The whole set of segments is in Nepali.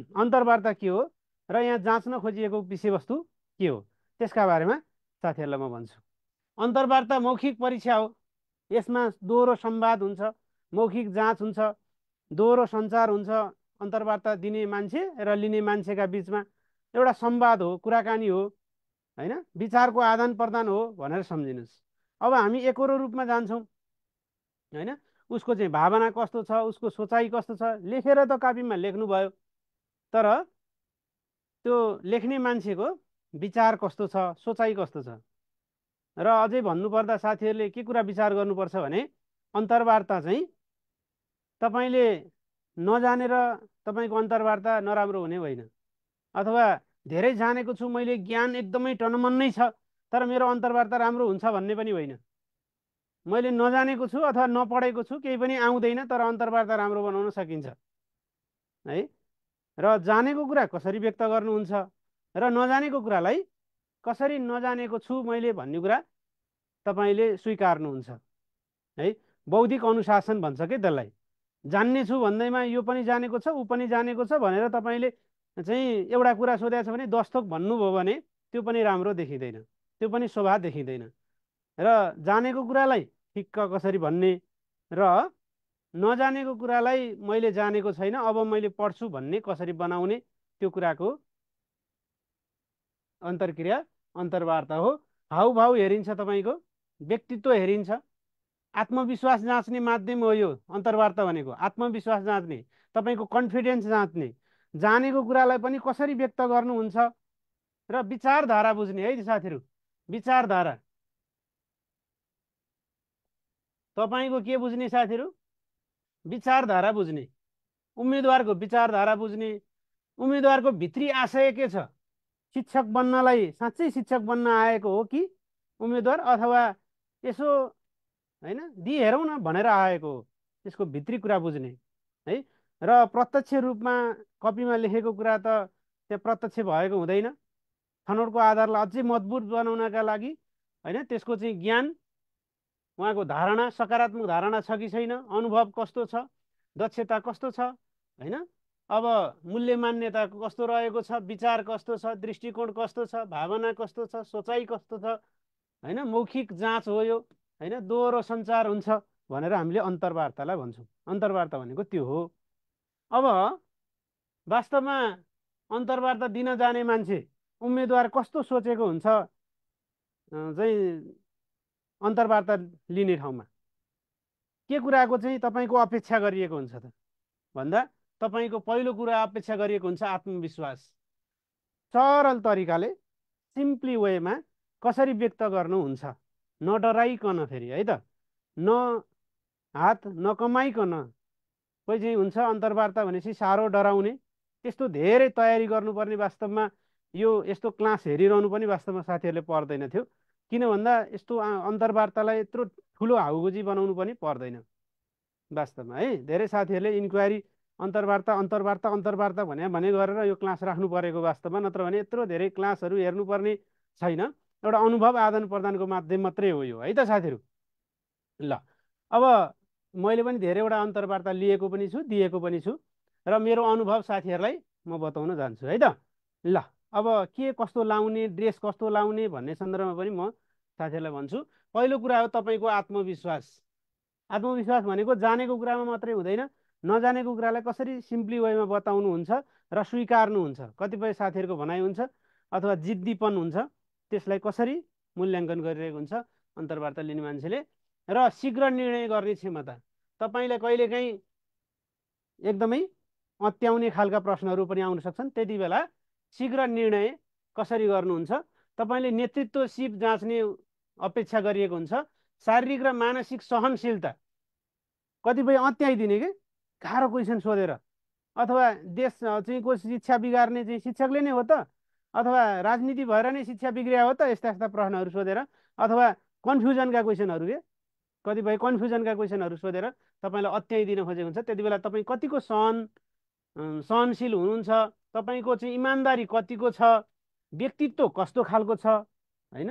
अन्तर्वार्ता के हो र यहाँ जाँच्न खोजिएको विषयवस्तु के हो त्यसका बारेमा साथीहरूलाई म भन्छु अन्तर्वार्ता मौखिक परीक्षा हो यसमा दोहोरो संवाद हुन्छ मौखिक जाँच हुन्छ दोहोरो सञ्चार हुन्छ अन्तर्वार्ता दिने मान्छे र लिने मान्छेका बिचमा एउटा संवाद हो कुराकानी हो होइन विचारको आदान प्रदान हो भनेर सम्झिनुहोस् अब हामी एकरो रूपमा जान्छौँ होइन उसको चाहिँ भावना कस्तो छ उसको सोचाइ कस्तो छ लेखेर त कापीमा लेख्नुभयो तर त्यो लेख्ने मान्छेको विचार कस्तो छ सोचाइ कस्तो छ र अझै भन्नुपर्दा साथीहरूले के कुरा विचार गर्नुपर्छ भने अन्तर्वार्ता चाहिँ तपाईँले नजानेर तपाईँको अन्तर्वार्ता नराम्रो हुने होइन अथवा धेरै जानेको छु मैले ज्ञान एकदमै टनमन नै छ तर मेरो अन्तर्वार्ता राम्रो हुन्छ भन्ने पनि होइन मैले नजानेको छु अथवा नपढेको छु केही पनि आउँदैन तर अन्तर्वार्ता राम्रो बनाउन सकिन्छ है र जानेको कुरा कसरी व्यक्त गर्नुहुन्छ र नजानेको कुरालाई कसरी नजानेको छु मैले भन्ने कुरा तपाईँले स्वीकार्नुहुन्छ है बौद्धिक अनुशासन भन्छ कि त्यसलाई जान्ने छु भन्दैमा यो पनि जानेको छ ऊ पनि जानेको छ भनेर तपाईँले चाहिँ एउटा कुरा सोधेको छ भने दस्तोक भन्नुभयो भने त्यो पनि राम्रो देखिँदैन त्यो पनि शोभा देखिँदैन र जानेको कुरालाई ठिक्क कसरी भन्ने र नजानेको कुरालाई मैले जानेको छैन अब मैले पढ्छु भन्ने कसरी बनाउने त्यो कुराको अन्तर्क्रिया अन्तर्वार्ता हो हाउभाउ हेरिन्छ तपाईँको व्यक्तित्व हेरिन्छ आत्मविश्वास जाँच्ने माध्यम हो यो अन्तर्वार्ता भनेको आत्मविश्वास जाँच्ने तपाईँको कन्फिडेन्स जाँच्ने जानेको कुरालाई पनि कसरी व्यक्त गर्नुहुन्छ र विचारधारा बुझ्ने है साथीहरू विचारधारा तपाईँको के बुझ्ने साथीहरू विचारधारा बुझ्ने उम्मेदवारको विचारधारा बुझ्ने उम्मेदवारको भित्री आशय के छ शिक्षक बन्नलाई साँच्चै शिक्षक बन्न आएको हो कि उम्मेदवार अथवा यसो होइन दि हेरौँ न भनेर आएको हो त्यसको भित्री कुरा बुझ्ने है र प्रत्यक्ष रूपमा कपीमा लेखेको कुरा त त्यहाँ प्रत्यक्ष भएको हुँदैन छनौटको आधारलाई अझै मजबुत बनाउनका लागि होइन त्यसको चाहिँ ज्ञान उहाँको धारणा सकारात्मक धारणा छ कि छैन अनुभव कस्तो छ दक्षता कस्तो छ होइन अब मूल्य मान्यता कस्तो रहेको छ विचार कस्तो छ दृष्टिकोण कस्तो छ भावना कस्तो छ सोचाइ कस्तो छ होइन मौखिक जाँच हो यो होइन दोहोरो सञ्चार हुन्छ भनेर हामीले अन्तर्वार्तालाई भन्छौँ अन्तर्वार्ता भनेको त्यो हो अब वास्तवमा अन्तर्वार्ता दिन जाने मान्छे उम्मेदवार कस्तो सोचेको हुन्छ चाहिँ अन्तर्वार्ता लिने ठाउँमा के कुराको चाहिँ तपाईँको अपेक्षा गरिएको हुन्छ त भन्दा तपाईँको पहिलो कुरा अपेक्षा गरिएको हुन्छ आत्मविश्वास सरल तरिकाले सिम्पली वेमा कसरी व्यक्त गर्नुहुन्छ नडराइकन फेरि है त न हात नकमाइकन कोही चाहिँ हुन्छ अन्तर्वार्ता भनेपछि साह्रो डराउने त्यस्तो धेरै तयारी गर्नुपर्ने वास्तवमा यो यस्तो क्लास हेरिरहनु पनि वास्तवमा साथीहरूले पर्दैन थियो किन भन्दा यस्तो अन्तर्वार्तालाई यत्रो ठुलो हाउगोजी बनाउनु पनि पर्दैन वास्तवमा है धेरै साथीहरूले इन्क्वायरी अन्तर्वार्ता अन्तर्वार्ता अन्तर्वार्ता भने भने गरेर यो क्लास राख्नु परेको वास्तवमा नत्र भने यत्रो धेरै क्लासहरू हेर्नुपर्ने छैन एउटा अनुभव आदान प्रदानको माध्यम मात्रै हो यो है त साथीहरू ल अब मैले पनि धेरैवटा अन्तर्वार्ता लिएको पनि छु दिएको पनि छु र मेरो अनुभव साथीहरूलाई म बताउन जान्छु है त ल अब के कस्तो लाउने ड्रेस कस्तो लाउने भन्ने सन्दर्भमा पनि म साथीहरूलाई भन्छु पहिलो कुरा हो तपाईँको आत्मविश्वास आत्मविश्वास भनेको जानेको कुरामा मात्रै हुँदैन नजानेको कुरालाई कसरी सिम्पली वेमा बताउनुहुन्छ र स्वीकार्नुहुन्छ कतिपय साथीहरूको भनाइ हुन्छ अथवा जिद्दीपन हुन्छ त्यसलाई कसरी मूल्याङ्कन गरिरहेको हुन्छ अन्तर्वार्ता लिने मान्छेले र शीघ्र निर्णय गर्ने क्षमता तपाईँलाई कहिलेकाहीँ एकदमै अत्याउने खालका प्रश्नहरू पनि आउन सक्छन् त्यति बेला शीघ्र निर्णय कसरी गर्नुहुन्छ तपाईँले नेतृत्व सिप जाँच्ने अपेक्षा गरिएको हुन्छ शारीरिक र मानसिक सहनशीलता कतिपय अत्याइदिने कि गाह्रो क्वेसन सोधेर अथवा देश चाहिँ को शिक्षा बिगार्ने चाहिँ शिक्षकले नै हो त अथवा राजनीति भएर नै शिक्षा बिग्रिया हो त यस्ता यस्ता प्रश्नहरू सोधेर अथवा कन्फ्युजनका क्वेसनहरू के कतिपय कन्फ्युजनका क्वेसनहरू सोधेर तपाईँलाई अत्याइदिन खोजेको हुन्छ त्यति बेला तपाईँ कतिको सहन सहनशील हुनुहुन्छ तपाईँको चाहिँ इमान्दारी कतिको छ व्यक्तित्व कस्तो खालको छ होइन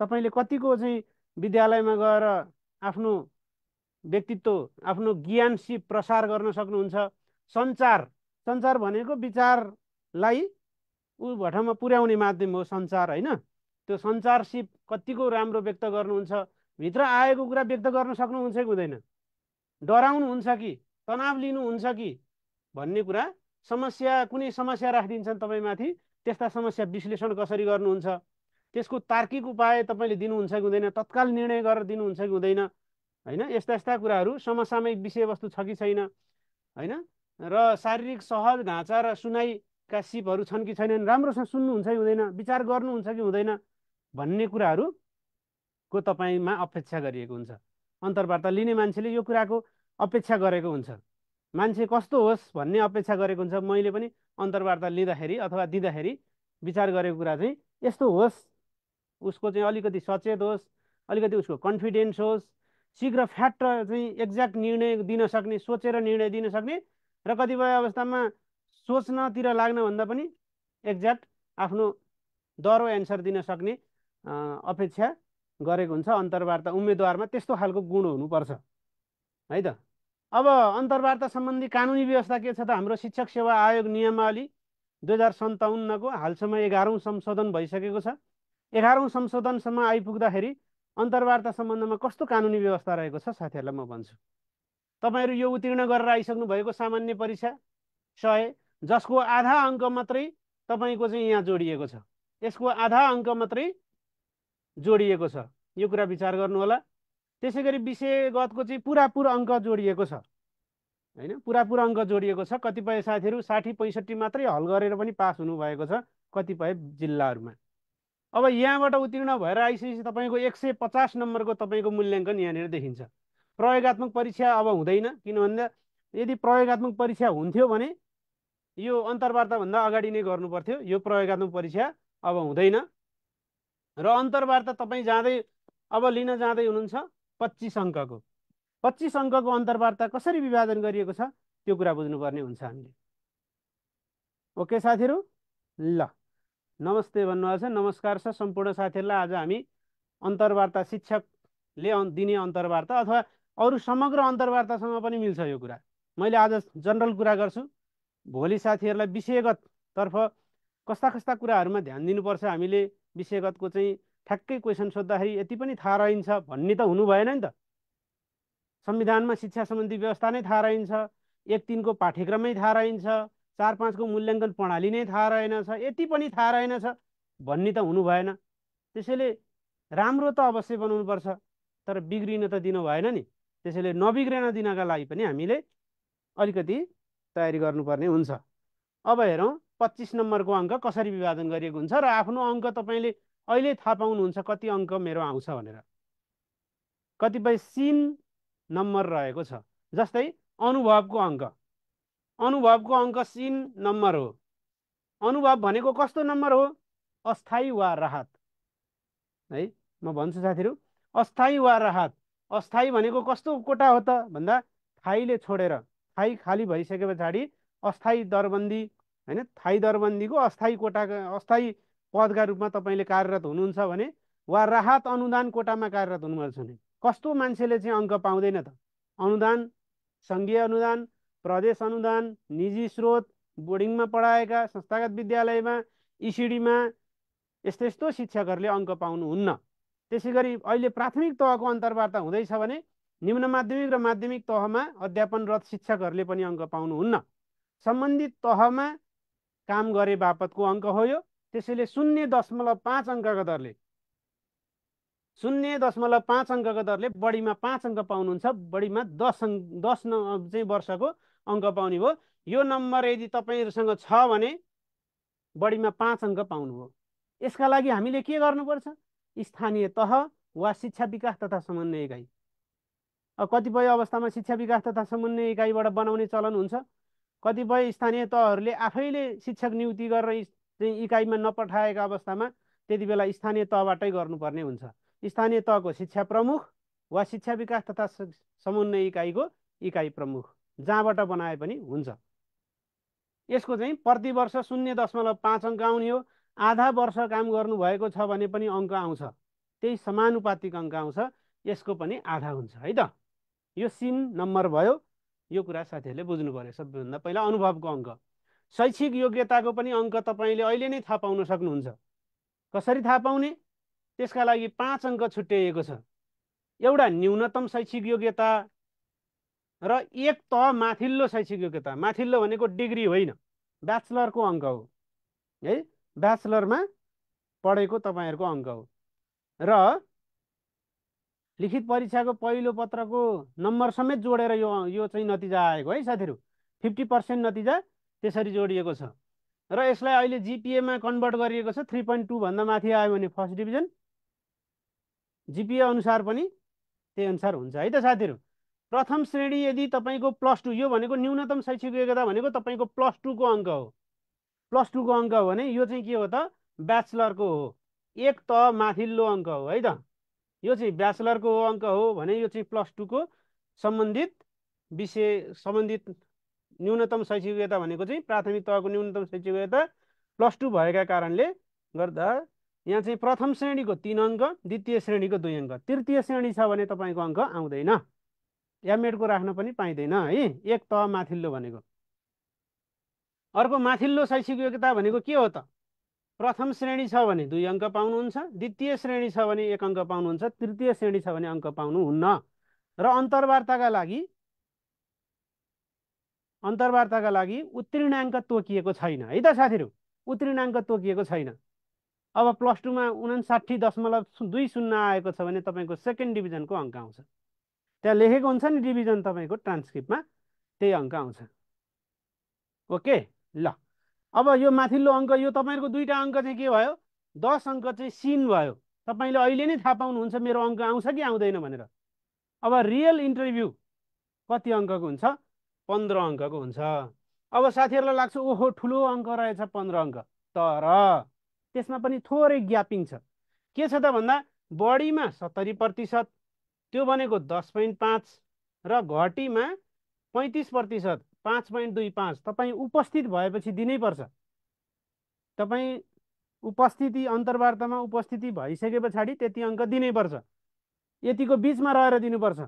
तपाईँले कतिको चाहिँ विद्यालयमा गएर आफ्नो व्यक्तित्व आफ्नो ज्ञान सिप प्रसार गर्न सक्नुहुन्छ सञ्चार सञ्चार भनेको विचारलाई ऊ भटमा पुर्याउने माध्यम हो सञ्चार होइन त्यो सञ्चार सिप कतिको राम्रो व्यक्त गर्नुहुन्छ भित्र आएको कुरा व्यक्त गर्न सक्नुहुन्छ कि हुँदैन डराउनुहुन्छ कि तनाव लिनुहुन्छ कि भन्ने कुरा समस्या कुनै समस्या राखिदिन्छन् तपाईँमाथि त्यस्ता समस्या विश्लेषण कसरी गर्नुहुन्छ त्यसको तार्किक उपाय तपाईँले दिनुहुन्छ कि हुँदैन तत्काल निर्णय गरेर दिनुहुन्छ कि हुँदैन होइन यस्ता यस्ता कुराहरू समसामयिक विषयवस्तु छ कि छैन होइन र शारीरिक सहज ढाँचा र सुनाइका सिपहरू छन् कि छैनन् राम्रोसँग सुन्नुहुन्छ कि हुँदैन विचार गर्नुहुन्छ कि हुँदैन भन्ने कुराहरूको तपाईँमा अपेक्षा गरिएको हुन्छ अन्तर्वार्ता लिने मान्छेले यो कुराको अपेक्षा गरेको हुन्छ मान्छे कस्तो होस् भन्ने अपेक्षा गरेको हुन्छ मैले पनि अन्तर्वार्ता लिँदाखेरि अथवा दिँदाखेरि विचार गरेको कुरा चाहिँ यस्तो होस् उसको चाहिँ अलिकति सचेत होस् अलिकति उसको कन्फिडेन्स होस् शीघ्र फ्याट चाहिँ एक्ज्याक्ट निर्णय दिन सक्ने सोचेर निर्णय दिन सक्ने र कतिपय अवस्थामा सोच्नतिर लाग्नभन्दा पनि एक्ज्याक्ट आफ्नो दरो एन्सर दिन सक्ने अपेक्षा गरेको हुन्छ अन्तर्वार्ता उम्मेदवारमा त्यस्तो खालको गुण हुनुपर्छ है त अब अन्तर्वार्ता सम्बन्धी कानुनी व्यवस्था के छ त हाम्रो शिक्षक सेवा आयोग नियमावली दुई हजार सन्ताउन्नको हालसम्म एघारौँ संशोधन भइसकेको छ एघारौँ संशोधनसम्म आइपुग्दाखेरि अन्तर्वार्ता सम्बन्धमा कस्तो कानुनी व्यवस्था रहेको छ साथीहरूलाई म भन्छु तपाईँहरू यो उत्तीर्ण गरेर आइसक्नु भएको सामान्य परीक्षा सय जसको आधा अङ्क मात्रै तपाईँको चाहिँ यहाँ जोडिएको छ यसको आधा अङ्क मात्रै जोडिएको छ यो कुरा विचार गर्नुहोला त्यसै गरी विषयगतको चाहिँ पुरापुर अङ्क जोडिएको छ होइन पुरापुर अङ्क जोडिएको छ कतिपय साथीहरू साठी पैँसठी मात्रै हल गरेर पनि पास हुनुभएको छ कतिपय जिल्लाहरूमा अब यहाँबाट उत्तीर्ण भएर आइसकेपछि तपाईँको एक सय पचास नम्बरको तपाईँको मूल्याङ्कन यहाँनिर देखिन्छ प्रयोगत्मक परीक्षा अब हुँदैन किन भन्दा यदि प्रयोगत्मक परीक्षा हुन्थ्यो भने यो अन्तर्वार्ताभन्दा अगाडि नै गर्नुपर्थ्यो यो प्रयोगत्मक परीक्षा अब हुँदैन र अन्तर्वार्ता तपाईँ जाँदै अब लिन जाँदै हुनुहुन्छ पच्चिस अङ्कको पच्चिस अङ्कको अन्तर्वार्ता कसरी विभाजन गरिएको छ त्यो कुरा बुझ्नुपर्ने हुन्छ हामीले ओके साथीहरू ल नमस्ते भन्नुभएको छ नमस्कार छ सम्पूर्ण साथीहरूलाई आज हामी अन्तर्वार्ता शिक्षकले दिने अन्तर्वार्ता अथवा अरू समग्र अन्तर्वार्तासँग पनि मिल्छ यो कुरा मैले आज जनरल कुरा गर्छु भोलि साथीहरूलाई विषयगततर्फ कस्ता कस्ता कुराहरूमा ध्यान दिनुपर्छ हामीले विषयगतको चाहिँ ठ्याक्कै क्वेसन सोद्धाखेरि यति पनि थाहा रहन्छ भन्ने त हुनु भएन नि त संविधानमा शिक्षा सम्बन्धी व्यवस्था नै थाहा रहन्छ एक तिनको पाठ्यक्रमै थाहा रहन्छ चार पाँचको मूल्याङ्कन प्रणाली नै थाहा रहेनछ यति पनि थाहा रहेनछ भन्ने त हुनु भएन त्यसैले राम्रो त अवश्य बनाउनुपर्छ तर बिग्रिन त दिनु भएन नि त्यसैले नबिग्रेन दिनका लागि पनि हामीले अलिकति तयारी गर्नुपर्ने हुन्छ अब हेरौँ पच्चिस नम्बरको अङ्क कसरी विभाजन गरिएको हुन्छ र आफ्नो अङ्क तपाईँले अहिले थाहा पाउनुहुन्छ कति अङ्क मेरो आउँछ भनेर कतिपय सिन नम्बर रहेको छ जस्तै अनुभवको अङ्क अनुभवको अङ्क सिन नम्बर हो अनुभव भनेको कस्तो नम्बर हो अस्थायी वा राहत है म भन्छु साथीहरू अस्थायी वा राहत अस्थायी भनेको कस्तो कोटा हो त भन्दा थाईले छोडेर थाई खाली भइसके पछाडि अस्थायी दरबन्दी होइन थाई दरबन्दीको अस्थायी कोटा अस्थायी पदका रूपमा तपाईँले कार्यरत हुनुहुन्छ भने वा राहत अनुदान कोटामा कार्यरत हुनुपर्छ भने कस्तो मान्छेले चाहिँ अङ्क पाउँदैन त अनुदान सङ्घीय अनुदान प्रदेश अनुदान निजी स्रोत बोर्डिङमा पढाएका संस्थागत विद्यालयमा इसिडीमा यस्तो यस्तो शिक्षकहरूले अङ्क पाउनुहुन्न त्यसै गरी अहिले प्राथमिक तहको अन्तर्वार्ता हुँदैछ भने निम्न माध्यमिक र माध्यमिक तहमा अध्यापनरत शिक्षकहरूले पनि अङ्क पाउनुहुन्न सम्बन्धित तहमा काम गरे बापतको अङ्क हो यो त्यसैले शून्य दशमलव पाँच अङ्कको दरले शून्य दशमलव पाँच अङ्कको दरले बढीमा पाँच अङ्क पाउनुहुन्छ बढीमा दस अङ्क दस न चाहिँ वर्षको अङ्क पाउने भयो यो नम्बर यदि तपाईँहरूसँग छ भने बढीमा पाँच अङ्क पाउनुभयो यसका लागि हामीले के गर्नुपर्छ स्थानीय तह वा शिक्षा विकास तथा समन्वय इकाइ कतिपय अवस्थामा शिक्षा विकास तथा समन्वय इकाइबाट बनाउने चलन हुन्छ कतिपय स्थानीय तहहरूले आफैले शिक्षक नियुक्ति गरेर चाहिँ इकाइमा नपठाएका अवस्थामा त्यति बेला स्थानीय तहबाटै गर्नुपर्ने हुन्छ स्थानीय तहको शिक्षा प्रमुख वा शिक्षा विकास तथा समन्वय इकाइको इकाइ प्रमुख जहाँबाट बनाए पनि हुन्छ यसको चाहिँ प्रतिवर्ष शून्य दशमलव पाँच अङ्क आउने हो आधा वर्ष काम गर्नुभएको छ भने पनि अङ्क आउँछ त्यही समानुपातिक अङ्क आउँछ यसको पनि आधा हुन्छ है त यो सिन नम्बर भयो यो कुरा साथीहरूले बुझ्नु पऱ्यो सबैभन्दा पहिला अनुभवको अङ्क शैक्षिक योग्यताको पनि अङ्क तपाईँले अहिले नै थाहा पाउन सक्नुहुन्छ कसरी थाहा पाउने त्यसका लागि पाँच अङ्क छुट्याइएको छ एउटा न्यूनतम शैक्षिक योग्यता र एक त माथिल्लो शैक्षिक योग्यता माथिल्लो भनेको डिग्री होइन ब्याचलरको अङ्क हो है ब्याचलरमा पढेको तपाईँहरूको अङ्क हो र लिखित परीक्षाको पहिलो पत्रको नम्बर समेत जोडेर यो यो चाहिँ नतिजा आएको है साथीहरू फिफ्टी पर्सेन्ट नतिजा त्यसरी जोडिएको छ र यसलाई अहिले जिपिएमा कन्भर्ट गरिएको छ थ्री पोइन्ट टूभन्दा माथि आयो भने फर्स्ट डिभिजन जिपिए अनुसार पनि त्यही अनुसार हुन्छ है त साथीहरू प्रथम श्रेणी यदि तपाईँको प्लस टू यो भनेको न्यूनतम शैक्षिक योग्यता भनेको तपाईँको प्लस टूको अङ्क हो प्लस टूको अङ्क हो भने यो चाहिँ के हो त ब्याचलरको हो एक त माथिल्लो अङ्क हो है त यो चाहिँ ब्याचलरको अङ्क हो भने यो चाहिँ प्लस टूको सम्बन्धित विषय सम्बन्धित न्यूनतम शैक्षिक योग्यता भनेको चाहिँ प्राथमिक तहको न्यूनतम शैक्षिक योग्यता प्लस टू भएका कारणले गर्दा यहाँ चाहिँ प्रथम श्रेणीको तिन अङ्क द्वितीय श्रेणीको दुई अङ्क तृतीय श्रेणी छ भने तपाईँको अङ्क आउँदैन एमएडको राख्न पनि पाइँदैन है एक तह माथिल्लो भनेको अर्को माथिल्लो शैक्षिक योग्यता भनेको के हो त प्रथम श्रेणी छ भने दुई अङ्क पाउनुहुन्छ द्वितीय श्रेणी छ भने एक अङ्क पाउनुहुन्छ तृतीय श्रेणी छ भने अङ्क पाउनुहुन्न र अन्तर्वार्ताका लागि अन्तर्वार्ताका लागि उत्तीर्णाङ्क तोकिएको छैन है त साथीहरू उत्तीर्णाङ्क तोकिएको छैन अब प्लस टूमा उनासाठी दशमलव दुई शून्य आएको छ भने तपाईँको सेकेन्ड डिभिजनको अङ्क आउँछ त्यहाँ लेखेको हुन्छ नि डिभिजन तपाईँको ट्रान्सक्रिप्टमा त्यही अङ्क आउँछ ओके ल अब यो माथिल्लो अङ्क यो तपाईँहरूको दुईवटा अङ्क चाहिँ के भयो दस अङ्क चाहिँ सिन भयो तपाईँले अहिले नै थाहा पाउनुहुन्छ मेरो अङ्क आउँछ कि आउँदैन भनेर अब रियल इन्टरभ्यू कति अङ्कको हुन्छ पन्ध्र अङ्कको हुन्छ अब साथीहरूलाई लाग्छ ओहो ठुलो अङ्क रहेछ पन्ध्र अङ्क तर त्यसमा पनि थोरै ग्यापिङ छ के छ त भन्दा बढीमा सत्तरी प्रतिशत त्यो भनेको दस पोइन्ट पाँच र घटीमा पैँतिस प्रतिशत पाँच पोइन्ट दुई पाँच तपाईँ उपस्थित भएपछि दिनैपर्छ तपाईँ उपस्थिति अन्तर्वार्तामा उपस्थिति भइसके पछाडि त्यति अङ्क दिनैपर्छ यतिको बिचमा रहेर दिनुपर्छ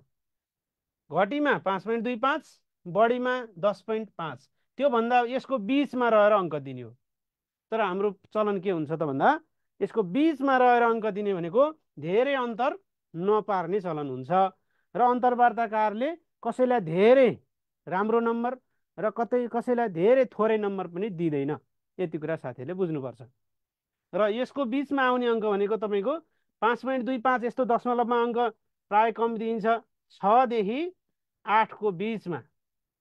घटीमा पाँच पोइन्ट दुई पाँच बढीमा दस पोइन्ट पाँच त्योभन्दा यसको बिचमा रहेर अङ्क दिने हो तर हाम्रो चलन के हुन्छ त भन्दा यसको बिचमा रहेर अङ्क दिने भनेको धेरै अन्तर नपार्ने चलन हुन्छ र अन्तर्वार्ताकारले कसैलाई धेरै राम्रो नम्बर र कतै कसैलाई धेरै थोरै नम्बर पनि दिँदैन यति कुरा साथीहरूले बुझ्नुपर्छ र यसको बिचमा आउने अङ्क भनेको तपाईँको पाँच पोइन्ट दुई पाँच यस्तो दशमलवमा अङ्क प्राय कम दिइन्छ छदेखि आठको बिचमा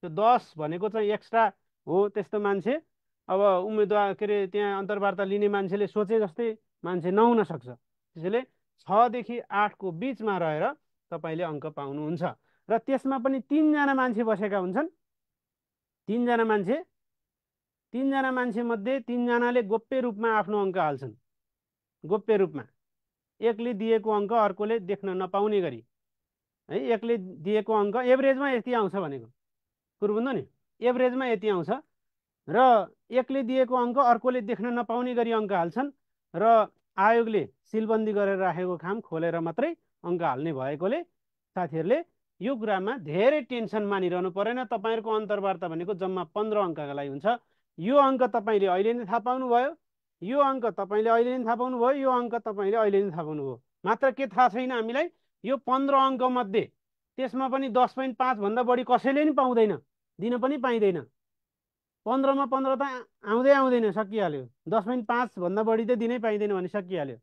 त्यो दस भनेको चाहिँ एक्स्ट्रा हो त्यस्तो मान्छे अब उम्मेदवार के अरे त्यहाँ अन्तर्वार्ता लिने मान्छेले सोचे जस्तै मान्छे नहुन सक्छ त्यसैले छदेखि आठको बिचमा रहेर तपाईँले अङ्क पाउनुहुन्छ र त्यसमा पनि तिनजना मान्छे बसेका हुन्छन् तिनजना मान्छे तिनजना मान्छे मध्ये तिनजनाले गोप्य रूपमा आफ्नो अङ्क हाल्छन् गोप्य रूपमा एकले दिएको अङ्क अर्कोले देख्न नपाउने गरी है एकले दिएको अङ्क एभरेजमा यति आउँछ भनेको कुरो बुझ्नु नि एभरेजमा यति आउँछ र एकले दिएको अङ्क अर्कोले देख्न नपाउने गरी अङ्क हाल्छन् र आयोगले सिलबन्दी गरेर राखेको काम खोलेर मात्रै अङ्क हाल्ने भएकोले साथीहरूले यो कुरामा धेरै टेन्सन मानिरहनु परेन तपाईँहरूको अन्तर्वार्ता भनेको जम्मा पन्ध्र अङ्कका लागि हुन्छ यो अङ्क तपाईँले अहिले नै थाहा पाउनुभयो यो अङ्क तपाईँले अहिले नै थाहा पाउनुभयो यो अङ्क तपाईँले अहिले नै थाहा पाउनुभयो मात्र के थाहा छैन हामीलाई यो पन्ध्र अङ्कमध्ये त्यसमा पनि दस पोइन्ट पाँचभन्दा बढी कसैले नि पाउँदैन दिन पनि पाइँदैन पन्ध्रमा पन्ध्र त आउँदै आउँदैन सकिहाल्यो दस पोइन्ट पाँचभन्दा बढी त दिनै पाइँदैन भने सकिहाल्यो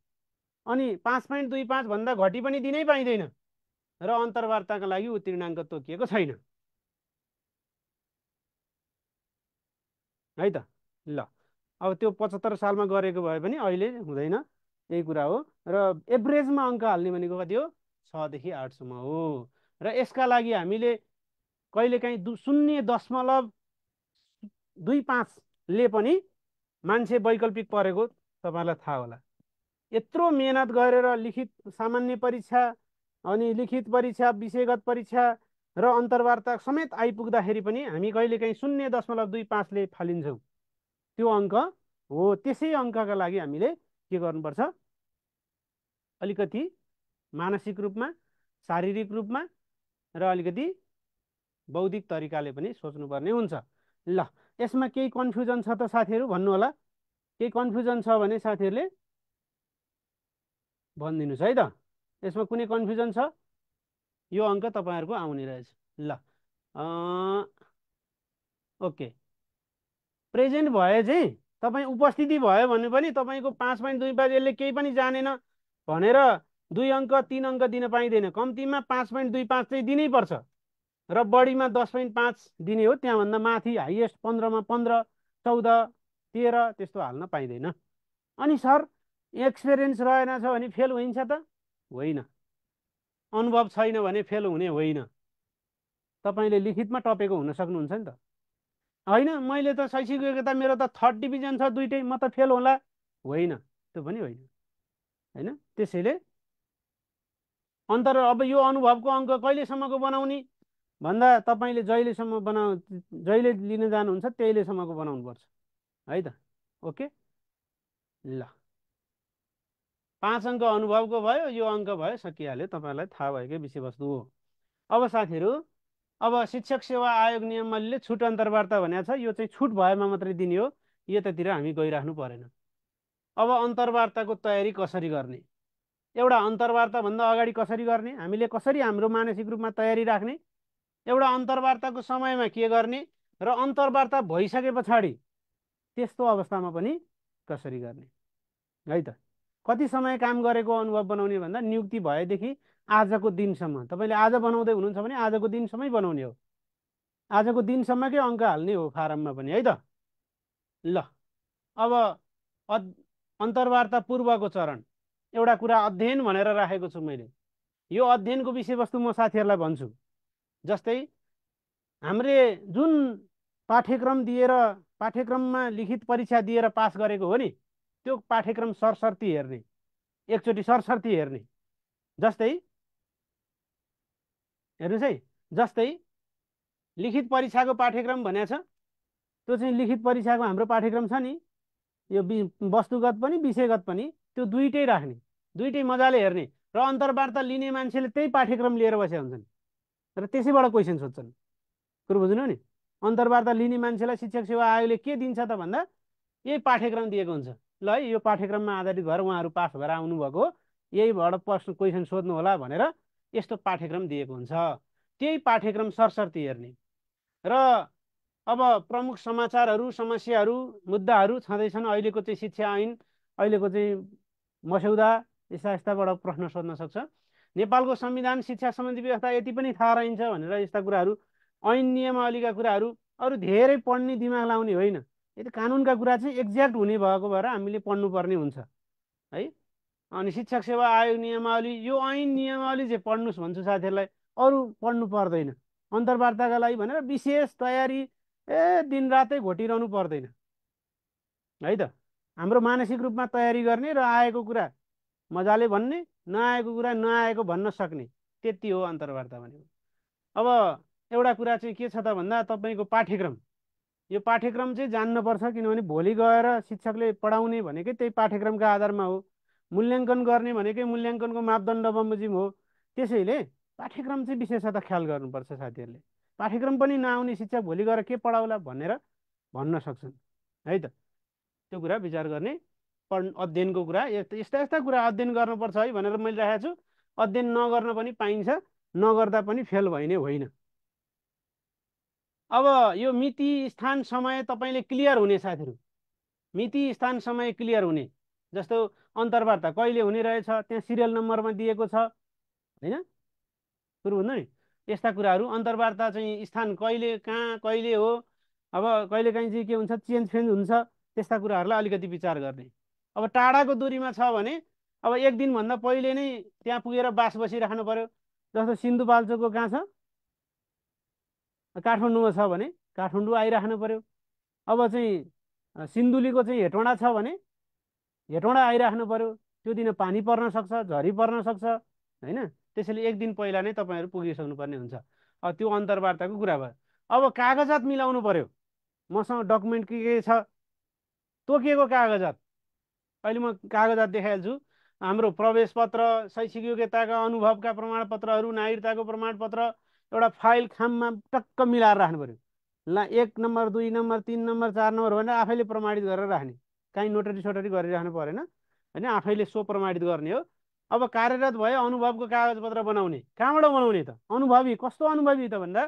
अनि पाँच पोइन्ट दुई पाँचभन्दा घटी पनि दिनै पाइँदैन र अन्तर्वार्ताका लागि उत्तीर्णाङ्क तोकिएको छैन है त ल अब त्यो पचहत्तर सालमा गरेको भए पनि अहिले हुँदैन यही कुरा हो र एभरेजमा अङ्क हाल्ने भनेको कति हो छदेखि आठसम्म हो र यसका लागि हामीले कहिलेकाहीँ दु शून्य दशमलव दुई पाँचले पनि मान्छे वैकल्पिक परेको तपाईँलाई थाहा होला यत्रो मेहनत गरेर लिखित सामान्य परीक्षा अनि लिखित परीक्षा विषयगत परीक्षा र अन्तर्वार्ता समेत आइपुग्दाखेरि पनि हामी कहिलेकाहीँ शून्य दशमलव दुई पाँचले फालिन्छौँ त्यो अङ्क हो त्यसै अङ्कका लागि हामीले के गर्नुपर्छ अलिकति मानसिक रूपमा शारीरिक रूपमा र अलिकति बौद्धिक तरिकाले पनि सोच्नुपर्ने हुन्छ ल यसमा केही कन्फ्युजन छ त साथीहरू भन्नु होला केही कन्फ्युजन छ भने साथीहरूले भनिदिनुहोस् है त यसमा कुनै कन्फ्युजन छ यो अङ्क तपाईँहरूको आउने रहेछ ल ओके प्रेजेन्ट भए चाहिँ तपाईँ उपस्थिति भयो भने पनि तपाईँको पाँच पोइन्ट दुई पाँच यसले केही पनि जानेन भनेर दुई अङ्क तिन अङ्क दिन पाइँदैन कम्तीमा पाँच पोइन्ट दुई पाँच चाहिँ दिनैपर्छ र बढीमा दस पोइन्ट पाँच दिने हो त्यहाँभन्दा माथि हाइएस्ट पन्ध्रमा पन्ध्र चौध तेह्र त्यस्तो हाल्न पाइँदैन अनि सर एक्सपिरियन्स रहेन छ भने फेल हुन्छ त होइन अनुभव छैन भने फेल हुने होइन तपाईँले लिखितमा टपेको हुन सक्नुहुन्छ नि त होइन मैले त शैक्षिक योग्यता मेरो त थर्ड डिभिजन छ दुइटै म त फेल होला होइन त्यो पनि होइन होइन त्यसैले अन्तर अब यो अनुभवको अङ्क कहिलेसम्मको बनाउने भन्दा तपाईँले जहिलेसम्म बना जहिले लिन जानुहुन्छ त्यहिलेसम्मको बनाउनुपर्छ है त ओके ल पाँच अङ्क अनुभवको भयो यो अङ्क भयो सकिहाल्यो तपाईँलाई थाहा भएकै विषयवस्तु हो अब साथीहरू अब शिक्षक सेवा आयोग नियमले छुट अन्तर्वार्ता भनेको छ यो चाहिँ छुट भएमा मात्रै दिने हो यतातिर हामी गइराख्नु परेन अब अन्तर्वार्ताको तयारी कसरी गर्ने एउटा अन्तर्वार्ताभन्दा अगाडि कसरी गर्ने हामीले कसरी हाम्रो मानसिक रूपमा तयारी राख्ने एउटा अन्तर्वार्ताको समयमा के गर्ने र अन्तर्वार्ता भइसके पछाडि त्यस्तो अवस्थामा पनि कसरी गर्ने है त कति समय काम गरेको अनुभव बनाउने भन्दा नियुक्ति भएदेखि आजको दिनसम्म तपाईँले आज बनाउँदै हुनुहुन्छ भने आजको दिनसम्मै बनाउने हो आजको दिनसम्मकै अङ्क हाल्ने हो फारममा पनि है त ल अब अन्तर्वार्ता पूर्वको चरण एउटा कुरा अध्ययन भनेर राखेको छु मैले यो अध्ययनको विषयवस्तु म साथीहरूलाई भन्छु जस्तै हाम्रो जुन पाठ्यक्रम दिएर पाठ्यक्रममा लिखित परीक्षा दिएर पास गरेको हो नि त्यो पाठ्यक्रम सरसर्ती हेर्ने एकचोटि सरसर्ती हेर्ने जस्तै हेर्नुहोस् है जस्तै लिखित परीक्षाको पाठ्यक्रम भनेको छ त्यो चाहिँ लिखित परीक्षाको हाम्रो पाठ्यक्रम छ नि यो वस्तुगत पनि विषयगत पनि त्यो दुइटै राख्ने दुइटै मजाले हेर्ने र अन्तर्वार्ता लिने मान्छेले त्यही पाठ्यक्रम लिएर बसेका हुन्छन् र त्यसैबाट क्वेसन सोध्छन् कुरो बुझ्नु नि अन्तर्वार्ता लिने मान्छेलाई शिक्षक सेवा आयोगले के दिन्छ त भन्दा यही पाठ्यक्रम दिएको हुन्छ ल है यो पाठ्यक्रममा आधारित भएर उहाँहरू पास भएर आउनुभएको यहीबाट प्रश्न क्वेसन सोध्नु होला भनेर यस्तो पाठ्यक्रम दिएको हुन्छ त्यही पाठ्यक्रम सरसर्ती हेर्ने र अब प्रमुख समाचारहरू समस्याहरू मुद्दाहरू छँदैछन् अहिलेको चाहिँ शिक्षा ऐन अहिलेको चाहिँ मस्यौदा यस्ता यस्ताबाट प्रश्न सोध्न सक्छ नेपालको संविधान शिक्षा सम्बन्धी व्यवस्था यति पनि थाहा रहन्छ भनेर यस्ता कुराहरू ऐन नियमावलीका कुराहरू अरू धेरै पढ्ने दिमाग लाउने होइन यदि कानुनका कुरा चाहिँ एक्ज्याक्ट हुने भएको भएर हामीले पढ्नुपर्ने हुन्छ है अनि शिक्षक सेवा आयोग नियमावली यो ऐन नियमावली चाहिँ पढ्नुहोस् भन्छु साथीहरूलाई अरू पढ्नु पर्दैन अन्तर्वार्ताका लागि भनेर विशेष तयारी ए दिन रातै घोटिरहनु पर्दैन है त हाम्रो मानसिक रूपमा तयारी गर्ने र आएको कुरा मजाले भन्ने नआएको कुरा नआएको भन्न सक्ने त्यति हो अन्तर्वार्ता भनेको अब एउटा कुरा चाहिँ के छ त भन्दा तपाईँको पाठ्यक्रम यो पाठ्यक्रम चाहिँ जान्नुपर्छ किनभने भोलि गएर शिक्षकले पढाउने भनेकै त्यही पाठ्यक्रमका आधारमा हो मूल्याङ्कन गर्ने भनेकै मूल्याङ्कनको मापदण्ड बमोजिम हो त्यसैले पाठ्यक्रम चाहिँ विशेषता ख्याल गर्नुपर्छ साथीहरूले पाठ्यक्रम पनि नआउने शिक्षक भोलि गएर के पढाउला भनेर भन्न सक्छन् है त त्यो कुरा विचार गर्ने पढ अध्ययनको कुरा यस्ता यस्ता कुरा अध्ययन गर्नुपर्छ है भनेर मैले राखेको छु अध्ययन नगर्न पनि पाइन्छ नगर्दा पनि फेल भयो नै होइन अब यो मिति स्थान समय तपाईँले क्लियर हुने साथीहरू मिति स्थान समय क्लियर हुने जस्तो अन्तर्वार्ता कहिले हुने रहेछ त्यहाँ सिरियल नम्बरमा दिएको छ होइन सुरु भन्दा नि यस्ता कुराहरू अन्तर्वार्ता चाहिँ स्थान कहिले कहाँ कहिले हो अब कहिले काहीँ चाहिँ के हुन्छ चेन्ज फेन्ज हुन्छ त्यस्ता कुराहरूलाई अलिकति विचार गर्ने अब टाढाको दुरीमा छ भने अब एक दिनभन्दा पहिले नै त्यहाँ पुगेर बास बसिराख्नु पऱ्यो जस्तो सिन्धुपाल्चोको कहाँ छ काठमाडौँमा छ भने काठमाडौँ आइराख्नु पऱ्यो अब चाहिँ सिन्धुलीको चाहिँ हेटौँडा छ भने हेटौँडा आइराख्नु पऱ्यो त्यो दिन पानी पर्न सक्छ झरी पर्न सक्छ होइन त्यसैले एक दिन पहिला नै तपाईँहरू पुगिसक्नुपर्ने हुन्छ अब त्यो अन्तर्वार्ताको कुरा भयो अब कागजात मिलाउनु पऱ्यो मसँग डकुमेन्ट के के छ तोकिएको कागजात अहिले म कागजात देखाइहाल्छु हाम्रो प्रवेशपत्र शैक्षिक योग्यताका अनुभवका प्रमाणपत्रहरू नागरिकताको प्रमाणपत्र एउटा फाइल खाममा टक्क मिलाएर राख्नु पऱ्यो ल एक नम्बर दुई नम्बर तिन नम्बर चार नम्बर भनेर आफैले प्रमाणित गरेर राख्ने काहीँ नोटरी सोटरी गरिराख्नु परेन होइन आफैले सो प्रमाणित गर्ने हो अब कार्यरत भयो अनुभवको कागजपत्र बनाउने कहाँबाट बनाउने त अनुभवी कस्तो अनुभवी त भन्दा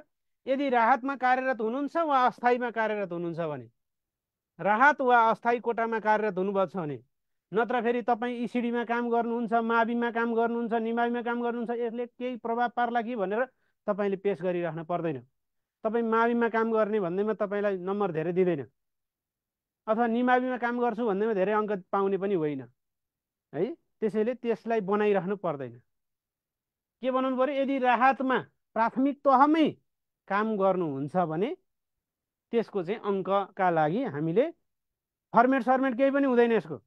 यदि राहतमा कार्यरत हुनुहुन्छ वा अस्थायीमा कार्यरत हुनुहुन्छ भने राहत वा अस्थायी कोटामा कार्यरत हुनुभएको छ भने नत्र फेरि तपाईँ इसिडीमा काम गर्नुहुन्छ माविमा काम गर्नुहुन्छ निमाविमा काम गर्नुहुन्छ यसले केही प्रभाव पार्ला कि भनेर तपाईँले पेस गरिराख्न पर्दैन तपाईँ माविमा काम गर्ने भन्दैमा तपाईँलाई नम्बर धेरै दिँदैन अथवा निमाविमा काम गर्छु भन्दैमा धेरै अङ्क पाउने पनि होइन है त्यसैले त्यसलाई बनाइराख्नु पर्दैन के बनाउनु पऱ्यो यदि राहतमा प्राथमिक तहमै काम गर्नुहुन्छ भने त्यसको चाहिँ अङ्कका लागि हामीले फर्मेट सर्मेट केही पनि हुँदैन यसको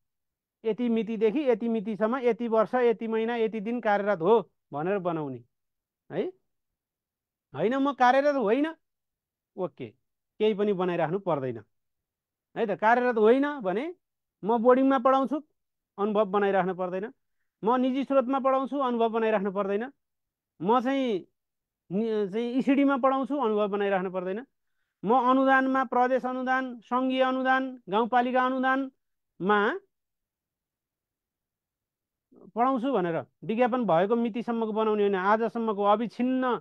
यति मितिदेखि यति मितिसम्म यति वर्ष यति महिना यति दिन कार्यरत हो भनेर बनाउने है होइन म कार्यरत होइन ओके केही पनि बनाइराख्नु पर्दैन है त कार्यरत होइन भने म बोर्डिङमा पढाउँछु अनुभव बनाइराख्नु पर्दैन म निजी स्रोतमा पढाउँछु अनुभव बनाइराख्नु पर्दैन म चाहिँ चाहिँ इसिडीमा पढाउँछु अनुभव बनाइराख्नु पर्दैन म अनुदानमा प्रदेश अनुदान सङ्घीय अनुदान गाउँपालिका अनुदानमा पढाउँछु भनेर विज्ञापन भएको मितिसम्मको बनाउने होइन आजसम्मको अविछिन्न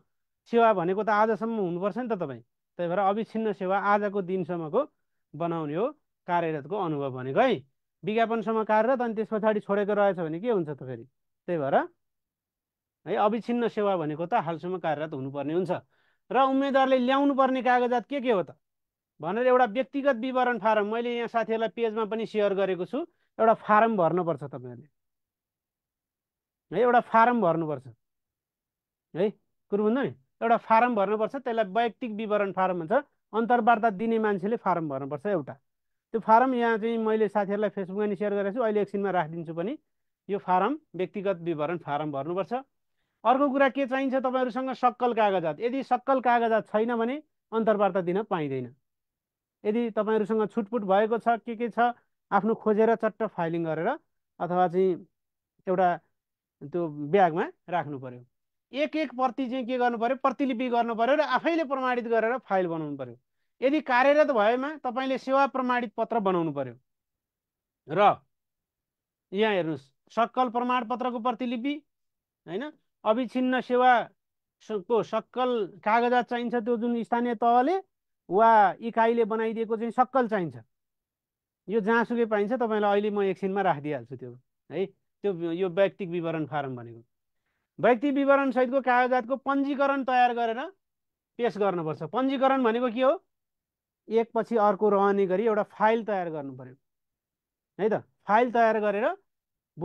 सेवा भनेको त आजसम्म हुनुपर्छ नि त तपाईँ त्यही भएर अविछिन्न सेवा आजको दिनसम्मको बनाउने हो कार्यरतको अनुभव भनेको है विज्ञापनसम्म कार्यरत अनि त्यस पछाडि छोडेको रहेछ भने के हुन्छ त फेरि त्यही भएर है अविछिन्न सेवा भनेको त हालसम्म कार्यरत हुनुपर्ने हुन्छ र उम्मेदवारले ल्याउनु पर्ने कागजात के के हो त भनेर एउटा व्यक्तिगत विवरण फारम मैले यहाँ साथीहरूलाई पेजमा पनि सेयर गरेको छु एउटा फारम भर्नुपर्छ तपाईँहरूले है एउटा फारम भर्नुपर्छ है कुरो भन्दा नि एउटा फारम भर्नुपर्छ त्यसलाई वैयक्तिक विवरण फारम भन्छ अन्तर्वार्ता दिने मान्छेले फारम भर्नुपर्छ एउटा त्यो फारम यहाँ चाहिँ मैले साथीहरूलाई फेसबुकमा नि सेयर गरेको छु अहिले एकछिनमा राखिदिन्छु पनि यो फारम व्यक्तिगत विवरण फारम भर्नुपर्छ अर्को कुरा के चाहिन्छ तपाईँहरूसँग सक्कल कागजात यदि सक्कल कागजात छैन भने अन्तर्वार्ता दिन पाइँदैन यदि तपाईँहरूसँग छुटपुट भएको छ के के छ आफ्नो खोजेर चट्ट फाइलिङ गरेर अथवा चाहिँ एउटा त्यो ब्यागमा राख्नु पर्यो एक एक प्रति चाहिँ के गर्नु पर्यो प्रतिलिपि गर्नु पर्यो र आफैले प्रमाणित गरेर फाइल बनाउनु पर्यो यदि कार्यरत भएमा तपाईँले सेवा प्रमाणित पत्र बनाउनु पर्यो र यहाँ हेर्नुहोस् सक्कल प्रमाणपत्रको प्रतिलिपि होइन अविछिन्न सेवा को सक्कल कागजात चाहिन्छ त्यो जुन स्थानीय तहले वा इकाइले बनाइदिएको चाहिँ सक्कल चाहिन्छ यो जहाँसुकै पाइन्छ तपाईँलाई अहिले म एकछिनमा राखिदिइहाल्छु त्यो है त्यो यो वैयक्तिक विवरण फारम भनेको वैयक्तिक विवरणसहितको कागजातको पञ्जीकरण तयार गरेर पेस गर्नुपर्छ पञ्जीकरण भनेको के हो एकपछि अर्को रहने गरी एउटा फाइल तयार गर्नु पऱ्यो है त फाइल तयार गरेर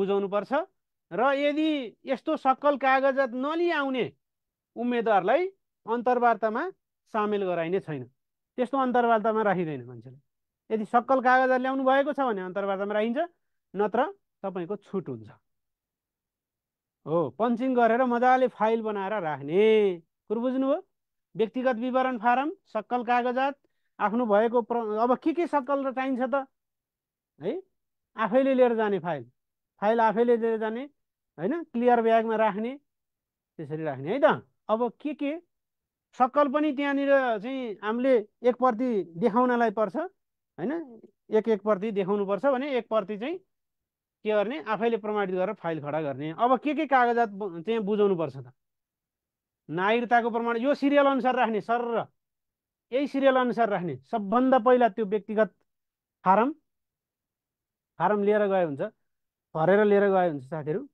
बुझाउनु पर्छ र यदि यस्तो सकल कागजात नलिआउने उम्मेदवारलाई अन्तर्वार्तामा सामेल गराइने छैन त्यस्तो अन्तर्वार्तामा राखिँदैन मान्छेले यदि सक्कल कागजात ल्याउनु भएको छ भने अन्तर्वार्तामा राखिन्छ नत्र तपाईँको छुट हुन्छ हो पन्चिङ गरेर मजाले फाइल बनाएर राख्ने कुरो बुझ्नुभयो व्यक्तिगत विवरण फारम सक्कल कागजात आफ्नो भएको प्र अब के के सक्कल र चाहिन्छ त है आफैले लिएर जाने फाइल फाइल आफैले लिएर जाने होइन क्लियर ब्यागमा राख्ने त्यसरी राख्ने है त अब के के सक्कल पनि त्यहाँनिर चाहिँ हामीले एक प्रति देखाउनलाई पर्छ होइन एक एक प्रति देखाउनुपर्छ भने एक प्रति चाहिँ के गर्ने आफैले प्रमाणित गरेर फाइल खडा गर्ने अब के के कागजात चाहिँ बुझाउनुपर्छ त नागरिकताको प्रमाण यो सिरियल अनुसार राख्ने सर र यही सिरियल अनुसार राख्ने सबभन्दा पहिला त्यो व्यक्तिगत फारम फारम लिएर गए हुन्छ भरेर लिएर गए हुन्छ साथीहरू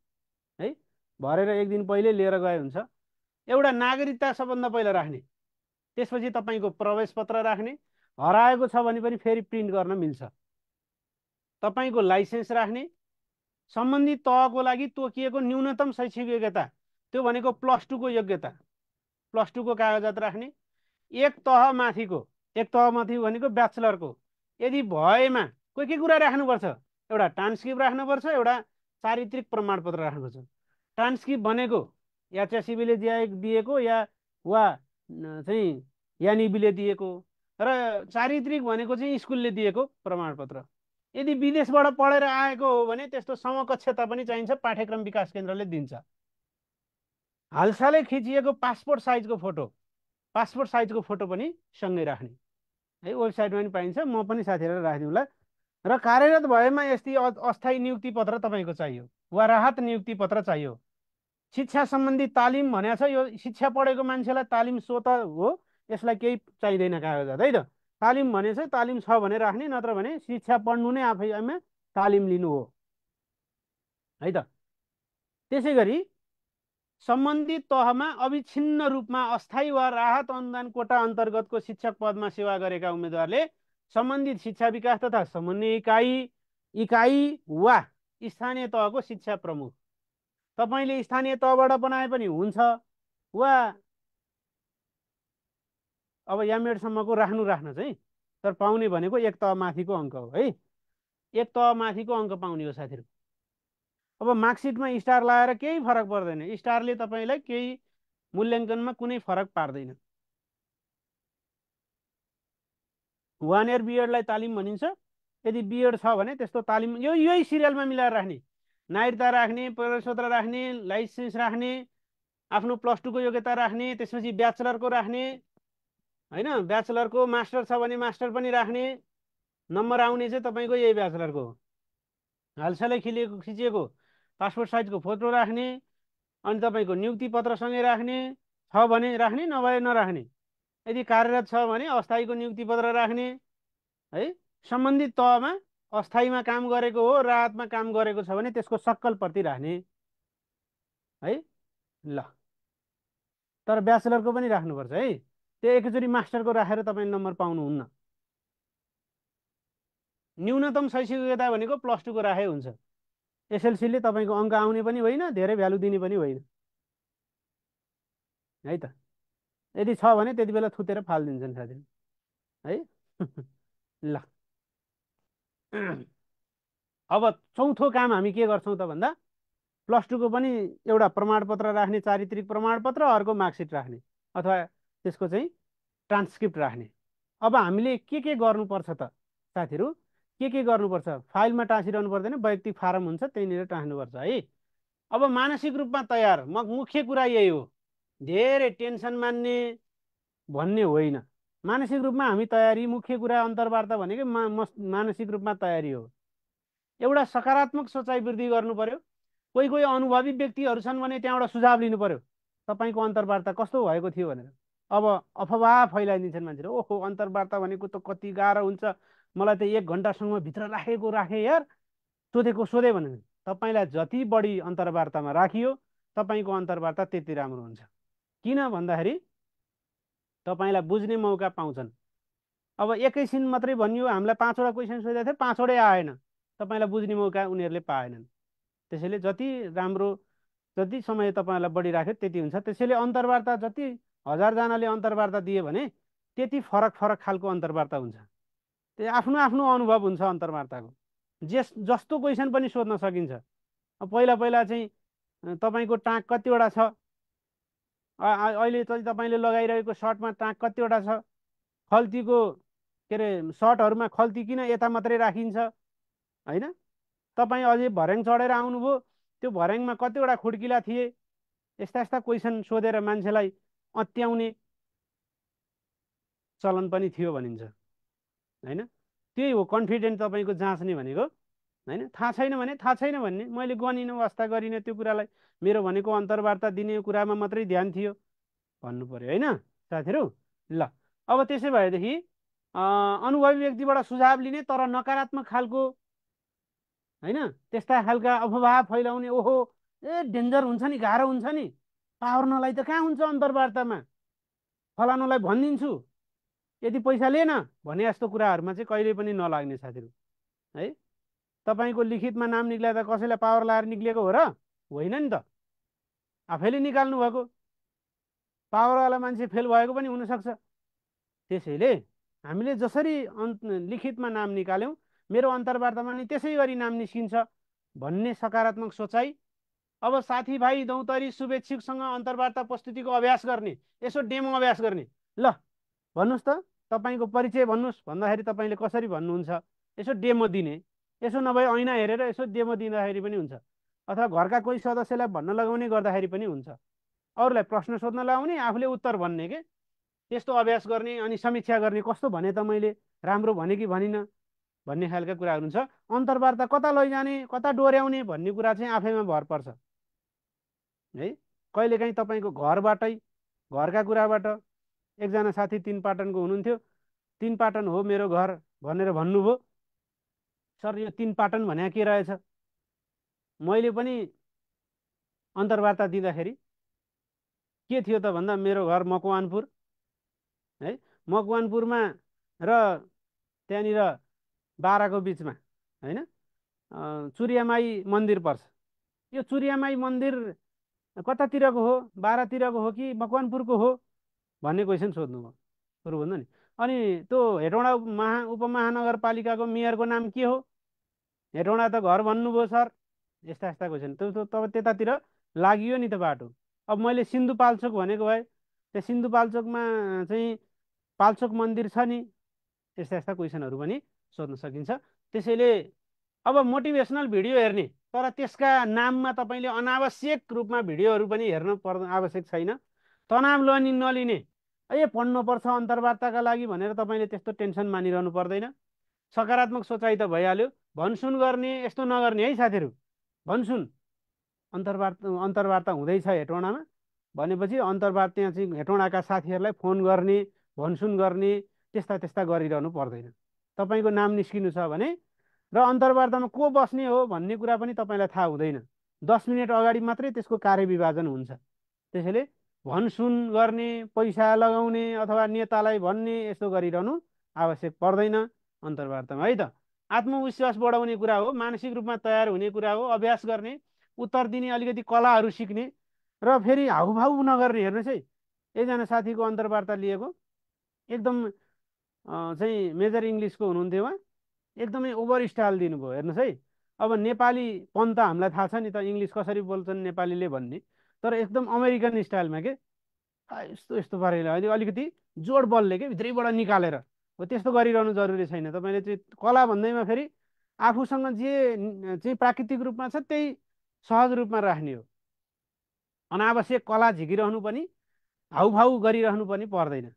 है भरेर एक दिन पहिल्यै लिएर गए हुन्छ एउटा नागरिकता सबभन्दा पहिला राख्ने त्यसपछि तपाईँको प्रवेश पत्र राख्ने हराएको छ भने पनि फेरि प्रिन्ट गर्न मिल्छ तपाईँको लाइसेन्स राख्ने सम्बन्धित तहको लागि तोकिएको न्यूनतम शैक्षिक योग्यता त्यो भनेको प्लस टूको योग्यता प्लस टूको कागजात राख्ने एक तह माथिको एक तह माथि भनेको ब्याचलरको यदि भएमा कोही के कुरा राख्नुपर्छ एउटा ट्रान्सक्रिप्ट राख्नुपर्छ एउटा चारित्रिक प्रमाणपत्र राख्नुपर्छ ट्रान्सक्रिप्ट भनेको या च्यासिबीले दिएको या वा चाहिँ यानिबीले दिएको र चारित्रिक भनेको चाहिँ स्कुलले दिएको प्रमाणपत्र यदि विदेशबाट पढेर आएको हो भने त्यस्तो समकक्षता पनि चाहिन्छ पाठ्यक्रम विकास केन्द्रले दिन्छ हालसालै खिचिएको पासपोर्ट साइजको फोटो पासपोर्ट साइजको फोटो पनि सँगै राख्ने है वेबसाइटमा पनि पाइन्छ म पनि साथीहरूलाई राखिदिउँला र कार्यरत भएमा यस्तै अस्थायी नियुक्ति पत्र तपाईँको चाहियो वा राहत नियुक्ति पत्र चाहियो शिक्षा सम्बन्धी तालिम भनेको छ यो शिक्षा पढेको मान्छेलाई तालिम स्वत हो यसलाई केही चाहिँदैन कागजात है त तालिम भने चाहिँ तालिम छ भने राख्ने नत्र भने शिक्षा पढ्नु नै आफैमा तालिम लिनु हो है त त्यसै गरी सम्बन्धित तहमा अविच्छिन्न रूपमा अस्थायी वा राहत अनुदान कोटा अन्तर्गतको शिक्षक पदमा सेवा गरेका उम्मेद्वारले सम्बन्धित शिक्षा विकास तथा समन्वय इकाइ इकाइ वा स्थानीय तहको शिक्षा प्रमुख तपाईँले स्थानीय तहबाट बनाए पनि हुन्छ वा अब एमएडसम्मको राख्नु राख्न चाहिँ तर पाउने भनेको एक तह माथिको अङ्क हो है एक तह माथिको अङ्क पाउने हो साथीहरू अब मार्कसिटमा स्टार लगाएर केही फरक पर्दैन स्टारले तपाईँलाई केही मूल्याङ्कनमा कुनै फरक पार्दैन वान इयर बिएडलाई तालिम भनिन्छ यदि बिएड छ भने त्यस्तो तालिम यो यही सिरियलमा मिलाएर राख्ने नागरिकता राख्ने प्रवेशपत्र राख्ने लाइसेन्स राख्ने आफ्नो प्लस टूको योग्यता राख्ने त्यसपछि ब्याचलरको राख्ने होइन ब्याचलरको मास्टर छ भने मास्टर पनि राख्ने नम्बर आउने चाहिँ तपाईँको यही ब्याचलरको हालसालै खिलिएको खिचिएको पासपोर्ट साइजको फोटो राख्ने अनि तपाईँको नियुक्ति पत्रसँगै राख्ने छ भने राख्ने नभए नराख्ने यदि कार्यरत छ भने अस्थायीको नियुक्ति पत्र राख्ने है सम्बन्धित तहमा अस्थायीमा काम गरेको हो राहतमा काम गरेको छ भने त्यसको सक्कल प्रति राख्ने है ल तर ब्याचलरको पनि राख्नुपर्छ है त्यो एकैचोटि मास्टरको राखेर तपाईँले नम्बर पाउनुहुन्न न्यूनतम शैक्षिक योग्यता भनेको प्लस टूको राखे हुन्छ एसएलसीले तपाईँको अङ्क आउने पनि होइन धेरै भ्यालु दिने पनि होइन है त यदि छ भने त्यति बेला थुतेर फालिदिन्छन् साथी है ल अब चौथो काम हामी के गर्छौँ त भन्दा प्लस टूको पनि एउटा प्रमाणपत्र राख्ने चारित्रिक प्रमाणपत्र अर्को मार्कसिट राख्ने अथवा त्यसको चाहिँ ट्रान्सक्रिप्ट राख्ने अब हामीले के के गर्नुपर्छ त साथीहरू के के गर्नुपर्छ फाइलमा टाँसिरहनु पर्दैन वैयक्तिक फारम हुन्छ त्यहीँनिर टाँस्नुपर्छ है अब मानसिक रूपमा तयार म मुख्य कुरा यही हो धेरै टेन्सन मान्ने भन्ने होइन मानसिक रूपमा हामी तयारी मुख्य कुरा अन्तर्वार्ता भनेकै मा मानसिक रूपमा तयारी हो एउटा सकारात्मक सोचाइ वृद्धि गर्नु पर्यो कोही कोही अनुभवी व्यक्तिहरू छन् भने त्यहाँबाट सुझाव लिनु पर्यो तपाईँको अन्तर्वार्ता कस्तो भएको थियो भनेर अब अफवाह फैलाइदिन्छन् मान्छेले ओहो अन्तर्वार्ता भनेको त कति गाह्रो हुन्छ मलाई त एक घन्टासम्म भित्र राखेको राखेँ यार सोधेको सोधेँ भने तपाईँलाई जति बढी अन्तर्वार्तामा राखियो तपाईँको अन्तर्वार्ता त्यति राम्रो हुन्छ किन भन्दाखेरि तपाईँलाई बुझ्ने मौका पाउँछन् अब एकैछिन मात्रै भनियो हामीलाई पाँचवटा क्वेसन सोधेको थियो पाँचवटै आएन तपाईँलाई बुझ्ने मौका उनीहरूले पाएनन् त्यसैले जति राम्रो जति समय तपाईँलाई बढी राख्यो त्यति हुन्छ त्यसैले अन्तर्वार्ता जति हजारजनाले अन्तर्वार्ता दिए भने त्यति फरक फरक खालको अन्तर्वार्ता हुन्छ त्यो आफ्नो आफ्नो अनुभव हुन्छ अन्तर्वार्ताको जे जस्तो क्वेसन पनि सोध्न सकिन्छ पहिला पहिला चाहिँ तपाईँको टाँक कतिवटा छ अहिले चाहिँ तपाईँले लगाइरहेको सर्टमा टाँक कतिवटा छ खल्तीको के अरे सर्टहरूमा खल्ती किन यता मात्रै राखिन्छ होइन तपाईँ अझै भर्याङ चढेर आउनुभयो त्यो भर्याङमा कतिवटा खुड्किला थिए यस्ता यस्ता क्वेसन सोधेर मान्छेलाई अत्याउने चलन पनि थियो भनिन्छ होइन त्यही हो कन्फिडेन्ट तपाईँको जाँच्ने भनेको होइन थाहा छैन भने थाहा छैन भन्ने मैले गनिनँ वास्ता गरिनँ त्यो कुरालाई मेरो भनेको अन्तर्वार्ता दिने कुरामा मात्रै ध्यान थियो भन्नु पऱ्यो होइन साथीहरू ल अब त्यसै भएदेखि अनुभवी व्यक्तिबाट सुझाव लिने तर नकारात्मक खालको होइन त्यस्ता खालका अफवाह फैलाउने ओहो ए डेन्जर हुन्छ नि गाह्रो हुन्छ नि पावर्नलाई त कहाँ हुन्छ अन्तर्वार्तामा फलानुलाई भनिदिन्छु यदि पैसा लिएन भने यस्तो कुराहरूमा चाहिँ कहिले पनि नलाग्ने साथीहरू है तपाईँको लिखितमा नाम निक्ला त कसैलाई पावर लाएर निक्लिएको हो र होइन नि त आफैले निकाल्नु भएको पावरवाला मान्छे फेल भएको पनि हुनसक्छ त्यसैले हामीले जसरी अन् लिखितमा नाम निकाल्यौँ मेरो अन्तर्वार्तामा नि त्यसै गरी नाम निस्किन्छ भन्ने सकारात्मक सोचाइ अब साथीभाइ दौतरी शुभेच्छुकसँग अन्तर्वार्ता प्रस्तुतिको अभ्यास गर्ने यसो डेमो अभ्यास गर्ने ल भन्नुहोस् त तपाईँको परिचय भन्नुहोस् भन्दाखेरि तपाईँले कसरी भन्नुहुन्छ यसो डेमो दिने यसो नभए ऐना हेरेर यसो डेमो दिँदाखेरि पनि हुन्छ अथवा घरका कोही सदस्यलाई भन्न लगाउने गर्दाखेरि पनि हुन्छ अरूलाई प्रश्न सोध्न लगाउने आफूले उत्तर भन्ने के त्यस्तो अभ्यास गर्ने अनि समीक्षा गर्ने कस्तो भने त मैले राम्रो भने कि भनिनँ भन्ने खालका कुराहरू हुन्छ अन्तर्वार्ता कता लैजाने कता डोर्याउने भन्ने कुरा चाहिँ आफैमा भर पर्छ है कहिलेकाहीँ तपाईँको घरबाटै घरका कुराबाट एकजना साथी तिन पाटनको हुनुहुन्थ्यो तिन पाटन हो मेरो घर भनेर भन्नुभयो सर यो तिन पाटन भने के रहेछ मैले पनि अन्तर्वार्ता दिँदाखेरि के थियो त भन्दा मेरो घर मकवानपुर है मकवानपुरमा र त्यहाँनिर बाह्रको बिचमा होइन चुरियामाई मन्दिर पर्छ यो चुरियामाई मन्दिर कतातिरको हो बाह्रतिरको हो कि मकवानपुरको हो भन्ने क्वेसन सोध्नुभयो सुरु भन्नु नि अनि त्यो हेटौँडा महा उपमहानगरपालिकाको मेयरको नाम के हो हेटौँडा त घर भन्नुभयो सर यस्ता यस्ता क्वेसन त्यो तब त्यतातिर लागियो नि त बाटो अब मैले सिन्धुपाल्चोक भनेको भए त्यहाँ सिन्धुपाल्चोकमा चाहिँ पाल्चोक मन्दिर छ नि यस्ता यस्ता क्वेसनहरू पनि सोध्न सकिन्छ त्यसैले अब मोटिभेसनल भिडियो हेर्ने तर त्यसका नाममा तपाईँले अनावश्यक रूपमा भिडियोहरू पनि हेर्न पर् आवश्यक छैन तनाव लनि नलिने ए पढ्नुपर्छ अन्तर्वार्ताका लागि भनेर तपाईँले त्यस्तो टेन्सन मानिरहनु पर्दैन सकारात्मक सोचाइ त भइहाल्यो भनसुन गर्ने यस्तो नगर्ने है साथीहरू भनसुन अन्तर्वार्ता अन्तर्वार्ता हुँदैछ हेटौँडामा भनेपछि अन्तर्वार्ता त्यहाँ चाहिँ हेटौँडाका साथीहरूलाई फोन गर्ने भनसुन गर्ने त्यस्ता त्यस्ता गरिरहनु पर्दैन तपाईँको नाम निस्किनु छ भने र अन्तर्वार्तामा को बस्ने हो भन्ने कुरा पनि तपाईँलाई थाहा हुँदैन दस मिनट अगाडि मात्रै त्यसको कार्यविभाजन हुन्छ त्यसैले भनसुन गर्ने पैसा लगाउने अथवा नेतालाई भन्ने यस्तो गरिरहनु आवश्यक पर्दैन अन्तर्वार्तामा है त आत्मविश्वास बढाउने कुरा हो मानसिक रूपमा तयार हुने कुरा हो अभ्यास गर्ने उत्तर दिने अलिकति कलाहरू सिक्ने र फेरि हाउभाउ नगर्ने हेर्नुहोस् है एकजना साथीको अन्तर्वार्ता लिएको एकदम चाहिँ मेजर इङ्ग्लिसको हुनुहुन्थ्यो उहाँ एकदमै ओभर स्टाइल दिनुभयो हेर्नुहोस् है अब नेपाली त हामीलाई थाहा छ नि त इङ्ग्लिस कसरी बोल्छन् नेपालीले भन्ने तर एकदम अमेरिकन स्टाइलमा के यस्तो यस्तो पारेर अहिले अलिकति जोड बलले के भित्रैबाट निकालेर हो त्यस्तो गरिरहनु जरुरी छैन तपाईँले चाहिँ कला भन्दैमा फेरि आफूसँग जे चाहिँ प्राकृतिक रूपमा छ त्यही सहज रूपमा राख्ने हो अनावश्यक कला झिकिरहनु पनि हाउभाउ गरिरहनु पनि पर्दैन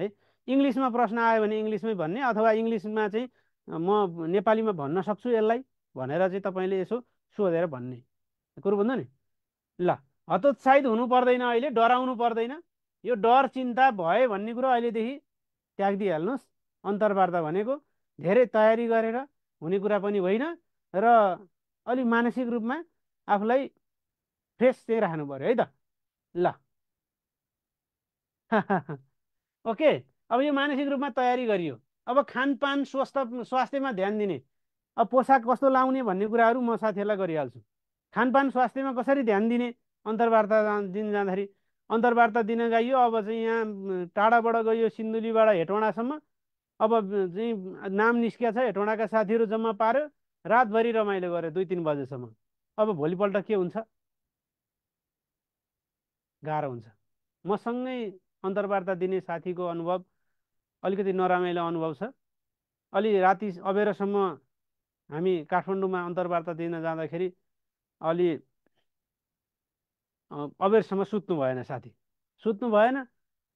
है इङ्ग्लिसमा प्रश्न आयो भने इङ्ग्लिसमै भन्ने अथवा इङ्ग्लिसमा चाहिँ म नेपालीमा भन्न सक्छु यसलाई भनेर चाहिँ तपाईँले यसो सोधेर भन्ने कुरो बुझ्नु नि ल हतोत्साहित हुनु पर्दैन अहिले डराउनु पर्दैन यो डर चिन्ता भए भन्ने कुरो अहिलेदेखि त्यागदिइहाल्नुहोस् अन्तर्वार्ता भनेको धेरै तयारी गरेर हुने कुरा पनि होइन र अलिक मानसिक रूपमा आफूलाई फ्रेस चाहिँ राख्नु पऱ्यो है त ल ओके अब यो मानसिक रूपमा तयारी गरियो अब खानपान स्वास्थ्य स्वास्थ्यमा ध्यान दिने अब पोसाक कस्तो लाउने भन्ने कुराहरू म साथीहरूलाई गरिहाल्छु खानपान स्वास्थ्यमा कसरी ध्यान दिने अन्तर्वार्ता दिन जाँदाखेरि अन्तर्वार्ता दिन गइयो अब चाहिँ यहाँ टाढाबाट गयो सिन्धुलीबाट हेटौँडासम्म अब चाहिँ नाम निस्किया छ हेटौँडाका साथीहरू जम्मा पार्यो रातभरि रमाइलो गरे दुई तिन बजेसम्म अब भोलिपल्ट के हुन्छ गाह्रो हुन्छ मसँगै अन्तर्वार्ता दिने साथीको अनुभव अलिकति नरामाइलो अनुभव छ अलि राति अबेरसम्म हामी काठमाडौँमा अन्तर्वार्ता दिन जाँदाखेरि अलि अबेरसम्म सुत्नु भएन साथी सुत्नु भएन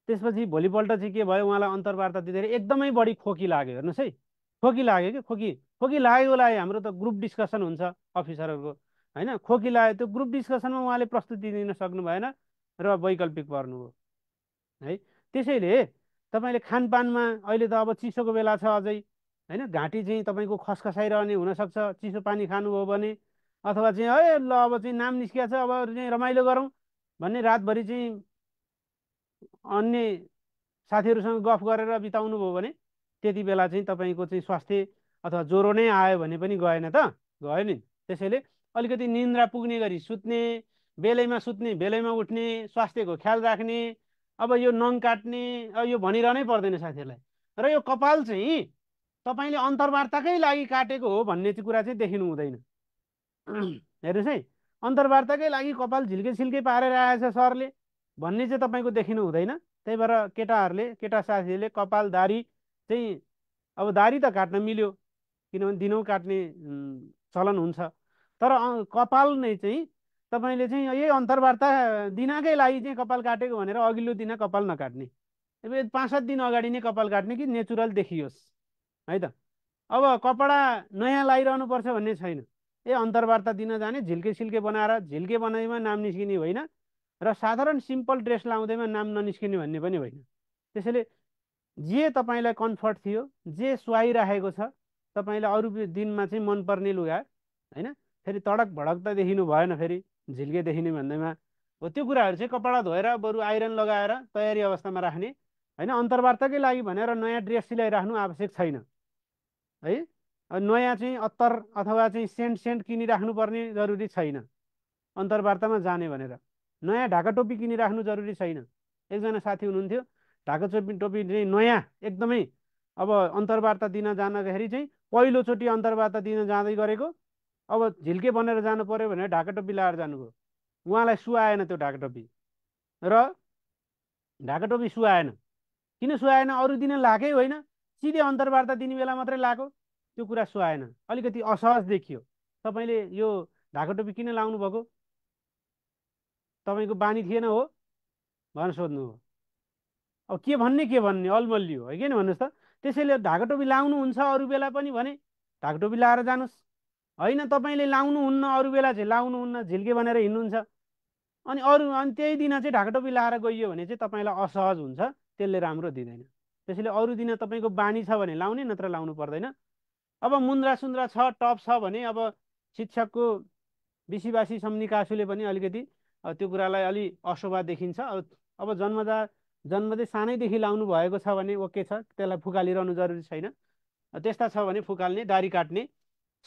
त्यसपछि भोलिपल्ट चाहिँ के भयो उहाँलाई अन्तर्वार्ता दिँदाखेरि एकदमै बढी खोकी लाग्यो हेर्नुहोस् है खोकी लाग्यो कि खोकी खोकी लाग्यो हाम्रो त ग्रुप डिस्कसन हुन्छ अफिसरहरूको होइन खोकी लाग्यो त्यो ग्रुप डिस्कसनमा उहाँले प्रस्तुति दिन सक्नु भएन र वैकल्पिक पर्नुभयो है त्यसैले तपाईँले खानपानमा अहिले त अब चिसोको बेला छ अझै होइन घाँटी चाहिँ तपाईँको खसखसाइरहने हुनसक्छ चिसो पानी खानुभयो भने अथवा चाहिँ है ल अब चाहिँ नाम निस्किया छ अब चाहिँ रमाइलो गरौँ भन्ने रातभरि चाहिँ अन्य साथीहरूसँग गफ गरेर बिताउनु भयो भने त्यति बेला चाहिँ तपाईँको चाहिँ स्वास्थ्य अथवा ज्वरो नै आयो भने पनि गएन त गयो नि त्यसैले अलिकति निन्द्रा पुग्ने गरी सुत्ने बेलैमा सुत्ने बेलैमा उठ्ने स्वास्थ्यको ख्याल राख्ने अब यो नङ काट्ने यो भनिरहनै पर्दैन साथीहरूलाई र यो कपाल चाहिँ तपाईँले अन्तर्वार्ताकै लागि काटेको हो भन्ने चाहिँ कुरा चाहिँ देखिनु हुँदैन हेर्नुहोस् है अन्तर्वार्ताकै लागि कपाल झिल्के छिल्के पारेर आएछ सरले भन्ने चाहिँ तपाईँको देखिनु हुँदैन त्यही भएर केटाहरूले केटा साथीहरूले कपाल दारी चाहिँ अब दारी त काट्न मिल्यो किनभने दिनौँ काट्ने चलन हुन्छ तर कपाल नै चाहिँ तपाईँले चाहिँ यही अन्तर्वार्ता दिनकै लागि चाहिँ कपाल काटेको भनेर अघिल्लो दिन कपाल नकाट्ने पाँच सात दिन अगाडि नै कपाल काट्ने कि नेचुरल देखियोस् है त अब कपडा नयाँ पर्छ भन्ने छैन ए अन्तर्वार्ता दिन जाने झिल्के सिल्के बनाएर झिल्के बनाइमा नाम निस्किने होइन र साधारण सिम्पल ड्रेस लाउँदैमा नाम ननिस्किने भन्ने पनि होइन त्यसैले जे तपाईँलाई कम्फर्ट थियो जे सुहाइराखेको छ तपाईँलाई अरू दिनमा चाहिँ मनपर्ने लुगा होइन फेरि तडक भडक त देखिनु भएन फेरि झिल्के देखिने भन्दैमा हो त्यो कुराहरू चाहिँ कपडा धोएर बरु आइरन लगाएर तयारी अवस्थामा राख्ने होइन अन्तर्वार्ताकै लागि भनेर नयाँ ड्रेस सिलाइराख्नु आवश्यक छैन है नयाँ चाहिँ अत्तर अथवा चाहिँ सेन्ट सेन्ट किनिराख्नुपर्ने जरुरी छैन अन्तर्वार्तामा जाने भनेर नयाँ ढाका टोपी किनिराख्नु जरुरी छैन एकजना साथी हुनुहुन्थ्यो ढाका चोपी टोपी चाहिँ नयाँ एकदमै अब अन्तर्वार्ता दिन जाँदाखेरि चाहिँ पहिलोचोटि अन्तर्वार्ता दिन जाँदै गरेको अब झिल्के बनेर जानु पर्यो भनेर ढाकाटोपी लगाएर जानुभयो उहाँलाई सुहाएन त्यो ढाकाटोपी र ढाकाटोपी सुहाएन किन सुहाएन अरू दिन लाएकै होइन सिधै अन्तर्वार्ता दिने बेला मात्रै लाएको त्यो कुरा सुहाएन अलिकति असहज देखियो तपाईँले यो ढाकाटोपी किन लाउनु भएको तपाईँको बानी थिएन हो भनेर सोध्नु हो अब के भन्ने के भन्ने अलमल्ली हो किन भन्नुहोस् त त्यसैले ढाकाटोपी लाउनुहुन्छ अरू बेला पनि भने ढाकाटोपी लाएर जानुहोस् होइन तपाईँले लाउनुहुन्न अरू बेला चाहिँ लाउनुहुन्न झिल्के भनेर हिँड्नुहुन्छ अनि अरू अनि त्यही दिन चाहिँ ढाकाटोपी लाएर गइयो भने चाहिँ तपाईँलाई असहज हुन्छ त्यसले राम्रो दिँदैन त्यसैले अरू दिन तपाईँको बानी छ भने लाउने नत्र लाउनु पर्दैन अब मुन्द्रा सुन्द्रा छ टप छ भने अब शिक्षकको बिसीबासी सम्निकासुले पनि अलिकति त्यो कुरालाई अलि अशोभा देखिन्छ अब जन्मदा जन्मदै सानैदेखि लाउनु भएको छ भने ओके छ त्यसलाई फुकालिरहनु जरुरी छैन त्यस्ता छ भने फुकाल्ने दारी काट्ने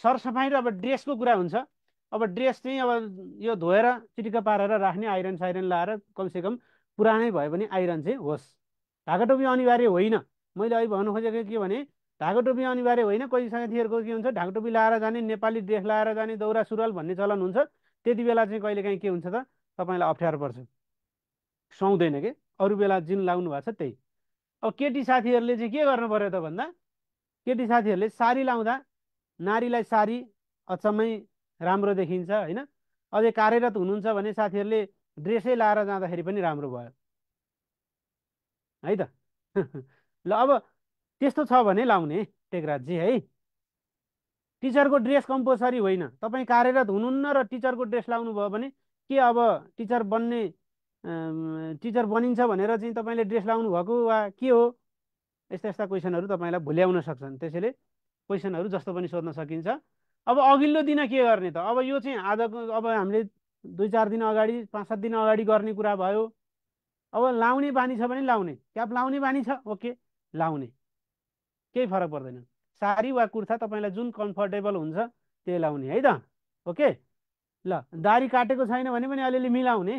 सरसफाइ र अब ड्रेसको कुरा हुन्छ अब ड्रेस चाहिँ अब यो धोएर चिटिक्क पारेर राख्ने आइरन साइरन लाएर कमसेकम पुरानै भए पनि आइरन चाहिँ होस् ढाका टोपी अनिवार्य होइन मैले अहिले भन्नु खोजेको के भने ढाका टोपी अनिवार्य होइन कोही साथीहरूको के हुन्छ ढाका टोपी लाएर जाने नेपाली ड्रेस लाएर जाने दौरा सुरुवाल भन्ने चलन हुन्छ त्यति बेला चाहिँ कहिलेकाहीँ के हुन्छ त तपाईँलाई अप्ठ्यारो पर्छ सुहाउँदैन कि अरू बेला जुन लाउनु भएको छ त्यही अब केटी साथीहरूले चाहिँ के गर्नु पऱ्यो त भन्दा केटी साथीहरूले सारी लाउँदा नारीलाई सारी अचम्मै राम्रो देखिन्छ होइन अझै कार्यरत हुनुहुन्छ भने साथीहरूले ड्रेसै लाएर जाँदाखेरि पनि राम्रो भयो है त ल अब त्यस्तो छ भने लाउने टेकराजी है टिचरको ड्रेस कम्पलसरी होइन तपाईँ कार्यरत हुनुहुन्न र टिचरको ड्रेस लाउनु भयो भने के अब टिचर बन्ने टिचर बनिन्छ भनेर चाहिँ तपाईँले ड्रेस लाउनु भएको वा के हो यस्ता यस्ता क्वेसनहरू तपाईँलाई भुल्याउन सक्छन् त्यसैले क्वेसनहरू जस्तो पनि सोध्न सकिन्छ अब अघिल्लो दिन के गर्ने त अब यो चाहिँ आजको अब हामीले दुई चार दिन अगाडि पाँच सात दिन अगाडि गर्ने कुरा भयो अब लाउने बानी छ भने लाउने क्याप लाउने बानी छ ओके लाउने केही फरक पर्दैन साडी वा कुर्ता तपाईँलाई जुन कम्फर्टेबल हुन्छ त्यही लाउने है त ओके ल दारी काटेको छैन भने पनि अलिअलि मिलाउने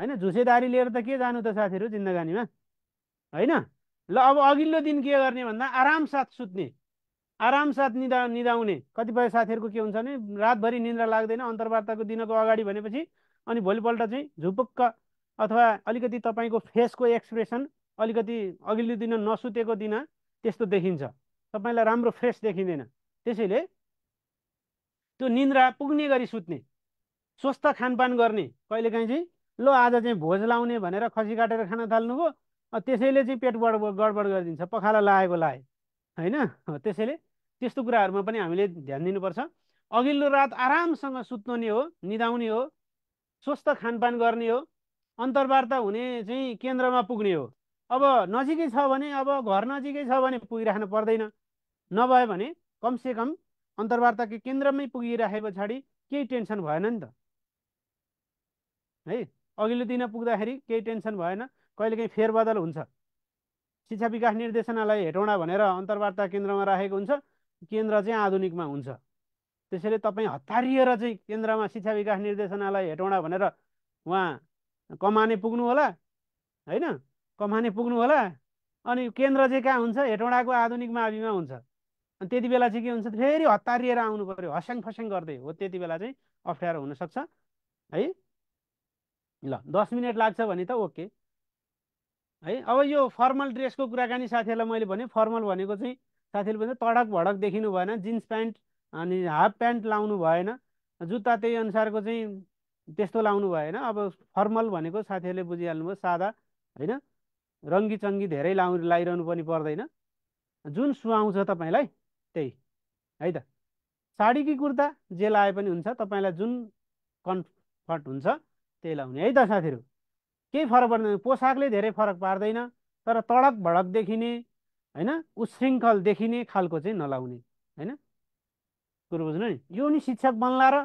होइन झुसे दारी लिएर त के जानु त साथीहरू जिन्दगानीमा होइन ल अब अघिल्लो दिन के गर्ने भन्दा आराम साथ सुत्ने आरामसाथ निदा निदाउने कतिपय साथीहरूको के हुन्छ भने रातभरि निन्द्रा लाग्दैन अन्तर्वार्ताको दिनको अगाडि भनेपछि अनि भोलिपल्ट चाहिँ झुपुक्क अथवा अलिकति तपाईँको फेसको एक्सप्रेसन अलिकति अघिल्लो दिन नसुतेको दिन त्यस्तो देखिन्छ तपाईँलाई राम्रो फ्रेस देखिँदैन त्यसैले त्यो निन्द्रा पुग्ने गरी सुत्ने स्वस्थ खानपान गर्ने कहिलेकाहीँ चाहिँ ल आज चाहिँ भोज लाउने भनेर खसी काटेर खान थाल्नुभयो त्यसैले चाहिँ पेट गडबड गडबड गरिदिन्छ पखाला लाएको लाए होइन त्यसैले त्यस्तो कुराहरूमा पनि हामीले ध्यान दिनुपर्छ अघिल्लो रात आरामसँग सुत्नु नै हो निदाउने हो स्वस्थ खानपान गर्ने हो अन्तर्वार्ता हुने चाहिँ केन्द्रमा पुग्ने हो अब नजिकै छ भने अब घर नजिकै छ भने पुगिराख्नु पर्दैन नभए भने कमसेकम अन्तर्वार्ताको केन्द्रमै पुगिराखे पछाडि केही टेन्सन भएन नि त है अघिल्लो दिन पुग्दाखेरि केही टेन्सन भएन कहिलेकाहीँ फेरबदल हुन्छ शिक्षा विकास निर्देशनालाई हेटौँडा भनेर अन्तर्वार्ता केन्द्रमा राखेको हुन्छ केन्द्र चाहिँ आधुनिकमा हुन्छ त्यसैले तपाईँ हतारिएर चाहिँ केन्द्रमा शिक्षा विकास निर्देशनालय हेटौँडा भनेर उहाँ कमाने पुग्नु होला होइन कमाने पुग्नु होला अनि केन्द्र चाहिँ कहाँ हुन्छ हेटौँडाको आधुनिक माविमा हुन्छ अनि त्यति बेला चाहिँ के हुन्छ फेरि हतारिएर आउनु पऱ्यो हस्याङ फस्याङ गर्दै हो त्यति बेला चाहिँ अप्ठ्यारो हुनसक्छ है ल दस मिनट लाग्छ भने त ओके है अब यो फर्मल ड्रेसको कुराकानी साथीहरूलाई मैले भने फर्मल भनेको चाहिँ साथीले भन्छ तडक भडक देखिनु भएन जिन्स प्यान्ट अनि हाफ प्यान्ट लाउनु भएन जुत्ता त्यही अनुसारको चाहिँ त्यस्तो लाउनु भएन अब फर्मल भनेको साथीहरूले बुझिहाल्नुभयो सादा होइन रङ्गी चङ्गी धेरै लाउ लगाइरहनु पनि पर्दैन जुन सुहाउँछ तपाईँलाई त्यही है त साडी कि कुर्ता जे लाए पनि हुन्छ तपाईँलाई जुन कन्फर्ट हुन्छ त्यही लाउने है त साथीहरू केही फरक पर्दैन पोसाकले धेरै फरक पार्दैन तर तडक भडक देखिने होइन उशृङ्खल देखिने खालको चाहिँ नलाउने होइन कुरो बुझ्नु नि यो नि शिक्षक बन्ला र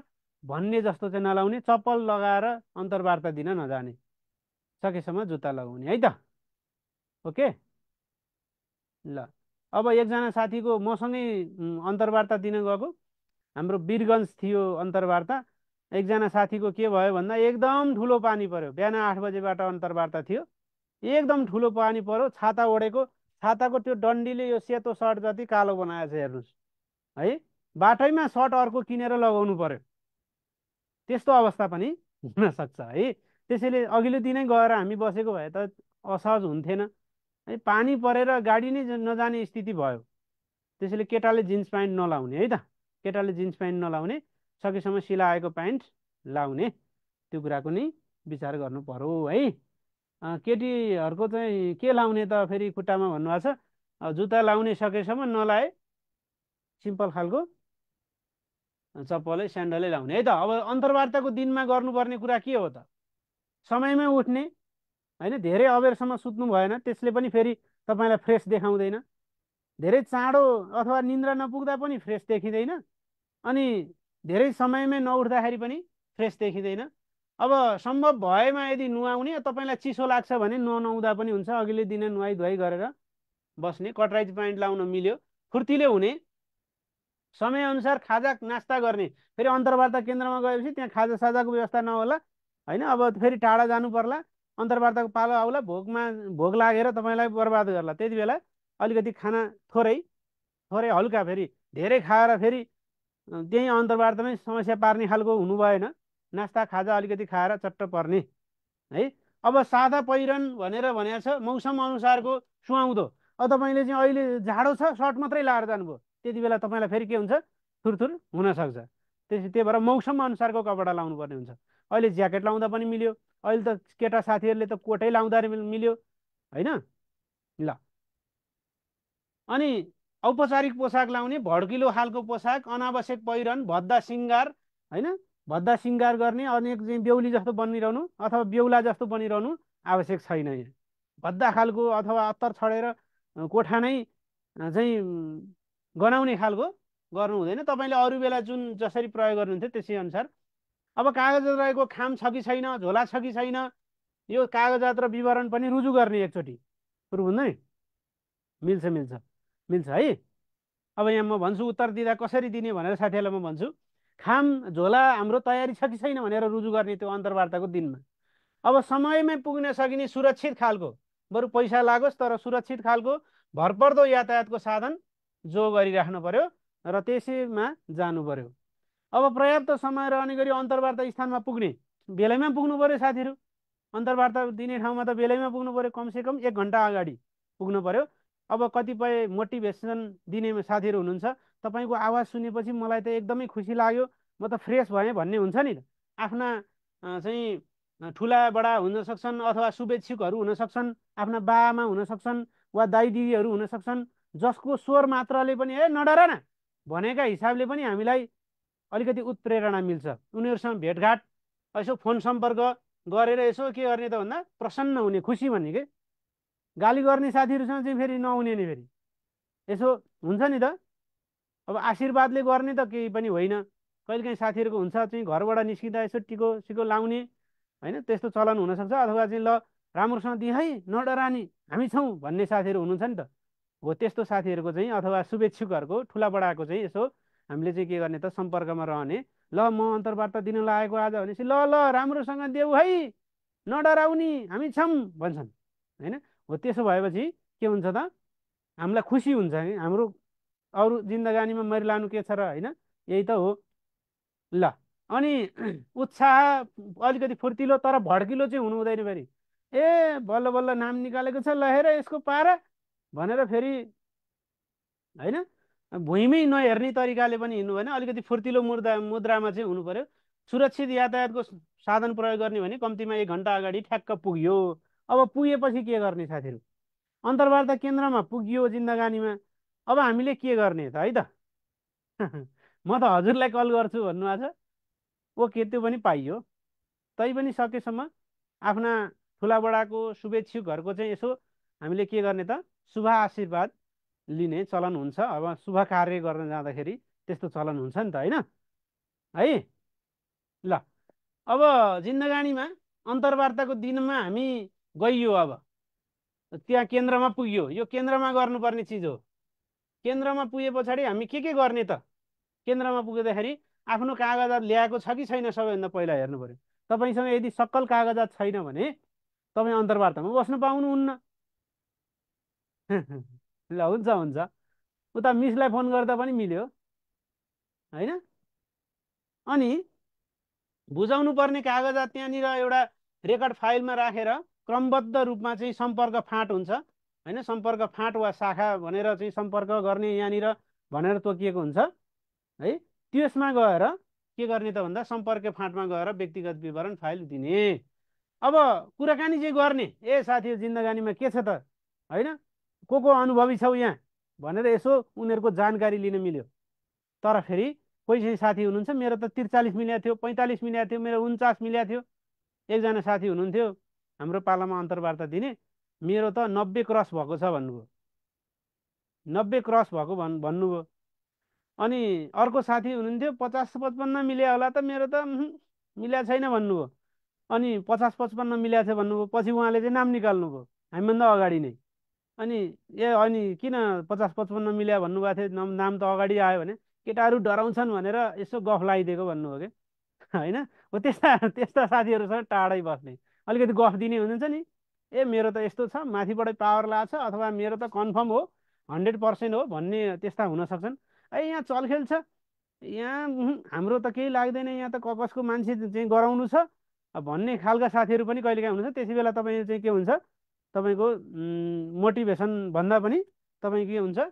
भन्ने जस्तो चाहिँ नलाउने चप्पल लगाएर अन्तर्वार्ता दिन नजाने सकेसम्म जुत्ता लगाउने है त ओके ल अब एकजना साथीको मसँगै अन्तर्वार्ता दिन गएको हाम्रो वीरगन्ज थियो अन्तर्वार्ता एकजना साथीको के भयो भन्दा एकदम ठुलो पानी पर्यो बिहान आठ बजेबाट अन्तर्वार्ता थियो एकदम ठुलो पानी पर्यो छाता ओढेको छाताको त्यो डन्डीले यो सेतो सर्ट जति कालो बनाएछ हेर्नुहोस् है बाटैमा सर्ट अर्को किनेर लगाउनु पर्यो त्यस्तो अवस्था पनि हुनसक्छ है त्यसैले अघिल्लो दिनै गएर हामी बसेको भए त असहज हुन्थेन है पानी परेर गाडी नै नजाने स्थिति भयो त्यसैले केटाले जिन्स प्यान्ट नलाउने है त केटाले जिन्स प्यान्ट नलाउने सकेसम्म सिलाएको प्यान्ट लाउने त्यो कुराको नि विचार गर्नु पर्यो है केटीहरूको चाहिँ के लाउने त फेरि खुट्टामा भन्नुभएको छ जुत्ता लाउने सकेसम्म नलाए सिम्पल खालको चप्पलै स्यान्डलै लाउने है त अब अन्तर्वार्ताको दिनमा गर्नुपर्ने कुरा के हो त समयमै उठ्ने होइन धेरै अबेरसम्म सुत्नु भएन त्यसले पनि फेरि तपाईँलाई फ्रेस देखाउँदैन धेरै चाँडो अथवा निन्द्रा नपुग्दा पनि फ्रेस देखिँदैन अनि धेरै समयमै नउठ्दाखेरि पनि फ्रेस देखिँदैन अब सम्भव भएमा यदि नुहाउने तपाईँलाई चिसो लाग्छ भने ननुहाउँदा पनि हुन्छ अघिल्लो दिन नुहाइ धुवाइ गरेर बस्ने कटराइज प्यान्ट लाउन मिल्यो फुर्तिले हुने समयअनुसार खाजा नास्ता गर्ने फेरि अन्तर्वार्ता केन्द्रमा गएपछि त्यहाँ खाजा साजाको व्यवस्था नहोला होइन अब फेरि टाढा जानु पर्ला अन्तर्वार्ताको पालो आउला भोकमा भोक लागेर तपाईँलाई बर्बाद गर्ला त्यति बेला अलिकति खाना थोरै थोरै हल्का फेरि धेरै खाएर फेरि त्यही अन्तर्वार्तामै समस्या पार्ने खालको हुनु भएन नास्ता खाजा अलिकति खाएर चट्ट पर्ने है अब सादा पहिरन भनेर भनेको छ मौसम अनुसारको सुहाउँदो अब तपाईँले चाहिँ अहिले जाडो छ सर्ट मात्रै लाएर जानुभयो त्यति बेला तपाईँलाई फेरि के हुन्छ थुरथुर हुनसक्छ त्यस त्यही भएर मौसम अनुसारको कपडा लाउनु पर्ने हुन्छ अहिले ज्याकेट लाउँदा पनि मिल्यो अहिले त केटा साथीहरूले त कोटै लाउँदा मिल्यो होइन ल अनि औपचारिक पोसाक लाउने भड्किलो खालको पोसाक अनावश्यक पहिरन भद्दा सिङ्गार होइन भद्दा सिङ्गार गर्ने अनेक चाहिँ बेहुली जस्तो बनिरहनु अथवा बेहुला जस्तो बनिरहनु आवश्यक छैन यहाँ भद्दा खालको अथवा अत्तर छडेर कोठा नै चाहिँ गनाउने खालको गर्नु हुँदैन तपाईँले अरू बेला जुन जसरी प्रयोग गर्नुहुन्थ्यो त्यसै अनुसार अब कागजात रहेको खाम छ कि छैन झोला छ कि छैन यो कागजात र विवरण पनि रुजु गर्ने एकचोटि कुरो नि मिल्छ मिल्छ मिल्छ है अब यहाँ म भन्छु उत्तर दिँदा कसरी दिने भनेर साथीहरूलाई म भन्छु खाम झोला हाम्रो तयारी छ कि छैन भनेर रुजु गर्ने त्यो अन्तर्वार्ताको दिनमा अब समयमै पुग्न सकिने सुरक्षित खालको बरु पैसा लागोस् तर सुरक्षित खालको भरपर्दो यातायातको साधन जो गरिराख्नु पर्यो र त्यसैमा जानु पर्यो अब पर्याप्त समय रहने गरी अन्तर्वार्ता स्थानमा पुग्ने बेलैमा पुग्नु पर्यो साथीहरू अन्तर्वार्ता दिने ठाउँमा त बेलैमा पुग्नु पर्यो कमसेकम एक घन्टा अगाडि पुग्नु पर्यो अब कतिपय मोटिभेसन दिने साथीहरू हुनुहुन्छ तपाईँको आवाज सुनेपछि मलाई त एकदमै खुसी लाग्यो म त फ्रेस भएँ भन्ने हुन्छ नि त आफ्ना चाहिँ ठुला बडा हुन सक्छन् अथवा शुभेच्छुकहरू हुन सक्छन् आफ्ना बाबामा हुन सक्छन् वा दाई दिदीहरू हुन सक्छन् जसको स्वर मात्रले पनि ए नडर न भनेका हिसाबले पनि हामीलाई अलिकति उत्प्रेरणा मिल्छ उनीहरूसँग भेटघाट यसो फोन सम्पर्क गरेर यसो के गर्ने त भन्दा प्रसन्न हुने खुसी भन्ने के गाली गर्ने साथीहरूसँग चाहिँ फेरि नहुने नि फेरि यसो हुन्छ नि त अब आशीर्वादले गर्ने त केही पनि होइन कहिलेकाहीँ साथीहरूको हुन्छ चाहिँ घरबाट निस्किँदा यसो टिको सिको लाउने होइन त्यस्तो चलन हुनसक्छ अथवा चाहिँ ल राम्रोसँग दिए है नडरानी हामी छौँ भन्ने साथीहरू हुनुहुन्छ नि त हो त्यस्तो साथीहरूको चाहिँ अथवा शुभेच्छुकहरूको ठुला बडाको चाहिँ यसो हामीले चाहिँ के गर्ने त सम्पर्कमा रहने ल म अन्तर्वार्ता दिन लागेको आज भनेपछि ल ल राम्रोसँग देऊ है नडराउने हामी छौँ भन्छन् होइन हो त्यसो भएपछि के हुन्छ त हामीलाई खुसी हुन्छ कि हाम्रो अरू जिन्दगानीमा मरिलानु के छ र होइन यही त हो ल अनि उत्साह अलिकति फुर्तिलो तर भड्किलो चाहिँ हुनु हुँदैन फेरि ए बल्ल बल्ल नाम निकालेको छ ल हेर यसको पारा भनेर फेरि होइन भुइँमै नहेर्ने तरिकाले पनि हिँड्नु भएन अलिकति फुर्तिलो मुद्रा मुद्रामा चाहिँ हुनु पर्यो सुरक्षित यातायातको साधन प्रयोग गर्ने भने कम्तीमा एक घन्टा अगाडि ठ्याक्क पुग्यो अब पुगेपछि के गर्ने साथीहरू अन्तर्वार्ता केन्द्रमा पुगियो जिन्दगानीमा अब हामीले के गर्ने त है त म त हजुरलाई कल गर्छु भन्नुभएको छ ओके त्यो पनि पाइयो पनि सकेसम्म आफ्ना ठुलाबडाको शुभेच्छुकहरूको चाहिँ यसो हामीले के गर्ने त शुभ आशीर्वाद लिने चलन हुन्छ अब शुभ कार्य गर्न जाँदाखेरि त्यस्तो चलन हुन्छ नि त होइन है ल अब जिन्दगानीमा अन्तर्वार्ताको दिनमा हामी गइयो अब त्यहाँ केन्द्रमा पुग्यो यो केन्द्रमा गर्नुपर्ने चिज हो केन्द्रमा पुगे पछाडि हामी के के गर्ने त केन्द्रमा पुग्दाखेरि आफ्नो कागजात ल्याएको छ कि छैन सबैभन्दा पहिला हेर्नु पऱ्यो तपाईँसँग यदि सक्कल कागजात छैन भने तपाईँ अन्तर्वार्तामा बस्नु पाउनुहुन्न ल हुन्छ हुन्छ उता मिसलाई फोन गर्दा पनि मिल्यो होइन अनि बुझाउनु पर्ने कागजात त्यहाँनिर एउटा रेकर्ड फाइलमा राखेर क्रमबद्ध रूपमा चाहिँ सम्पर्क फाँट हुन्छ होइन सम्पर्क फाँट वा शाखा भनेर चाहिँ सम्पर्क गर्ने यहाँनिर भनेर तोकिएको हुन्छ है त्यसमा गएर के गर्ने त भन्दा सम्पर्क फाँटमा गएर व्यक्तिगत विवरण फाइल दिने अब कुराकानी चाहिँ गर्ने ए साथी जिन्दगानीमा के छ त होइन को को अनुभवी छौ यहाँ भनेर यसो उनीहरूको जानकारी लिन मिल्यो तर फेरि कोही चाहिँ साथी हुनुहुन्छ मेरो त त्रिचालिस मिल्याएको थियो पैँतालिस मिल्याएको थियो मेरो उन्चास मिल्याएको थियो एकजना साथी हुनुहुन्थ्यो हाम्रो पालामा अन्तर्वार्ता दिने मेरो त नब्बे क्रस भएको छ भन्नुभयो नब्बे क्रस भएको भन् भन्नुभयो अनि अर्को साथी हुनुहुन्थ्यो पचास पचपन्न मिल्यो होला त मेरो त मिल्या छैन भन्नुभयो अनि पचास पचपन्न मिल्या थियो भन्नुभयो पछि उहाँले चाहिँ नाम निकाल्नुभयो हामीभन्दा अगाडि नै अनि ए अनि किन पचास पचपन्न मिल्या भन्नुभएको थियो नाम नाम त अगाडि आयो भने केटाहरू डराउँछन् भनेर यसो गफ लगाइदिएको भन्नुभयो क्या होइन हो त्यस्ता त्यस्ता साथीहरूसँग टाढै बस्ने अलिकति गफ दिने हुनुहुन्छ नि ए मेरो त यस्तो छ माथिबाटै पावर लाग्छ अथवा मेरो त कन्फर्म हो हन्ड्रेड पर्सेन्ट हो भन्ने त्यस्ता हुन सक्छन् ए यहाँ चलखेल छ यहाँ हाम्रो त केही लाग्दैन यहाँ त ककसको मान्छे चाहिँ गराउनु छ भन्ने खालका साथीहरू पनि कहिलेकाहीँ हुनुहुन्छ त्यति बेला तपाईँ चाहिँ के हुन्छ तपाईँको मोटिभेसन भन्दा पनि तपाईँ के हुन्छ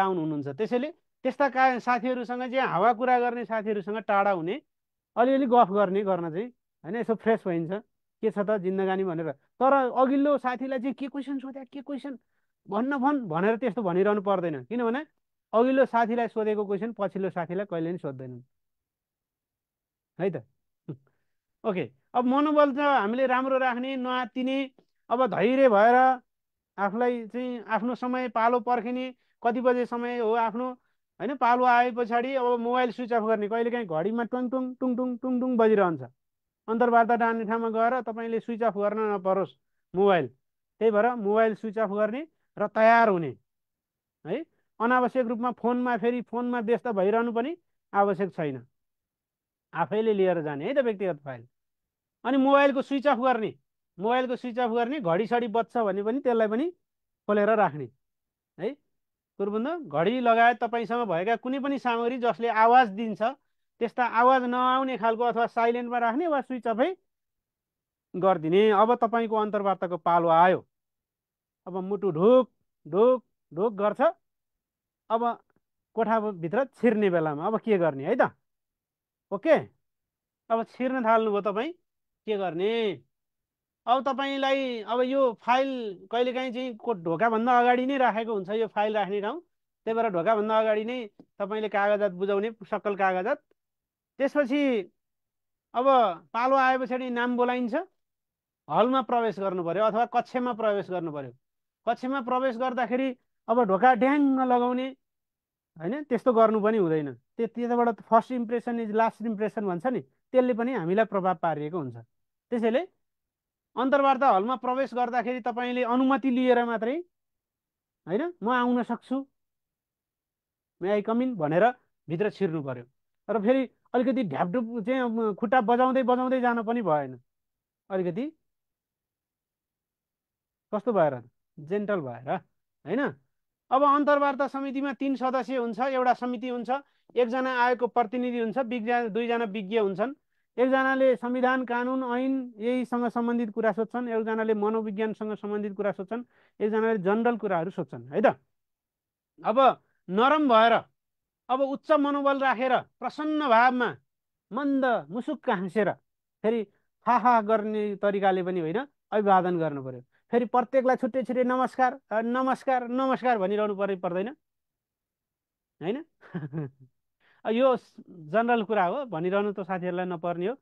डाउन हुनुहुन्छ त्यसैले त्यस्ता का साथीहरूसँग चाहिँ हावा कुरा गर्ने साथीहरूसँग टाढा हुने अलिअलि गफ गर्ने गर्न चाहिँ होइन यसो फ्रेस भइन्छ के छ त जिन्दगानी भनेर तर अघिल्लो साथीलाई चाहिँ के क्वेसन सोध्या के क्वेसन भन्न भन् भनेर त्यस्तो भनिरहनु पर्दैन किनभने अघिल्लो साथीलाई सोधेको क्वेसन पछिल्लो साथीलाई कहिले पनि सोध्दैनन् है त ओके अब मनोबल त हामीले राम्रो राख्ने नआत्तिने अब धैर्य भएर आफूलाई चाहिँ आफ्नो समय पालो पर्खिने कति बजे समय हो आफ्नो होइन पालो आए पछाडि अब मोबाइल स्विच अफ गर्ने कहिलेकाहीँ घडीमा टुङ टुङ टुङ टुङ टुङ टुङ बजिरहन्छ अन्तर्वार्ता डान्ने ठाउँमा गएर तपाईँले स्विच अफ गर्न नपरोस् मोबाइल त्यही भएर मोबाइल स्विच अफ गर्ने र तयार हुने है अनावश्यक रूपमा फोनमा फेरि फोनमा व्यस्त भइरहनु पनि आवश्यक छैन आफैले लिएर जाने है त व्यक्तिगत फाइल अनि मोबाइलको स्विच अफ गर्ने मोबाइलको स्विच अफ गर्ने घडी सडी बच्छ भने पनि त्यसलाई पनि खोलेर राख्ने है कुरो भन्दा घडी लगायत तपाईँसँग भएका कुनै पनि सामग्री जसले आवाज दिन्छ त्यस्ता आवाज नआउने खालको अथवा साइलेन्टमा राख्ने वा स्विच अफै गरिदिने अब तपाईँको अन्तर्वार्ताको पालो आयो अब मुटु ढुक ढुक ढुक गर्छ अब कोठाभित्र छिर्ने बेलामा अब के गर्ने है त ओके अब छिर्न थाल्नुभयो तपाईँ के गर्ने अब तपाईँलाई अब यो फाइल कहिलेकाहीँ चाहिँ को ढोकाभन्दा अगाडि नै राखेको हुन्छ यो फाइल राख्ने ठाउँ त्यही भएर ढोकाभन्दा अगाडि नै तपाईँले कागजात बुझाउने सकल कागजात त्यसपछि अब पालो आए पछाडि नाम बोलाइन्छ हलमा प्रवेश गर्नु पर्यो अथवा कक्षमा प्रवेश गर्नु पर्यो कक्षमा प्रवेश गर्दाखेरि अब ढोका ड्याङ्ग लगाउने होइन त्यस्तो गर्नु पनि हुँदैन त्यो त्यताबाट first impression is last impression भन्छ नि त्यसले पनि हामीलाई प्रभाव पारिएको हुन्छ त्यसैले अन्तर्वार्ता हलमा प्रवेश गर्दाखेरि तपाईँले अनुमति लिएर मात्रै होइन म आउन सक्छु मे आई कमिन भनेर भित्र छिर्नु पर्यो र फेरि अलिकति ढ्यापढुप चाहिँ खुट्टा बजाउँदै बजाउँदै जान पनि भएन अलिकति कस्तो भएर जेन्टल भएर होइन अब अन्तर्वार्ता समितिमा तिन सदस्य हुन्छ एउटा समिति हुन्छ एकजना आएको प्रतिनिधि हुन्छ विज्ञान दुईजना विज्ञ हुन्छन् एकजनाले संविधान कानुन ऐन यहीसँग सम्बन्धित कुरा सोध्छन् एकजनाले मनोविज्ञानसँग सम्बन्धित कुरा सोध्छन् एकजनाले जनरल कुराहरू सोध्छन् है त अब नरम भएर अब उच्च मनोबल राखेर प्रसन्न भावमा मन्द मुसुक्क हाँसेर फेरि हाहा गर्ने तरिकाले पनि होइन अभिवादन गर्नु पऱ्यो फेरि प्रत्येकलाई छुट्टै छुट्टै नमस्कार नमस्कार नमस्कार भनिरहनु पर्ने पर्दैन होइन यो जनरल कुरा हो भनिरहनु त साथीहरूलाई नपर्ने हो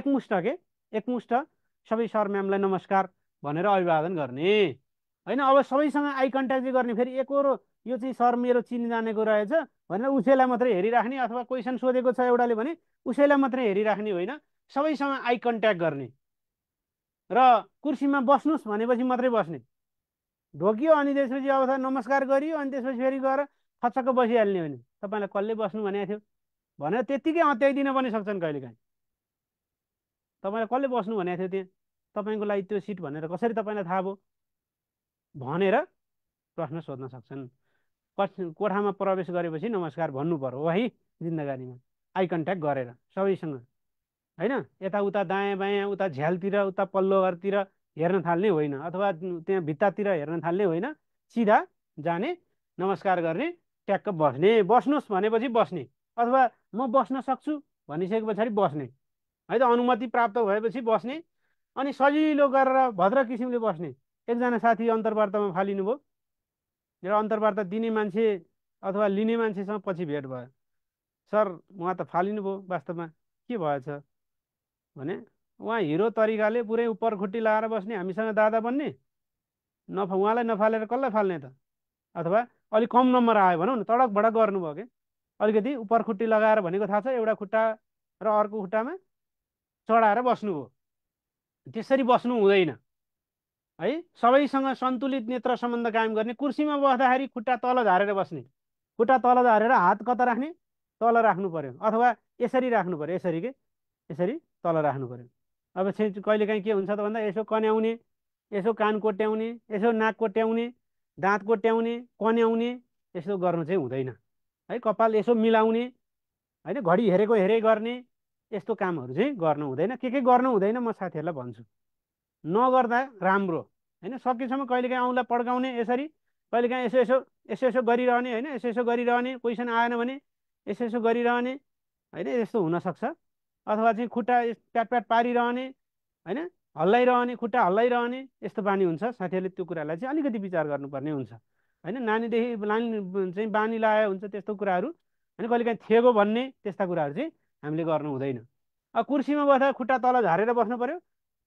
एकमुष्ट के एकमुष्ट सबै सर म्यामलाई नमस्कार भनेर अभिवादन गर्ने होइन अब सबैसँग आई कन्ट्याक्ट गर्ने फेरि एकरो यो चाहिँ सर मेरो चिनिजानेको रहेछ भनेर उसैलाई मात्रै हेरिराख्ने अथवा क्वेसन सोधेको छ एउटाले भने उसैलाई मात्रै हेरिराख्ने होइन सबैसँग आई कन्ट्याक्ट गर्ने र कुर्सीमा बस्नुहोस् भनेपछि मात्रै बस्ने ढोकियो अनि त्यसपछि अब नमस्कार गरियो अनि त्यसपछि फेरि गएर फचक्क बसिहाल्ने होइन तपाईँलाई कसले बस्नु भनेको थियो भनेर त्यत्तिकै अत्याइदिन पनि सक्छन् कहिले काहीँ तपाईँलाई कसले बस्नु भनेको थियो त्यहाँ तपाईँको लागि त्यो सिट भनेर कसरी तपाईँलाई थाहा भयो भनेर प्रश्न सोध्न सक्छन् कोठामा प्रवेश गरेपछि नमस्कार भन्नु पर्यो वही जिन्दगानीमा आई कन्ट्याक्ट गरेर सबैसँग होइन यताउता दायाँ बायाँ उता झ्यालतिर उता पल्लो घरतिर हेर्न थाल्ने होइन अथवा त्यहाँ भित्तातिर हेर्न थाल्ने होइन सिधा जाने नमस्कार गर्ने ट्याक्क बस्ने बस्नुहोस् भनेपछि बस्ने अथवा म बस्न सक्छु भनिसके पछाडि बस्ने है त अनुमति प्राप्त भएपछि बस्ने अनि सजिलो गरेर भद्र किसिमले बस्ने एकजना साथी अन्तर्वार्तामा फालिनुभयो मेरो अन्तर्वार्ता दिने मान्छे अथवा लिने मान्छेसँग पछि भेट भयो सर उहाँ त फालिनु भयो वास्तवमा के भएछ भने उहाँ हिरो तरिकाले पुरै उपर खुट्टी लगाएर बस्ने हामीसँग दादा बन्ने नफा उहाँलाई नफालेर कसलाई फाल्ने त अथवा अलिक कम नम्बर आयो भनौँ न तडक भडक गर्नुभयो कि अलिकति उपर खुट्टी लगाएर भनेको थाहा छ एउटा खुट्टा र अर्को खुट्टामा चढाएर बस्नुभयो त्यसरी बस्नु हुँदैन है सबैसँग सन्तुलित नेत्र सम्बन्ध कायम गर्ने कुर्सीमा बस्दाखेरि खुट्टा तल झारेर बस्ने खुट्टा तल झारेर हात कता राख्ने तल राख्नु पऱ्यो अथवा यसरी राख्नु पऱ्यो यसरी के यसरी तल राख्नु पऱ्यो अब चाहिँ कहिलेकाहीँ के हुन्छ त भन्दा यसो कन्याउने यसो कान कोट्याउने यसो नाक कोट्याउने दाँत कोट्याउने कन्याउने यसो गर्नु चाहिँ हुँदैन है कपाल यसो मिलाउने होइन घडी हेरेको हेरे गर्ने यस्तो कामहरू चाहिँ गर्नु हुँदैन के के गर्नु हुँदैन म साथीहरूलाई भन्छु नगर्दा राम्रो होइन सकेसम्म कहिलेकाहीँ औँला पड्काउने यसरी कहिलेकाहीँ यसो यसो यसो यसो गरिरहने होइन यसो यसो गरिरहने क्वेसन आएन भने यसो यसो गरिरहने होइन यस्तो हुनसक्छ अथवा चाहिँ खुट्टा प्याट प्याट पारिरहने होइन हल्लाइरहने खुट्टा हल्लाइरहने यस्तो बानी हुन्छ साथीहरूले त्यो कुरालाई चाहिँ अलिकति विचार गर्नुपर्ने हुन्छ होइन नानीदेखि नानी चाहिँ बानी लगायो हुन्छ त्यस्तो कुराहरू होइन कहिलेकाहीँ थेगो भन्ने त्यस्ता कुराहरू चाहिँ हामीले गर्नु हुँदैन अब कुर्सीमा बस्दा खुट्टा तल झारेर बस्नु पऱ्यो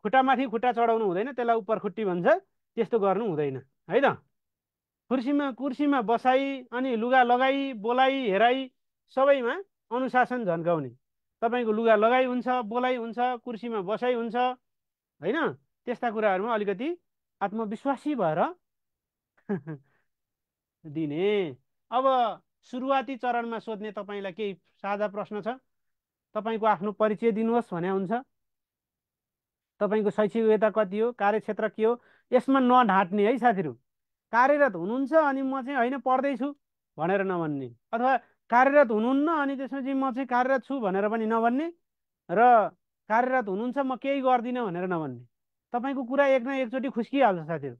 खुट्टामाथि खुट्टा चढाउनु हुँदैन त्यसलाई उपर खुट्टी भन्छ त्यस्तो गर्नु हुँदैन है त कुर्सीमा कुर्सीमा बसाई अनि लुगा लगाई बोलाई हेराई सबैमा अनुशासन झन्काउने तपाईँको लुगा लगाइ हुन्छ बोलाइ हुन्छ कुर्सीमा बसाइ हुन्छ होइन त्यस्ता कुराहरूमा अलिकति आत्मविश्वासी भएर दिने अब सुरुवाती चरणमा सोध्ने तपाईँलाई केही साझा प्रश्न छ तपाईँको आफ्नो परिचय दिनुहोस् भने हुन्छ तपाईँको शैक्षिक योग्यता कति हो कार्यक्षेत्र के हो यसमा नढाँट्ने है साथीहरू कार्यरत हुनुहुन्छ अनि म चाहिँ होइन पढ्दैछु भनेर नभन्ने अथवा कार्यरत हुनुहुन्न अनि त्यसपछि म चाहिँ कार्यरत छु भनेर पनि नभन्ने र कार्यरत हुनुहुन्छ म केही गर्दिनँ भनेर नभन्ने तपाईँको कुरा एक न एकचोटि खुस्किहाल्छ साथीहरू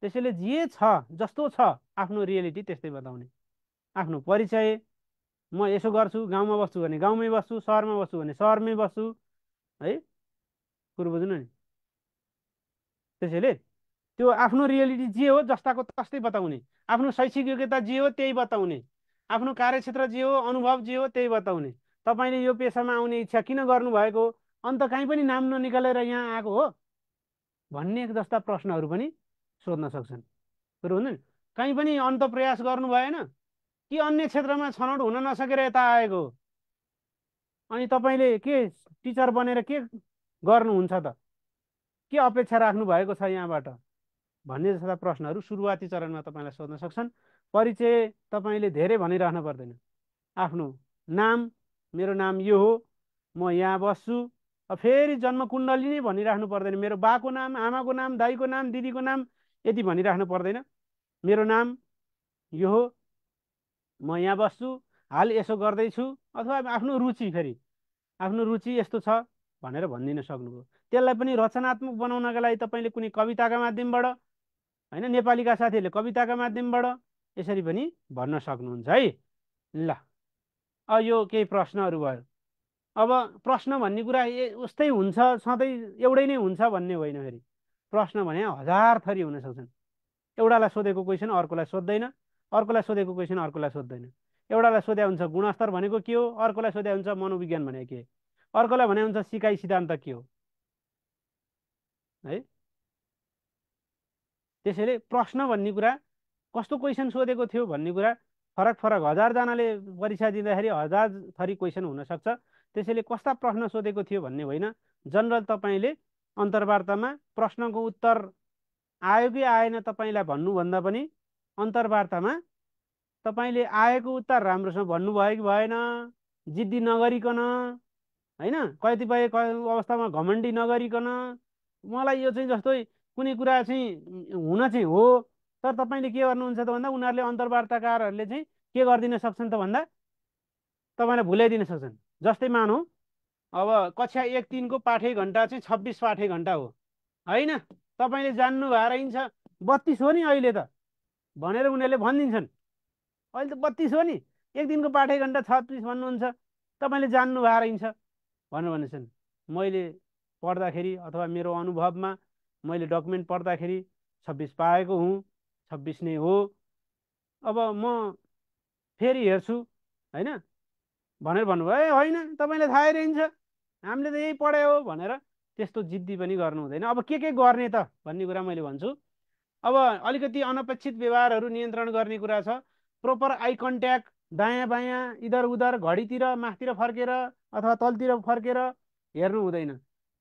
त्यसैले जे छ जस्तो छ आफ्नो रियालिटी त्यस्तै बताउने आफ्नो परिचय म यसो गर्छु गाउँमा बस्छु भने गाउँमै बस्छु सहरमा बस्छु भने सहरमै बस्छु है कुरो बुझ्नु नि त्यसैले त्यो आफ्नो रियालिटी जे हो जस्ताको तस्तै बताउने आफ्नो शैक्षिक योग्यता जे हो त्यही बताउने आफ्नो कार्यक्षेत्र जे हो अनुभव जे हो त्यही बताउने तपाईँले यो पेसामा आउने इच्छा किन गर्नुभएको अन्त कहीँ पनि नाम ननिकालेर यहाँ आएको हो भन्ने जस्ता प्रश्नहरू पनि सोध्न सक्छन् कुरो नि कहीँ पनि अन्त प्रयास गर्नु भएन कि अन्य क्षेत्रमा छनौट हुन नसकेर यता आएको अनि तपाईँले के टिचर बनेर के गर्नुहुन्छ त के अपेक्षा राख्नु भएको छ यहाँबाट भन्ने जस्ता प्रश्नहरू सुरुवाती चरणमा तपाईँलाई सोध्न सक्छन् परिचय तपाईँले धेरै भनिराख्नु पर्दैन आफ्नो नाम मेरो नाम यो हो म यहाँ बस्छु फेरि जन्मकुण्डली कुण्डली नै भनिराख्नु पर्दैन मेरो बाको नाम आमाको नाम दाईको नाम दिदीको नाम यति भनिराख्नु पर्दैन मेरो नाम यो हो म यहाँ बस्छु हाल यसो गर्दैछु अथवा आफ्नो रुचि फेरि आफ्नो रुचि यस्तो छ भनेर भनिदिन सक्नुभयो त्यसलाई पनि रचनात्मक बनाउनका लागि तपाईँले कुनै कविताका माध्यमबाट होइन नेपालीका साथीहरूले कविताका माध्यमबाट यसरी पनि भन्न सक्नुहुन्छ है ल यो केही प्रश्नहरू भयो अब प्रश्न भन्ने कुरा उस्तै हुन्छ सधैँ एउटै नै हुन्छ भन्ने होइन फेरि प्रश्न भने हजार थरी हुन सक्छन् एउटालाई सोधेको क्वेसन अर्कोलाई सोध्दैन अर्कोलाई सोधेको क्वेसन अर्कोलाई सोध्दैन एउटालाई सोध्या हुन्छ गुणस्तर भनेको के हो अर्कोलाई सोध्या हुन्छ मनोविज्ञान भनेको के अर्कोलाई भने हुन्छ सिकाइ सिद्धान्त के हो है त्यसैले प्रश्न भन्ने कुरा कस्तो क्वेसन सोधेको थियो भन्ने कुरा फरक फरक हजारजनाले परीक्षा दिँदाखेरि हजार थरी क्वेसन हुनसक्छ त्यसैले कस्ता प्रश्न सोधेको थियो भन्ने होइन जनरल तपाईँले अन्तर्वार्तामा प्रश्नको उत्तर आयो कि आएन तपाईँलाई भन्नुभन्दा पनि अन्तर्वार्तामा तपाईँले आएको उत्तर राम्रोसँग भन्नुभयो कि भएन जिद्दी नगरिकन होइन कतिपय अवस्थामा घमण्डी नगरिकन मलाई यो चाहिँ जस्तै कुनै कुरा चाहिँ हुन चाहिँ हो तर तपाईँले के गर्नुहुन्छ त भन्दा उनीहरूले अन्तर्वार्ताकारहरूले चाहिँ के गरिदिन सक्छन् त भन्दा तपाईँलाई भुलाइदिन सक्छन् जस्तै मानौँ अब कक्षा एक तिनको पाठै घन्टा चाहिँ छब्बिस पाठे घन्टा हो होइन तपाईँले जान्नु भएर हिँड्छ बत्तिस हो नि अहिले त भनेर उनीहरूले भनिदिन्छन् अहिले त बत्तिस हो नि एक दिनको पाठै घन्टा छब्बिस भन्नुहुन्छ तपाईँले जान्नु भएर हिँड्छ भनेर भनेछन् मैले पढ्दाखेरि अथवा मेरो अनुभवमा मैले डकुमेन्ट पढ्दाखेरि छब्बिस पाएको हुँ छब्बिस नै हो अब म फेरि हेर्छु होइन भनेर भन्नुभयो ए होइन तपाईँलाई थाहै रहन्छ हामीले त यही पढायो भनेर त्यस्तो जिद्दी पनि गर्नु हुँदैन अब के के गर्ने त भन्ने कुरा मैले भन्छु अब अलिकति अनपेक्षित व्यवहारहरू नियन्त्रण गर्ने कुरा छ प्रोपर आई कन्ट्याक्ट दायाँ बायाँ इधर उधर घडीतिर माथितिर फर्केर अथवा तलतिर फर्केर हेर्नु हुँदैन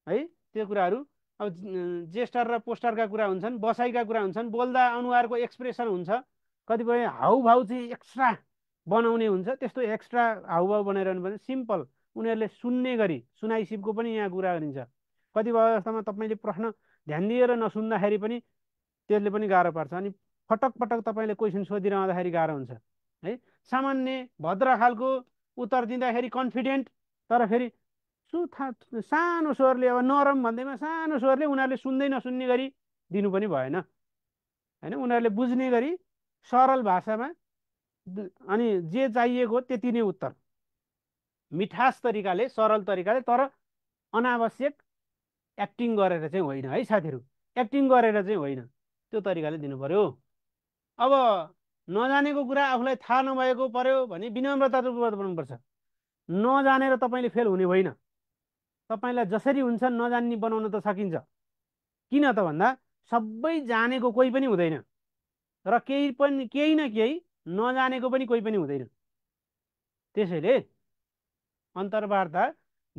है त्यो कुराहरू अब जेस्टर र पोस्टरका कुरा हुन्छन् बसाइका कुरा हुन्छन् बोल्दा अनुहारको एक्सप्रेसन हुन्छ कतिपय हाउभाउ चाहिँ एक्स्ट्रा बनाउने हुन्छ त्यस्तो एक्स्ट्रा हाउभाउ बनाइरहनु भने सिम्पल उनीहरूले सुन्ने गरी सुनाइसिपको पनि यहाँ कुरा गरिन्छ कतिपय अवस्थामा तपाईँले प्रश्न ध्यान दिएर नसुन्दाखेरि पनि त्यसले पनि गाह्रो पार्छ अनि पटक पटक तपाईँले क्वेसन सोधिरहँदाखेरि गाह्रो हुन्छ है सामान्य भद्र खालको उत्तर दिँदाखेरि कन्फिडेन्ट तर फेरि सुथा सानो स्वरले अब नरम भन्दैमा सानो स्वरले उनीहरूले सुन्दै नसुन्ने गरी दिनु पनि भएन होइन उनीहरूले बुझ्ने गरी सरल भाषामा अनि जे चाहिएको त्यति नै उत्तर मिठास तरिकाले सरल तरिकाले तर अनावश्यक एक्टिङ गरेर चाहिँ होइन है साथीहरू एक्टिङ गरेर चाहिँ होइन त्यो तरिकाले दिनु पर्यो अब नजानेको कुरा आफूलाई थाहा नभएको पर्यो भने विनम्रतापूर्वक बनाउनुपर्छ नजानेर तपाईँले फेल हुने होइन तपाईँलाई जसरी हुन्छ नजान्ने बनाउन त सकिन्छ किन त भन्दा सबै जानेको कोही पनि हुँदैन र केही पनि केही न केही नजानेको पनि कोही पनि हुँदैन त्यसैले अन्तर्वार्ता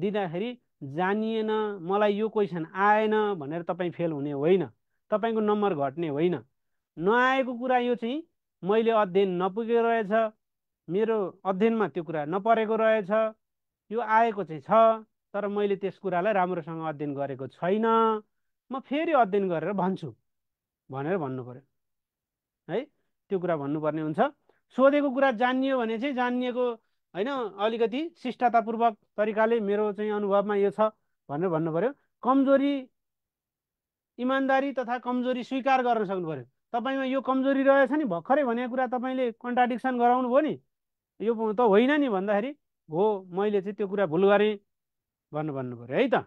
दिँदाखेरि जानिएन मलाई यो क्वेसन आएन भनेर तपाईँ फेल हुने होइन तपाईँको नम्बर घट्ने होइन नआएको कुरा यो चाहिँ मैले अध्ययन नपुगेको रहेछ मेरो अध्ययनमा त्यो कुरा नपरेको रहेछ यो आएको चाहिँ छ तर मैले त्यस कुरालाई राम्रोसँग अध्ययन गरेको छैन म फेरि अध्ययन गरेर भन्छु भनेर भन्नु पऱ्यो है त्यो कुरा भन्नुपर्ने हुन्छ सोधेको कुरा जानियो भने चाहिँ जानिएको होइन अलिकति शिष्टतापूर्वक तरिकाले मेरो चाहिँ अनुभवमा यो छ भनेर भन्नु पऱ्यो कमजोरी इमान्दारी तथा कमजोरी स्वीकार गर्न सक्नु पऱ्यो तपाईँमा यो कमजोरी रहेछ नि भर्खरै भनेको कुरा तपाईँले कन्ट्राडिक्सन गराउनु भयो नि यो त होइन नि भन्दाखेरि हो मैले चाहिँ त्यो कुरा भुल गरेँ भन्नु भन्नु पऱ्यो है त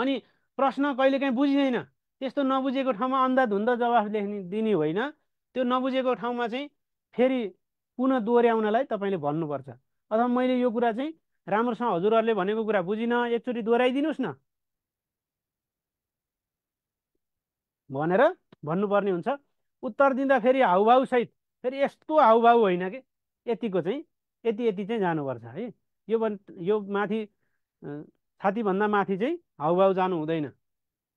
अनि प्रश्न कहिले काहीँ बुझिँदैन त्यस्तो नबुझेको ठाउँमा अन्धाधुन्द जवाफ लेख्ने दिने होइन त्यो नबुझेको ठाउँमा चाहिँ फेरि पुनः दोहोऱ्याउनलाई तपाईँले भन्नुपर्छ अथवा मैले यो कुरा चाहिँ राम्रोसँग हजुरहरूले भनेको कुरा बुझिनँ एकचोटि दोहोऱ्याइदिनुहोस् न भनेर भन्नुपर्ने हुन्छ उत्तर दिँदा फेरि हाउभाउसहित फेरि यस्तो हाउभाउ होइन कि यतिको चाहिँ यति यति चाहिँ जानुपर्छ है यो भन् यो माथि छातीभन्दा माथि चाहिँ हाउभाउ जानु हुँदैन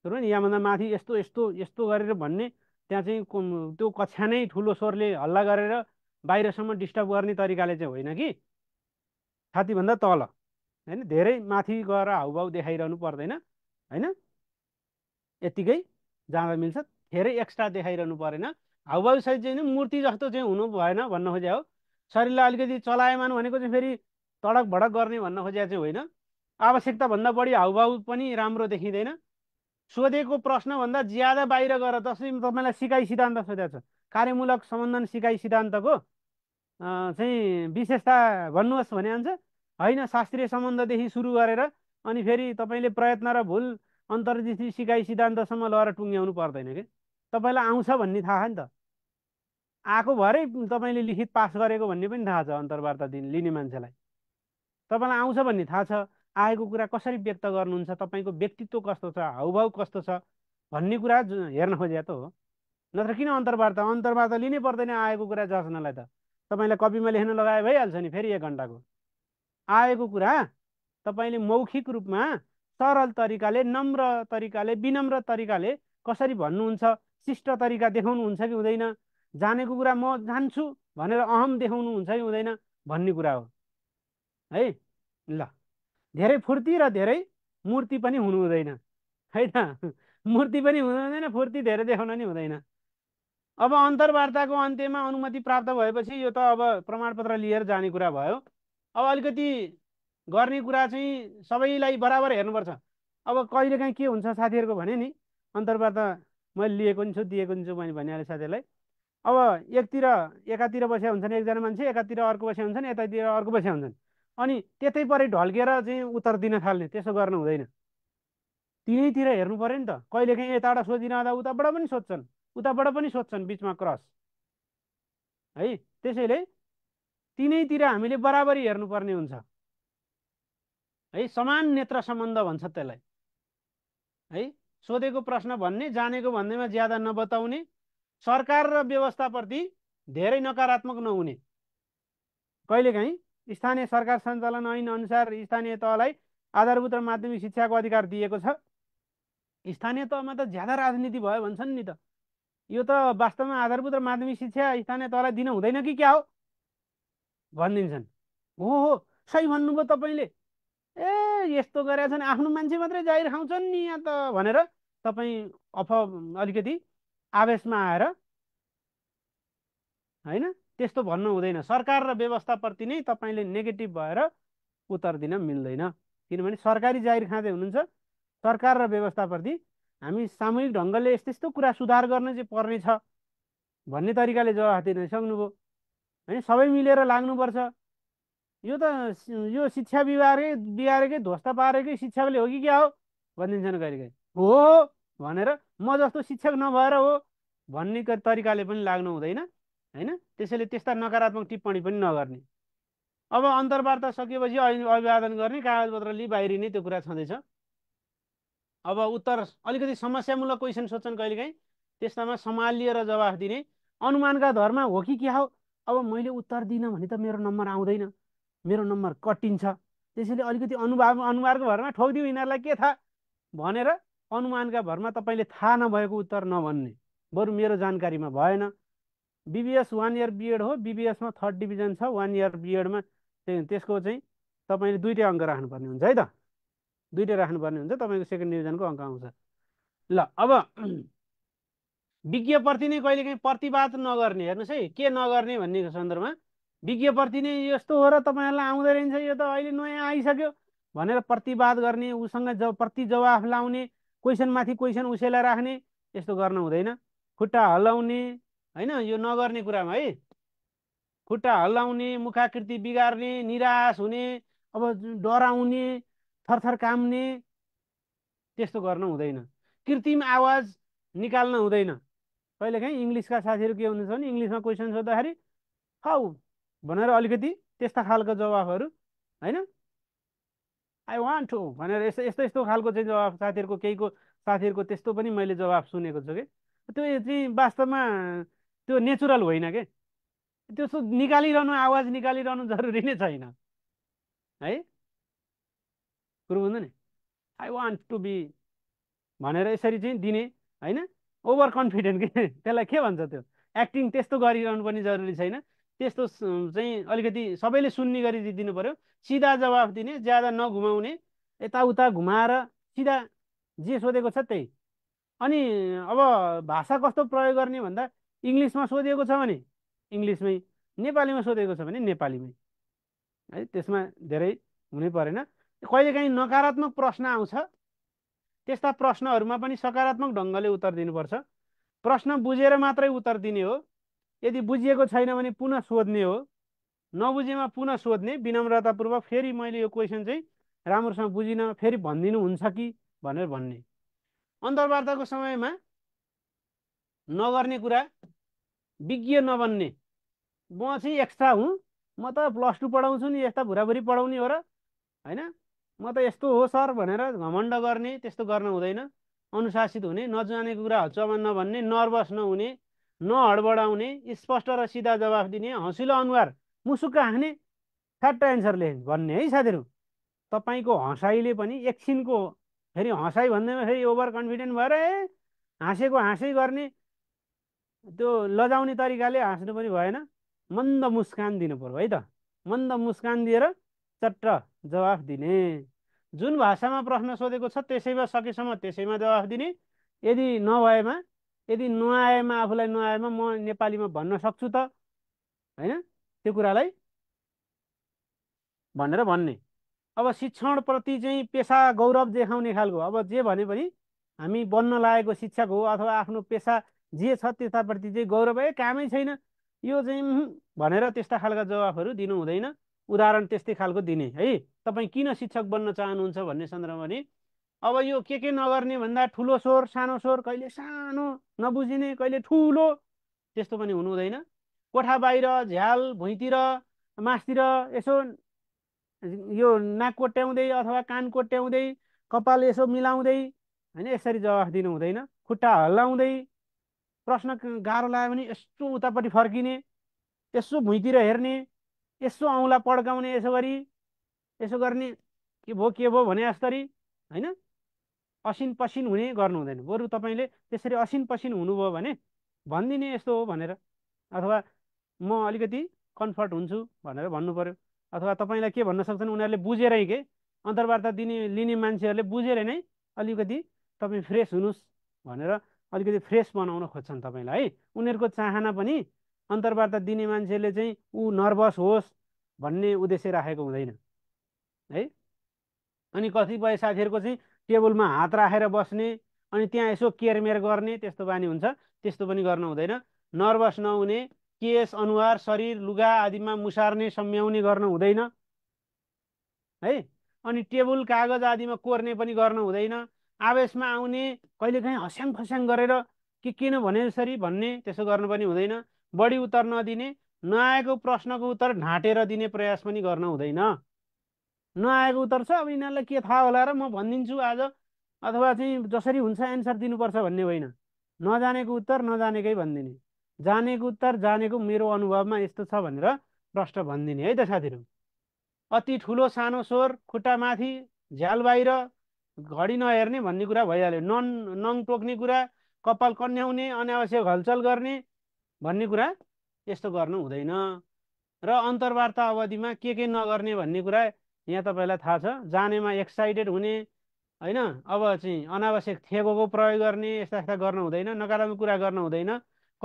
सुन्नु नि यहाँभन्दा माथि यस्तो यस्तो यस्तो गरेर भन्ने त्यहाँ चाहिँ त्यो कक्षा नै ठुलो स्वरले हल्ला गरेर बाहिरसम्म डिस्टर्ब गर्ने तरिकाले चाहिँ होइन कि छातीभन्दा तल होइन धेरै माथि गएर हाउभाउ देखाइरहनु पर्दैन होइन यत्तिकै जाँदा मिल्छ धेरै एक्स्ट्रा देखाइरहनु परेन हाउभाउ सहित चाहिँ मूर्ति जस्तो चाहिँ हुनु भएन भन्न खोज्या हो शरीरलाई अलिकति चलायमान भनेको चाहिँ फेरि तडक भडक गर्ने भन्न खोज्या चाहिँ होइन आवश्यकताभन्दा बढी हाउभाउ पनि राम्रो देखिँदैन सोधेको प्रश्नभन्दा ज्यादा बाहिर गएर जसरी तपाईँलाई सिकाइ सिद्धान्त सोधेको छ कार्यमूलक सम्बन्धन सिकाइ सिद्धान्तको चाहिँ विशेषता भन्नुहोस् भने अन्त होइन शास्त्रीय सम्बन्धदेखि सुरु गरेर अनि फेरि तपाईँले प्रयत्न र भुल अन्तर्दृष्टि सिकाइ सिद्धान्तसम्म लगेर टुङ्ग्याउनु पर्दैन क्या तपाईँलाई आउँछ भन्ने थाहा नि त आएको भरै तपाईँले लिखित पास गरेको भन्ने पनि थाहा छ अन्तर्वार्ता दिन लिने मान्छेलाई तपाईँलाई आउँछ भन्ने थाहा छ आएको कुरा कसरी व्यक्त गर्नुहुन्छ तपाईँको व्यक्तित्व कस्तो छ हाउभाउ कस्तो छ भन्ने कुरा हेर्न खोजे त हो नत्र किन अन्तर्वार्ता अन्तर्वार्ता लिनै पर्दैन आएको कुरा जाँच्नलाई त तपाईँलाई कपीमा लेख्न लगाए भइहाल्छ नि फेरि एक घन्टाको आएको कुरा तपाईँले मौखिक रूपमा सरल तरिकाले नम्र तरिकाले विनम्र तरिकाले कसरी भन्नुहुन्छ शिष्ट तरिका देखाउनु हुन्छ कि हुँदैन जानेको कुरा म जान्छु भनेर अहम हुन्छ कि हुँदैन भन्ने कुरा हो है ल धेरै फुर्ती र धेरै मूर्ति पनि हुनु हुँदैन होइन मूर्ति पनि हुनु हुँदैन फुर्ती धेरै देखाउन नि हुँदैन अब अन्तर्वार्ताको अन्त्यमा अनुमति प्राप्त भएपछि यो त अब प्रमाणपत्र लिएर जाने कुरा भयो अब अलिकति गर्ने कुरा चाहिँ सबैलाई बराबर हेर्नुपर्छ अब कहिलेकाहीँ के हुन्छ साथीहरूको भने नि अन्तर्वार्ता मैले लिएको नि छु दिएको नि छु मैले भनिहालेँ साथीहरूलाई अब एकतिर एकातिर हुन्छ नि एकजना मान्छे एकातिर अर्को हुन्छ नि यतातिर अर्को बसे हुन्छन् अनि त्यतै परि ढल्केर चाहिँ उत्तर दिन थाल्ने त्यसो गर्नु हुँदैन तिनैतिर हेर्नु पऱ्यो नि त कहिलेकाहीँ यताबाट सोधिन आउँदा उताबाट पनि सोध्छन् उताबाट पनि सोध्छन् बिचमा क्रस है त्यसैले तिनैतिर हामीले बराबरी हेर्नुपर्ने हुन्छ है समान नेत्र सम्बन्ध भन्छ त्यसलाई है सोधेको प्रश्न भन्ने जानेको भन्दैमा ज्यादा नबताउने सरकार र व्यवस्थाप्रति धेरै नकारात्मक नहुने कहिलेकाहीँ स्थानीय सरकार सञ्चालन ऐन अनुसार स्थानीय तहलाई आधारभूत र माध्यमिक शिक्षाको अधिकार दिएको छ स्थानीय तहमा त ज्यादा राजनीति भयो भन्छन् नि त यो त वास्तवमा आधारभूत र माध्यमिक शिक्षा स्थानीय तहलाई दिन हुँदैन कि क्या हो भनिदिन्छन् हो हो सही भन्नुभयो तपाईँले ए यस्तो गरेका छन् आफ्नो मान्छे मात्रै जाहिर खाउँछन् नि यहाँ त भनेर तपाईँ अफ अलिकति आवेशमा आएर होइन त्यस्तो भन्नु हुँदैन सरकार र व्यवस्थाप्रति नै तपाईँले नेगेटिभ भएर उत्तर दिन मिल्दैन किनभने सरकारी जाहिर खाँदै हुनुहुन्छ सरकार र व्यवस्थाप्रति हामी सामूहिक ढङ्गले यस्तो यस्तो कुरा सुधार गर्न चाहिँ पर्नेछ भन्ने तरिकाले जवाफ दिन सक्नुभयो होइन सबै मिलेर लाग्नुपर्छ यो त यो शिक्षा विभागै बिगारेकै ध्वस्त पारेकै शिक्षाले हो कि क्या हो भनिदिन्छन् कहिलेकाहीँ हो भनेर म जस्तो शिक्षक नभएर हो भन्ने तरिकाले पनि लाग्नु हुँदैन होइन त्यसैले त्यस्ता नकारात्मक टिप्पणी पनि नगर्ने अब अन्तर्वार्ता सकिएपछि अभिवादन गर्ने कागजपत्र लिई बाहिरिने त्यो कुरा छँदैछ अब उत्तर अलिकति समस्यामूलक क्वेसन सोध्छन् कहिलेकाहीँ त्यस्तामा सम्हाल लिएर जवाफ दिने अनुमानका धर्म हो कि क्या हो अब मैले उत्तर दिन भने त मेरो नम्बर आउँदैन मेरो नम्बर कटिन्छ त्यसैले अलिकति अनुभव अनुहारको भरमा ठोकिदिउँ यिनीहरूलाई के थाहा भनेर अनुमानका भरमा तपाईँले थाहा नभएको उत्तर नभन्ने बरु मेरो जानकारीमा भएन बिबिएस वान इयर बिएड हो बिबिएसमा थर्ड डिभिजन छ वान इयर बिएडमा त्यसको चाहिँ तपाईँले दुइटै अङ्क राख्नुपर्ने हुन्छ है त दुइटै राख्नुपर्ने हुन्छ तपाईँको सेकेन्ड डिभिजनको अङ्क आउँछ ल अब विज्ञप्रति नै कहिलेकाहीँ प्रतिवाद नगर्ने हेर्नुहोस् है के नगर्ने भन्ने सन्दर्भमा विज्ञप्रति नै यस्तो हो र तपाईँहरूलाई आउँदै रहन्छ यो त अहिले नयाँ आइसक्यो भनेर प्रतिवाद गर्ने उसँग जब प्रति जवाफ लाउने माथि क्वेसन उसैलाई राख्ने यस्तो गर्न हुँदैन खुट्टा हल्लाउने होइन यो नगर्ने कुरामा है खुट्टा हल्लाउने मुखाकृति बिगार्ने निराश हुने अब डराउने थरथर काम्ने त्यस्तो गर्न हुँदैन कृत्रिम आवाज निकाल्न हुँदैन कहिलेकाहीँ इङ्ग्लिसका साथीहरू के हुनुहुन्छ भने इङ्ग्लिसमा क्वेसन सोद्धाखेरि हौ भनेर अलिकति त्यस्ता खालको जवाफहरू होइन आई वान्ट टु भनेर यस्तो यस्तो यस्तो खालको चाहिँ जवाफ साथीहरूको केहीको साथीहरूको त्यस्तो पनि मैले जवाफ सुनेको छु कि त्यो चाहिँ वास्तवमा त्यो नेचुरल होइन के त्यो निकालिरहनु आवाज निकालिरहनु जरुरी नै छैन है कुरो भन्दा नि आई वान्ट टु बी भनेर यसरी चाहिँ दिने होइन ओभर कन्फिडेन्ट के त्यसलाई के भन्छ त्यो एक्टिङ त्यस्तो गरिरहनु पनि जरुरी छैन त्यस्तो चाहिँ अलिकति सबैले सुन्ने गरी दिनु पऱ्यो सिधा जवाफ दिने ज्यादा नघुमाउने यताउता घुमाएर सिधा जे सोधेको छ त्यही अनि अब भाषा कस्तो प्रयोग गर्ने भन्दा इङ्ग्लिसमा सोधेको छ भने इङ्ग्लिसमै नेपालीमा सोधेको छ भने नेपालीमै है त्यसमा धेरै हुनै परेन कहिलेकाहीँ नकारात्मक प्रश्न आउँछ त्यस्ता प्रश्नहरूमा पनि सकारात्मक ढङ्गले उत्तर दिनुपर्छ प्रश्न बुझेर मात्रै उत्तर दिने हो यदि बुझिएको छैन भने पुनः सोध्ने हो नबुझेमा पुनः सोध्ने विनम्रतापूर्वक फेरि मैले यो क्वेसन चाहिँ राम्रोसँग बुझिनँ फेरि भनिदिनु हुन्छ कि भनेर भन्ने अन्तर्वार्ताको समयमा नगर्ने कुरा विज्ञ नबन्ने म चाहिँ एक्स्ट्रा हुँ म त प्लस टू पढाउँछु नि यस्ता भुराभुरी पढाउने हो र होइन म त यस्तो हो सर भनेर घमण्ड गर्ने त्यस्तो गर्न हुँदैन अनुशासित हुने नजानेको कुरा हचुवामा नभन्ने नर्भस नहुने नहडबडाउने स्पष्ट र सिधा जवाफ दिने हँसिलो अनुहार मुसुक्क हाँक्ने ठ्याट्टा एन्सर लेख्ने भन्ने है साथीहरू तपाईँको हँसाइले पनि एकछिनको फेरि हँसाइ भन्दैमा फेरि ओभर कन्फिडेन्ट भएर ए हाँसेको हाँसै गर्ने त्यो लजाउने तरिकाले हाँस्नु पनि भएन मन्द मुस्कान दिनु पर्यो है त मन्द मुस्कान दिएर चट्ट जवाफ दिने जुन भाषामा प्रश्न सोधेको छ त्यसैमा सकेसम्म त्यसैमा जवाफ दिने यदि नभएमा यदि नआएमा आफूलाई नआएमा म नेपालीमा भन्न सक्छु त होइन त्यो कुरालाई भनेर भन्ने अब शिक्षणप्रति चाहिँ पेसा गौरव देखाउने खालको अब जे भने पनि हामी बन्न लागेको शिक्षक हो अथवा आफ्नो पेसा जे छ त्यताप्रति चाहिँ गौरव ए कामै छैन यो चाहिँ भनेर त्यस्ता खालका जवाफहरू दिनु हुँदैन उदाहरण त्यस्तै खालको दिने है तपाईँ किन शिक्षक बन्न चाहनुहुन्छ भन्ने सन्दर्भमा भने अब यो के के नगर्ने भन्दा ठुलो स्वर सानो स्वर कहिले सानो नबुझिने कहिले ठुलो त्यस्तो पनि हुनु हुँदैन कोठा बाहिर झ्याल भुइँतिर मासतिर यसो यो नाक कोट्याउँदै अथवा कान कोट्याउँदै कपाल यसो मिलाउँदै होइन यसरी जवाफ दिनु हुँदैन खुट्टा हल्लाउँदै प्रश्न गाह्रो लाग्यो भने यस्तो उतापट्टि फर्किने यसो भुइँतिर हेर्ने यसो औँला पड्काउने यसो गरी यसो गर्ने के भो के भो भने जस्तरी होइन असिन पसिन हुने गर्नु हुँदैन बरु तपाईँले त्यसरी असिन पसिन हुनुभयो भने भनिदिने यस्तो हो भनेर अथवा म अलिकति कम्फर्ट हुन्छु भनेर भन्नु पऱ्यो अथवा तपाईँलाई के भन्न सक्छन् उनीहरूले बुझेरै के अन्तर्वार्ता दिने लिने मान्छेहरूले बुझेर नै अलिकति तपाईँ फ्रेस हुनुहोस् भनेर अलिकति फ्रेस बनाउन खोज्छन् तपाईँलाई है उनीहरूको चाहना पनि अन्तर्वार्ता दिने मान्छेले चाहिँ ऊ नर्भस होस् भन्ने उद्देश्य राखेको हुँदैन है अनि कतिपय साथीहरूको चाहिँ टेबलमा हात राखेर बस्ने अनि त्यहाँ यसो केयरमेयर गर्ने त्यस्तो बानी हुन्छ त्यस्तो पनि गर्न हुँदैन नर्भस नहुने केस अनुहार शरीर लुगा आदिमा मुसार्ने सम्याउने गर्नु हुँदैन है अनि टेबुल कागज आदिमा कोर्ने पनि गर्न हुँदैन आवेशमा आउने कहिलेकाहीँ हस्याङ फस्याङ गरेर के किन भने यसरी भन्ने त्यसो गर्नु पनि हुँदैन बढी उत्तर नदिने नआएको प्रश्नको उत्तर ढाँटेर दिने प्रयास पनि गर्न हुँदैन नआएको उत्तर छ अब यिनीहरूलाई के थाहा होला र म भनिदिन्छु आज अथवा चाहिँ जसरी हुन्छ एन्सर दिनुपर्छ भन्ने होइन नजानेको उत्तर नजानेकै भनिदिने जानेको उत्तर जानेको मेरो अनुभवमा यस्तो छ भनेर प्रष्ट भनिदिने है त साथीहरू अति ठुलो सानो स्वर खुट्टा माथि झ्याल बाहिर घडी नहेर्ने भन्ने कुरा भइहाल्यो नन नङ टोक्ने कुरा कपाल कन्याउने अनावश्यक हलचल गर्ने भन्ने कुरा यस्तो गर्नु हुँदैन र अन्तर्वार्ता अवधिमा के के नगर्ने भन्ने कुरा यहाँ तपाईँलाई थाहा छ जानेमा एक्साइटेड हुने होइन अब चाहिँ अनावश्यक थेगोको प्रयोग गर्ने यस्ता यस्ता गर्न हुँदैन नकारात्मक कुरा गर्न हुँदैन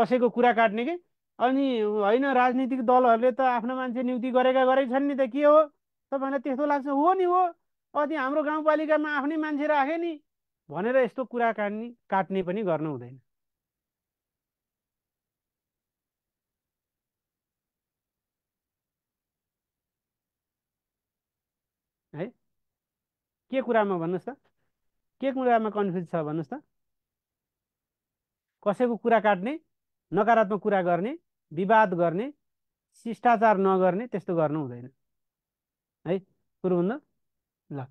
कसैको कुरा काट्ने कि अनि होइन राजनीतिक दलहरूले त आफ्नो मान्छे नियुक्ति गरेका गरेछन् छन् नि त के हो तपाईँलाई त्यस्तो लाग्छ हो नि हो अनि हाम्रो गाउँपालिकामा आफ्नै मान्छे राखे नि भनेर यस्तो कुरा काट्ने काट्ने पनि गर्नु हुँदैन के कुरामा भन्नुहोस् त के कुरामा कन्फ्युज छ भन्नुहोस् त कसैको कुरा काट्ने नकारात्मक कुरा गर्ने विवाद गर्ने शिष्टाचार नगर्ने त्यस्तो गर्नु हुँदैन है भन्नु ल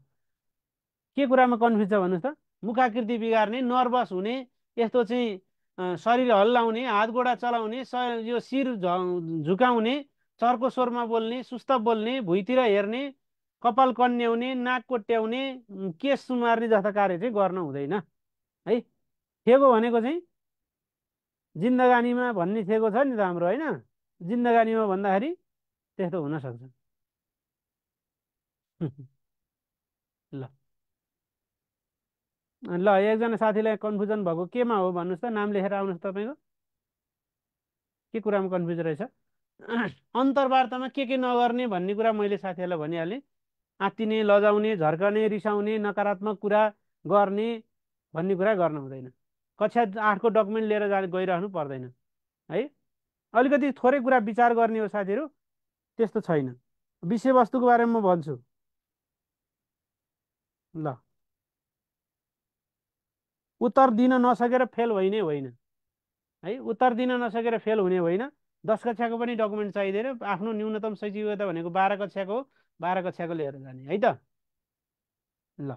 के कुरामा कन्फ्युज छ भन्नुहोस् त मुखाकृति बिगार्ने नर्भस हुने यस्तो चाहिँ शरीर हल्लाउने हात गोडा चलाउने स यो शिर झ झुकाउने चर्को स्वरमा बोल्ने सुस्त बोल्ने भुइँतिर हेर्ने कपाल कन्याउने नाक कोट्याउने केस सुमार्ने जस्ता कार्य चाहिँ गर्न हुँदैन है थेगो भनेको चाहिँ जिन्दगानीमा भन्ने थेगो छ नि त हाम्रो होइन जिन्दगानीमा भन्दाखेरि त्यस्तो हुनसक्छ ल ल एकजना साथीलाई कन्फ्युजन भएको केमा हो भन्नुहोस् त नाम लेखेर आउनुहोस् तपाईँको के कुरामा कन्फ्युज रहेछ अन्तर्वार्तामा के के नगर्ने भन्ने कुरा मैले साथीहरूलाई भनिहालेँ आत्तिने लजाउने झर्कने रिसाउने नकारात्मक कुरा गर्ने भन्ने कुरा गर्नु हुँदैन कक्षा आठको डकुमेन्ट लिएर जा गइरहनु पर्दैन है अलिकति थोरै कुरा विचार गर्ने हो साथीहरू त्यस्तो छैन विषयवस्तुको बारेमा म भन्छु ल उत्तर दिन नसकेर फेल होइन होइन है उत्तर दिन नसकेर फेल हुने होइन दस कक्षाको पनि डकुमेन्ट चाहिँदैन आफ्नो न्यूनतम शैक्षिक भनेको बाह्र कक्षाको बाह्र कक्षाको लिएर जाने है त ल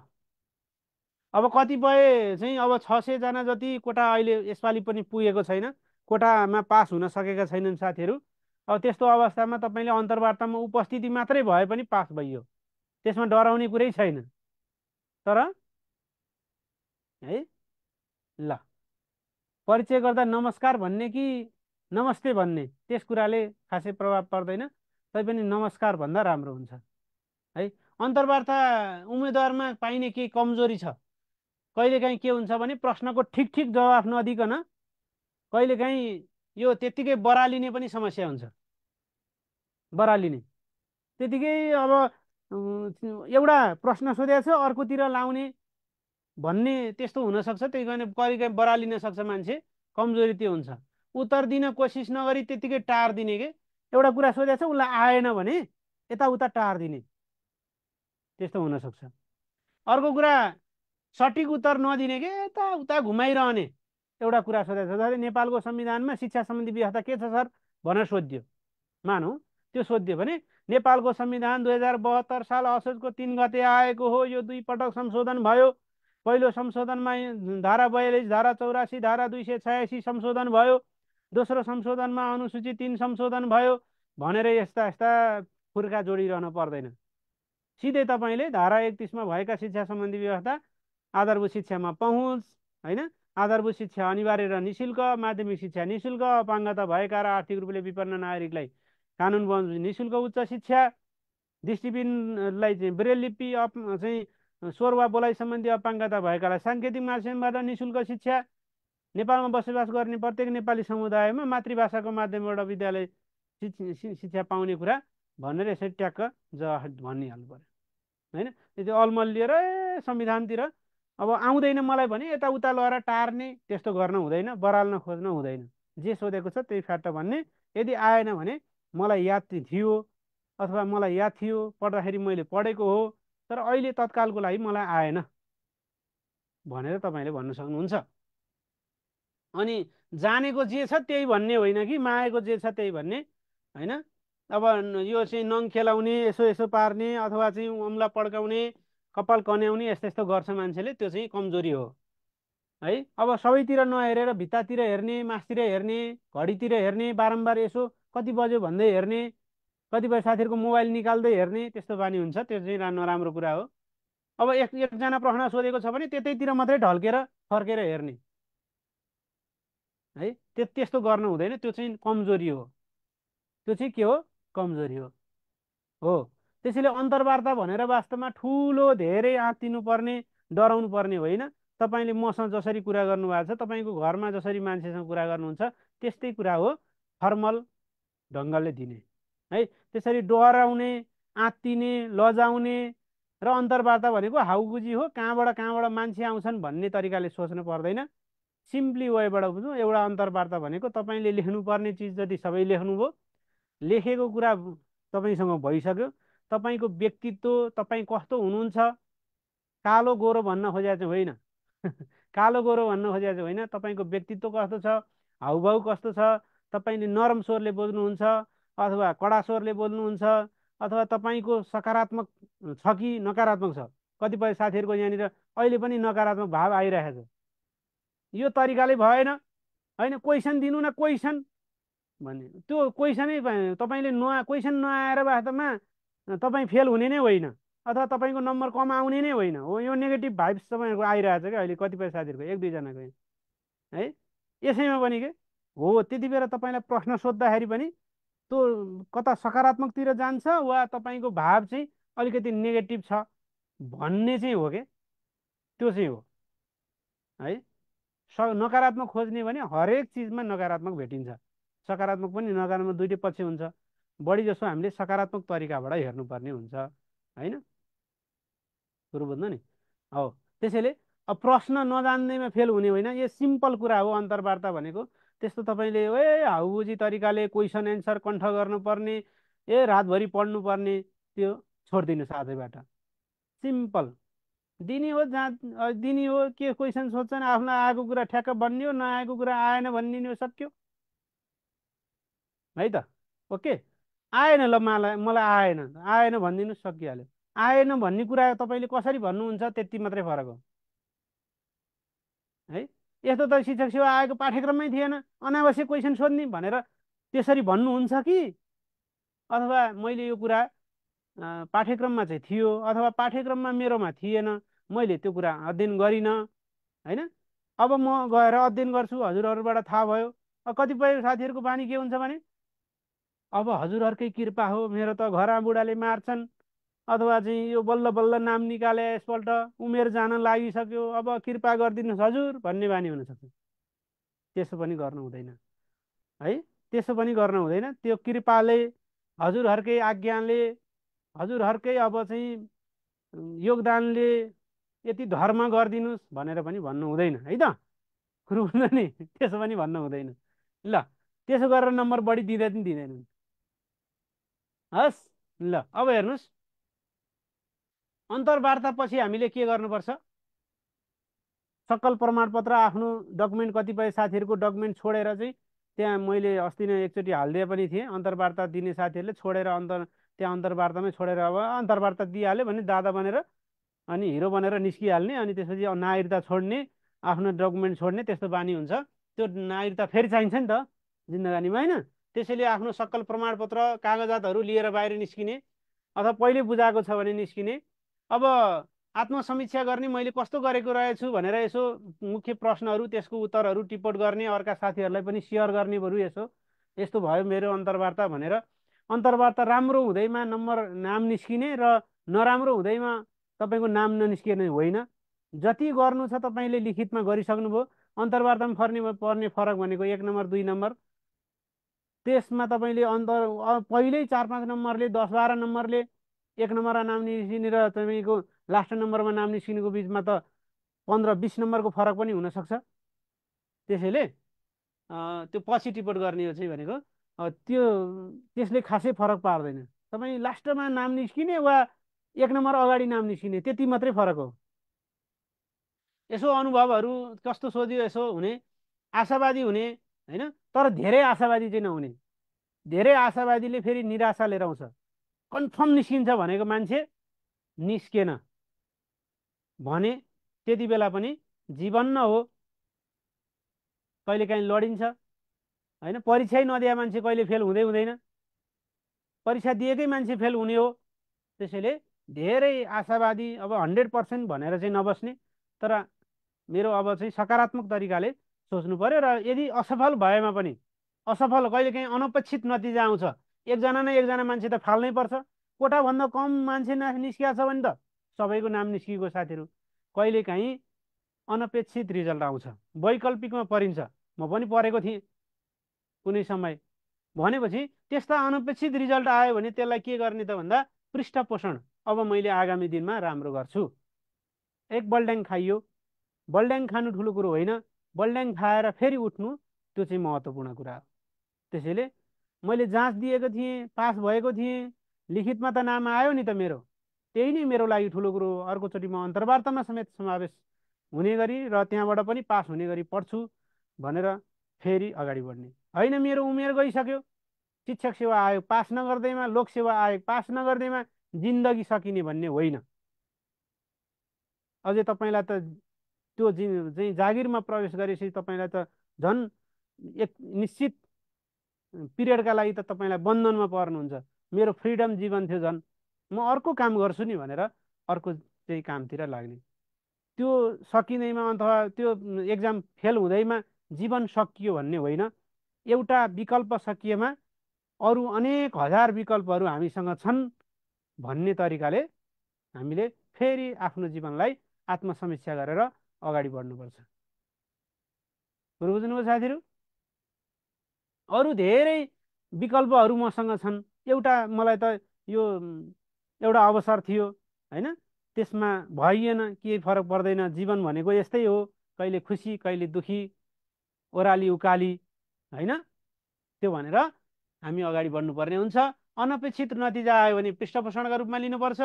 अब कतिपय चाहिँ अब छ सयजना जति कोटा अहिले यसपालि पनि पुगेको छैन कोटामा पास हुन सकेका छैनन् साथीहरू अब त्यस्तो अवस्थामा तपाईँले अन्तर्वार्तामा उपस्थिति मात्रै भए पनि पास भइयो त्यसमा डराउने कुरै छैन तर है ल परिचय गर्दा नमस्कार भन्ने कि नमस्ते भन्ने त्यस कुराले खासै प्रभाव पर्दैन तैपनि नमस्कार भन्दा राम्रो हुन्छ है अन्तर्वार्ता उम्मेद्वारमा पाइने केही कमजोरी छ कहिलेकाहीँ के हुन्छ भने प्रश्नको ठिक ठिक जवाफ नदिकन कहिलेकाहीँ यो त्यत्तिकै बरालिने पनि समस्या हुन्छ बरालिने त्यतिकै अब एउटा प्रश्न सोधेको छ अर्कोतिर लाउने भन्ने त्यस्तो हुनसक्छ त्यही कारण कहिलेकाहीँ बरालिन सक्छ मान्छे कमजोरी त्यो हुन्छ उत्तर दिन कोसिस नगरी त्यत्तिकै टार दिने के एउटा कुरा सोधेको छ उसलाई आएन भने यताउता टार दिने त्यस्तो हुनसक्छ अर्को कुरा सठिक उत्तर नदिने के यता उता घुमाइरहने एउटा कुरा सोधेको छ नेपालको संविधानमा शिक्षा सम्बन्धी व्यवस्था के छ सर भनेर सोधिदियो मानौ त्यो सोधिदियो भने नेपालको संविधान दुई हजार बहत्तर साल असोजको तिन गते आएको हो यो दुई पटक संशोधन भयो पहिलो संशोधनमा धारा बयालिस धारा चौरासी धारा दुई सय छयासी संशोधन भयो दोस्रो संशोधनमा अनुसूची तिन संशोधन भयो भनेर यस्ता यस्ता फुर्का जोडिरहनु पर्दैन सिधै तपाईँले धारा एकतिसमा भएका शिक्षा सम्बन्धी व्यवस्था आधारभूत शिक्षामा पहुँच होइन आधारभूत शिक्षा अनिवार्य र निशुल्क माध्यमिक शिक्षा निशुल्क अपाङ्गता भएका र आर्थिक रूपले विपन्न नागरिकलाई कानुन बन्द निशुल्क उच्च शिक्षा दृष्टिबिनलाई चाहिँ लिपि अप चाहिँ स्वर वा बोलाइ सम्बन्धी अपाङ्गता भएकालाई साङ्केतिक माध्यमबाट निशुल्क शिक्षा नेपालमा बसोबास गर्ने प्रत्येक नेपाली समुदायमा मातृभाषाको माध्यमबाट विद्यालय शिक्षा पाउने कुरा भनेर यसरी ट्याक्क ज भनिहाल्नु पऱ्यो होइन त्यो अलमल लिएर ए संविधानतिर अब आउँदैन मलाई भने यताउता लगाएर टार्ने त्यस्तो गर्न हुँदैन बराल्न खोज्न हुँदैन जे सोधेको छ त्यही फ्याट भन्ने यदि आएन भने मलाई याद थियो अथवा मलाई याद थियो पढ्दाखेरि मैले पढेको हो तर अहिले तत्कालको लागि मलाई आएन भनेर तपाईँले भन्न सक्नुहुन्छ अनि जानेको जे छ त्यही भन्ने होइन कि मागेको जे छ त्यही भन्ने होइन अब यो चाहिँ नङ खेलाउने यसो यसो पार्ने अथवा चाहिँ औँला पड्काउने कपाल कन्याउने यस्तो यस्तो गर्छ मान्छेले त्यो चाहिँ कमजोरी हो है अब सबैतिर नहेरेर भित्तातिर हेर्ने मासतिर हेर्ने घडीतिर हेर्ने बारम्बार यसो कति बज्यो भन्दै हेर्ने कतिपय साथीहरूको मोबाइल निकाल्दै हेर्ने त्यस्तो बानी हुन्छ त्यो चाहिँ नराम्रो कुरा हो अब एक एकजना प्रश्न सोधेको छ भने त्यतैतिर मात्रै ढल्केर फर्केर हेर्ने है त्यस्तो गर्नु हुँदैन त्यो चाहिँ कमजोरी हो त्यो चाहिँ के हो कमजोरी हो हो त्यसैले अन्तर्वार्ता भनेर वास्तवमा ठुलो धेरै आँतिनुपर्ने डराउनु पर्ने होइन तपाईँले मसँग जसरी कुरा गर्नुभएको छ तपाईँको घरमा जसरी मान्छेसँग कुरा गर्नुहुन्छ त्यस्तै कुरा हो फर्मल ढङ्गले दिने है त्यसरी डराउने आत्तिने लजाउने र अन्तर्वार्ता भनेको हाउगुजी हो कहाँबाट कहाँबाट मान्छे आउँछन् भन्ने तरिकाले सोच्नु पर्दैन सिम्पली वेबाट बुझौँ एउटा अन्तर्वार्ता भनेको तपाईँले लेख्नुपर्ने चिज जति सबै लेख्नुभयो लेखेको कुरा तपाईँसँग भइसक्यो तपाईँको व्यक्तित्व तपाईँ कस्तो हुनुहुन्छ कालो गोरो भन्न खोजेको चाहिँ होइन कालो गोरो भन्न खोजेको चाहिँ होइन तपाईँको व्यक्तित्व कस्तो छ हाउभाउ कस्तो छ तपाईँले नरम स्वरले बोल्नुहुन्छ अथवा कडा स्वरले बोल्नुहुन्छ अथवा तपाईँको सकारात्मक छ कि नकारात्मक छ कतिपय साथीहरूको यहाँनिर अहिले पनि नकारात्मक भाव आइरहेको छ यो तरिकाले भएन होइन क्वेसन दिनु न कोइसन भन्ने त्यो क्वेसनै तपाईँले नआ क्वेसन नआएर वास्तवमा तपाईँ फेल हुने नै होइन अथवा तपाईँको नम्बर कम आउने नै होइन हो यो नेगेटिभ भाइब्स तपाईँहरूको आइरहेको छ क्या अहिले कतिपय साथीहरूको एक दुईजनाको है यसैमा पनि के हो त्यति बेला तपाईँलाई प्रश्न सोद्धाखेरि पनि त्यो कता सकारात्मकतिर जान्छ वा तपाईँको भाव चाहिँ अलिकति नेगेटिभ छ भन्ने चाहिँ हो के त्यो चाहिँ हो है स नकारात्मक खोज्ने भने हरेक चिजमा नकारात्मक भेटिन्छ सकारात्मक पनि नकारात्मक दुइटै पक्ष हुन्छ बढी जसो हामीले सकारात्मक तरिकाबाट हेर्नुपर्ने हुन्छ होइन कुरो बुझ्नु नि हो त्यसैले अब प्रश्न नजान्नेमा फेल हुने होइन यो सिम्पल कुरा हो अन्तर्वार्ता भनेको त्यस्तो तपाईँले ए हाउबुजी तरिकाले क्वेसन एन्सर कण्ठ गर्नुपर्ने ए रातभरि पढ्नुपर्ने त्यो छोडिदिनु साथैबाट सिम्पल दिने हो जहाँ दिने हो के क्वेसन सोध्छन् आफ्नो आएको कुरा ठ्याक्क बनियो नआएको कुरा आएन भनिदिने हो सक्यो है त ओके आएन ल मलाई मलाई आएन आएन भनिदिनु सकिहाल्यो आएन भन्ने कुरा तपाईँले कसरी भन्नुहुन्छ त्यति मात्रै फरक हो है यस्तो त शिक्षक सेवा आएको पाठ्यक्रममै थिएन अनावश्यक क्वेसन सोध्ने भनेर त्यसरी भन्नुहुन्छ कि अथवा मैले यो कुरा पाठ्यक्रममा चाहिँ थियो अथवा पाठ्यक्रममा मेरोमा थिएन मैले त्यो कुरा अध्ययन गरिनँ होइन अब म गएर अध्ययन गर्छु हजुरहरूबाट थाहा भयो कतिपय साथीहरूको बानी के हुन्छ भने अब हजुरहरूकै कृपा हो मेरो त घर बुढाले मार्छन् अथवा चाहिँ यो बल्ल बल्ल नाम निकाले यसपल्ट उमेर जान लागिसक्यो अब कृपा गरिदिनुहोस् हजुर भन्ने बानी हुनसक्छ त्यसो पनि गर्नु हुँदैन है त्यसो पनि गर्नु हुँदैन त्यो कृपाले हजुरहरूकै आज्ञाले हजुरहरूकै अब चाहिँ योगदानले यति धर्म गरिदिनुहोस् भनेर पनि भन्नु हुँदैन है त कुरो हुन्छ नि त्यसो पनि भन्नु हुँदैन ल त्यसो गरेर नम्बर बढी दिँदै पनि दिँदैन हस् ल अब हेर्नुहोस् अन्तर्वार्तापछि हामीले के गर्नुपर्छ सकल प्रमाणपत्र आफ्नो डकुमेन्ट कतिपय साथीहरूको डकुमेन्ट छोडेर चाहिँ त्यहाँ मैले अस्ति नै एकचोटि हालिदिए पनि थिएँ अन्तर्वार्ता दिने साथीहरूले छोडेर अन्तर त्यहाँ अन्तर्वार्तामै छोडेर अब अन्तर्वार्ता दिइहाल्यो भने दादा बनेर अनि हिरो बनेर निस्किहाल्ने अनि त्यसपछि नागरिकता छोड्ने आफ्नो डकुमेन्ट छोड्ने त्यस्तो बानी हुन्छ त्यो नागरिकता फेरि चाहिन्छ नि त जिन्दगानीमा होइन त्यसैले आफ्नो सकल प्रमाणपत्र कागजातहरू लिएर बाहिर निस्किने अथवा पहिले बुझाएको छ भने निस्किने अब आत्मसमीक्षा गर्ने मैले कस्तो गरेको रहेछु भनेर यसो मुख्य प्रश्नहरू त्यसको उत्तरहरू टिप्पण गर्ने अर्का साथीहरूलाई पनि सेयर गर्ने बरु यसो यस्तो भयो मेरो अन्तर्वार्ता भनेर अन्तर्वार्ता राम्रो हुँदैमा नम्बर नाम निस्किने र नराम्रो हुँदैमा तपाईँको नाम ननिस्किने होइन जति गर्नु छ तपाईँले लिखितमा गरिसक्नुभयो अन्तर्वार्तामा फर्ने पर्ने फरक भनेको एक नम्बर दुई नम्बर त्यसमा तपाईँले अन्त पहिल्यै चार पाँच नम्बरले दस बाह्र नम्बरले एक नम्बरमा नाम निस्किने र तपाईँको लास्ट नम्बरमा नाम निस्किनेको बिचमा त पन्ध्र बिस नम्बरको फरक पनि हुनसक्छ त्यसैले त्यो पछि टिपट गर्ने हो चाहिँ भनेको त्यो त्यसले खासै फरक पार्दैन तपाईँ लास्टमा नाम निस्किने वा एक नम्बर अगाडि नाम निस्किने त्यति मात्रै फरक हो यसो अनुभवहरू कस्तो सोध्यो यसो हुने आशावादी हुने होइन तर धेरै आशावादी चाहिँ नहुने धेरै आशावादीले फेरि निराशा लिएर आउँछ कन्फर्म निस्किन्छ भनेको मान्छे निस्केन भने त्यति बेला पनि जीवन न हो कहिलेकाहीँ लडिन्छ होइन परीक्षै नदिए मान्छे कहिले फेल हुँदै हुँदैन परीक्षा दिएकै मान्छे फेल हुने हो त्यसैले धेरै आशावादी अब हन्ड्रेड पर्सेन्ट भनेर चाहिँ नबस्ने तर मेरो अब चाहिँ सकारात्मक तरिकाले सोच्नु पर्यो र यदि असफल भएमा पनि असफल कहिलेकाहीँ अनपेक्षित नतिजा आउँछ एकजना न एकजना मान्छे त फाल्नै पर्छ कोटाभन्दा कम मान्छे न निस्किया छ भने त सबैको नाम निस्किएको साथीहरू कहिलेकाहीँ अनपेक्षित रिजल्ट आउँछ वैकल्पिकमा परिन्छ म पनि परेको थिएँ कुनै समय भनेपछि त्यस्ता अनपेक्षित रिजल्ट आयो भने त्यसलाई के गर्ने त भन्दा पृष्ठपोषण अब मैले आगामी दिनमा राम्रो गर्छु एक बल्ड्याङ खाइयो बल्ड्याङ खानु ठुलो कुरो होइन बल्याङ खाएर फेरि उठ्नु त्यो चाहिँ महत्त्वपूर्ण कुरा हो त्यसैले मैले जाँच दिएको थिएँ पास भएको थिएँ लिखितमा त नाम आयो नि त मेरो त्यही नै मेरो लागि ठुलो कुरो अर्कोचोटि म अन्तर्वार्तामा समेत समावेश हुने गरी र त्यहाँबाट पनि पास हुने गरी पढ्छु भनेर फेरि अगाडि बढ्ने होइन मेरो उमेर गइसक्यो शिक्षक सेवा आयोग पास नगर्दैमा लोकसेवा आयोग पास नगर्दैमा जिन्दगी सकिने भन्ने होइन अझै तपाईँलाई त त्यो चाहिँ जागिरमा प्रवेश गरेपछि तपाईँलाई त झन् एक निश्चित पिरियडका लागि त तपाईँलाई बन्धनमा पर्नुहुन्छ मेरो फ्रिडम जीवन थियो झन् म अर्को काम गर्छु नि भनेर अर्को चाहिँ कामतिर लाग्ने त्यो सकिँदैमा अथवा त्यो एक्जाम फेल हुँदैमा जीवन सकियो भन्ने होइन एउटा विकल्प सकिएमा अरू अनेक हजार विकल्पहरू हामीसँग छन् भन्ने तरिकाले हामीले फेरि आफ्नो जीवनलाई आत्मसमीक्षा गरेर अगाडि बढ्नुपर्छ कुरो बुझ्नुभयो साथीहरू अरू धेरै विकल्पहरू मसँग छन् एउटा मलाई त यो एउटा अवसर थियो होइन त्यसमा भइएन केही फरक पर्दैन जीवन भनेको यस्तै हो कहिले खुसी कहिले दुखी ओराली उकाली होइन त्यो भनेर हामी अगाडि बढ्नुपर्ने हुन्छ अनपेक्षित नतिजा आयो भने पृष्ठपोषणका रूपमा लिनुपर्छ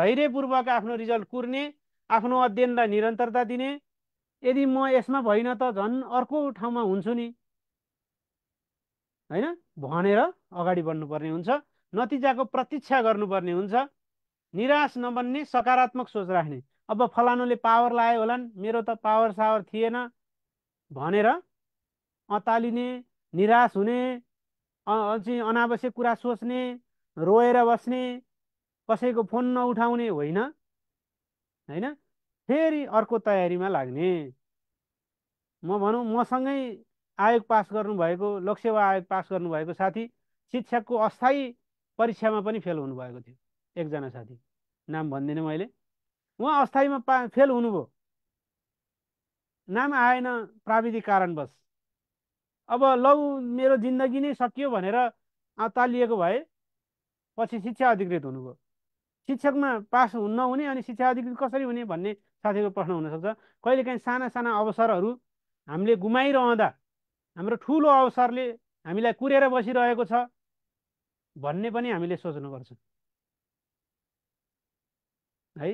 धैर्यपूर्वक आफ्नो रिजल्ट कुर्ने आफ्नो अध्ययनलाई निरन्तरता दिने यदि म यसमा भइनँ त झन् अर्को ठाउँमा हुन्छु नि होइन भनेर अगाडि बढ्नुपर्ने हुन्छ नतिजाको प्रतीक्षा गर्नुपर्ने हुन्छ निराश नबन्ने सकारात्मक सोच राख्ने अब फलानुले पावर लायो होलान् मेरो त पावर सावर थिएन भनेर अतालिने निराश हुने चाहिँ अनावश्यक कुरा सोच्ने रोएर बस्ने कसैको फोन नउठाउने होइन होइन फेरि अर्को तयारीमा लाग्ने म भनौँ मसँगै आयोग पास गर्नुभएको लोकसेवा आयोग पास गर्नुभएको साथी शिक्षकको अस्थायी परीक्षामा पनि फेल हुनुभएको थियो एकजना साथी नाम भन्दिनँ मैले उहाँ अस्थायीमा पा फेल हुनुभयो नाम आएन प्राविधिक कारणवश अब लौ मेरो जिन्दगी नै सकियो भनेर तालिएको भए पछि शिक्षा अधिकृत हुनुभयो शिक्षकमा पास नहुने अनि शिक्षा अधिकृत कसरी हुने भन्ने साथीको प्रश्न हुनसक्छ कहिलेकाहीँ साना साना अवसरहरू हामीले गुमाइरहँदा हाम्रो ठुलो अवसरले हामीलाई कुरेर बसिरहेको छ भन्ने पनि हामीले सोच्नुपर्छ है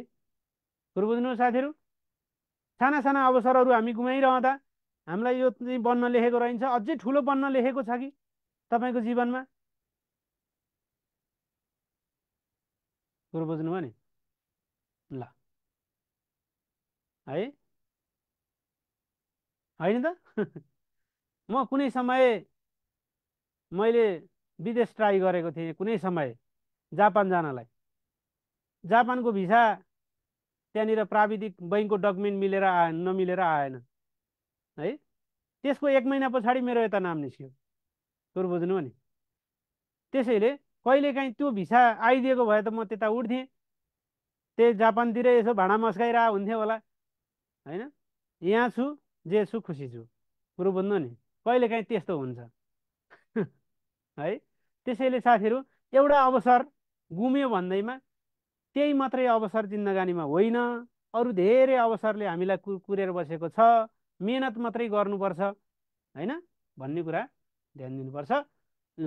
कुरो बुझ्नु साथीहरू साना साना अवसरहरू हामी गुमाइरहँदा हामीलाई यो चाहिँ बन्न लेखेको रहन्छ अझै ठुलो बन्न लेखेको छ कि तपाईँको जीवनमा कुरो बुझ्नुभयो नि ल है होइन त म कुनै समय मैले विदेश ट्राई गरेको थिएँ कुनै समय जापान जानलाई जापानको भिसा त्यहाँनिर प्राविधिक बैङ्कको डकुमेन्ट मिलेर आए नमिलेर आएन है त्यसको एक महिना पछाडि मेरो यता नाम निस्क्यो कुरो बुझ्नु नि त्यसैले कहिलेकाहीँ त्यो भिसा आइदिएको भए त म त्यता उठ्थेँ त्यही जापानतिर यसो भाँडा मस्काइरहेको हुन्थ्यो होला होइन यहाँ छु जे छु खुसी छु कुरो बुझ्नु नि कहिलेकाहीँ त्यस्तो हुन्छ है त्यसैले साथीहरू एउटा अवसर गुम्यो भन्दैमा त्यही मात्रै अवसर जिन्दगानीमा होइन अरू धेरै अवसरले हामीलाई कु कुरेर बसेको छ मेहनत मात्रै गर्नुपर्छ होइन भन्ने कुरा ध्यान दिनुपर्छ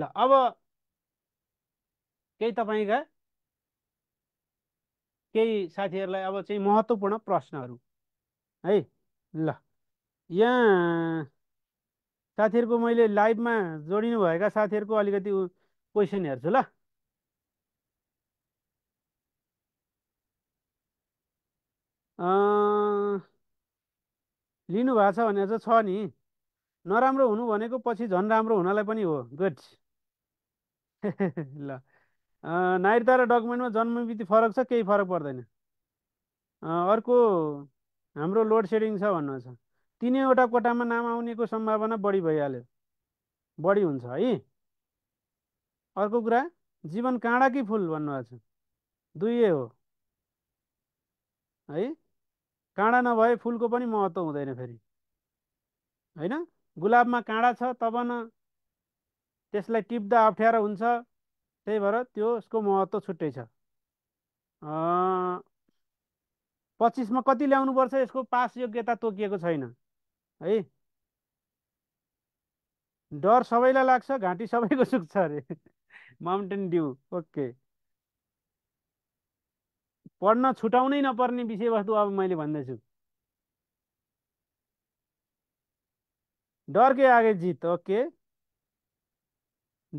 ल अब केही तपाईँका केही साथीहरूलाई अब चाहिँ महत्त्वपूर्ण प्रश्नहरू है ल यहाँ साथीहरूको मैले लाइभमा जोडिनुभएका साथीहरूको अलिकति क्वेसन हेर्छु ल लिनुभएको छ भने चाहिँ छ नि नराम्रो हुनु भनेको पछि झन् राम्रो हुनलाई पनि हो गुड ल नागरिकता र डकुमेन्टमा जन्ममिति फरक छ केही फरक पर्दैन अर्को हाम्रो लोड सेडिङ छ भन्नु छ तिनैवटा कोटामा नाम आउनेको सम्भावना बढी भइहाल्यो बढी हुन्छ है अर्को कुरा जीवन काँडा कि फुल भन्नुभएको छ दुइटै हो है काँडा नभए फुलको पनि महत्त्व हुँदैन फेरि होइन गुलाबमा काँडा छ तब न त्यसलाई टिप्दा अप्ठ्यारो हुन्छ त्यही भएर त्यो यसको महत्त्व छुट्टै छ पच्चिसमा कति ल्याउनुपर्छ यसको पास योग्यता तोकिएको छैन है डर सबैलाई लाग्छ घाँटी सबैको सुक्छ अरे माउन्टेन ड्यू ओके पढ्न छुटाउनै नपर्ने विषयवस्तु अब मैले भन्दैछु डर के आगे जित ओके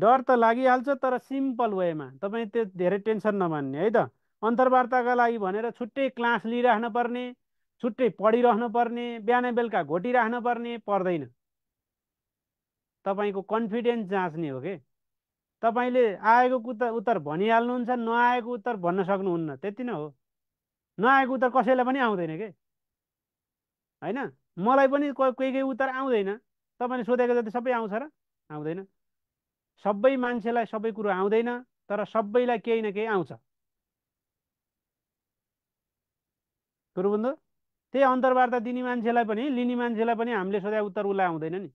डर त लागिहाल्छ तर सिम्पल वेमा तपाईँ त्यो धेरै टेन्सन नमान्ने है त अन्तर्वार्ताका लागि भनेर छुट्टै क्लास लिइराख्नु पर्ने छुट्टै पढिरहनु पर्ने बिहान बेलुका घोटिराख्नु पर्ने पर्दैन तपाईँको कन्फिडेन्स जाँच्ने हो कि तपाईँले आएको उत्तर उत्तर भनिहाल्नुहुन्छ नआएको उत्तर भन्न सक्नुहुन्न त्यति नै हो नआएको उत्तर कसैलाई पनि आउँदैन के होइन मलाई पनि कोही कोही उत्तर आउँदैन तपाईँले सोधेको जति सबै आउँछ र आउँदैन सबै मान्छेलाई सबै कुरो आउँदैन तर सबैलाई केही न केही आउँछ कुरो बुझ्नु त्यही अन्तर्वार्ता दिने मान्छेलाई पनि लिने मान्छेलाई पनि हामीले सोध्या उत्तर उसलाई आउँदैन नि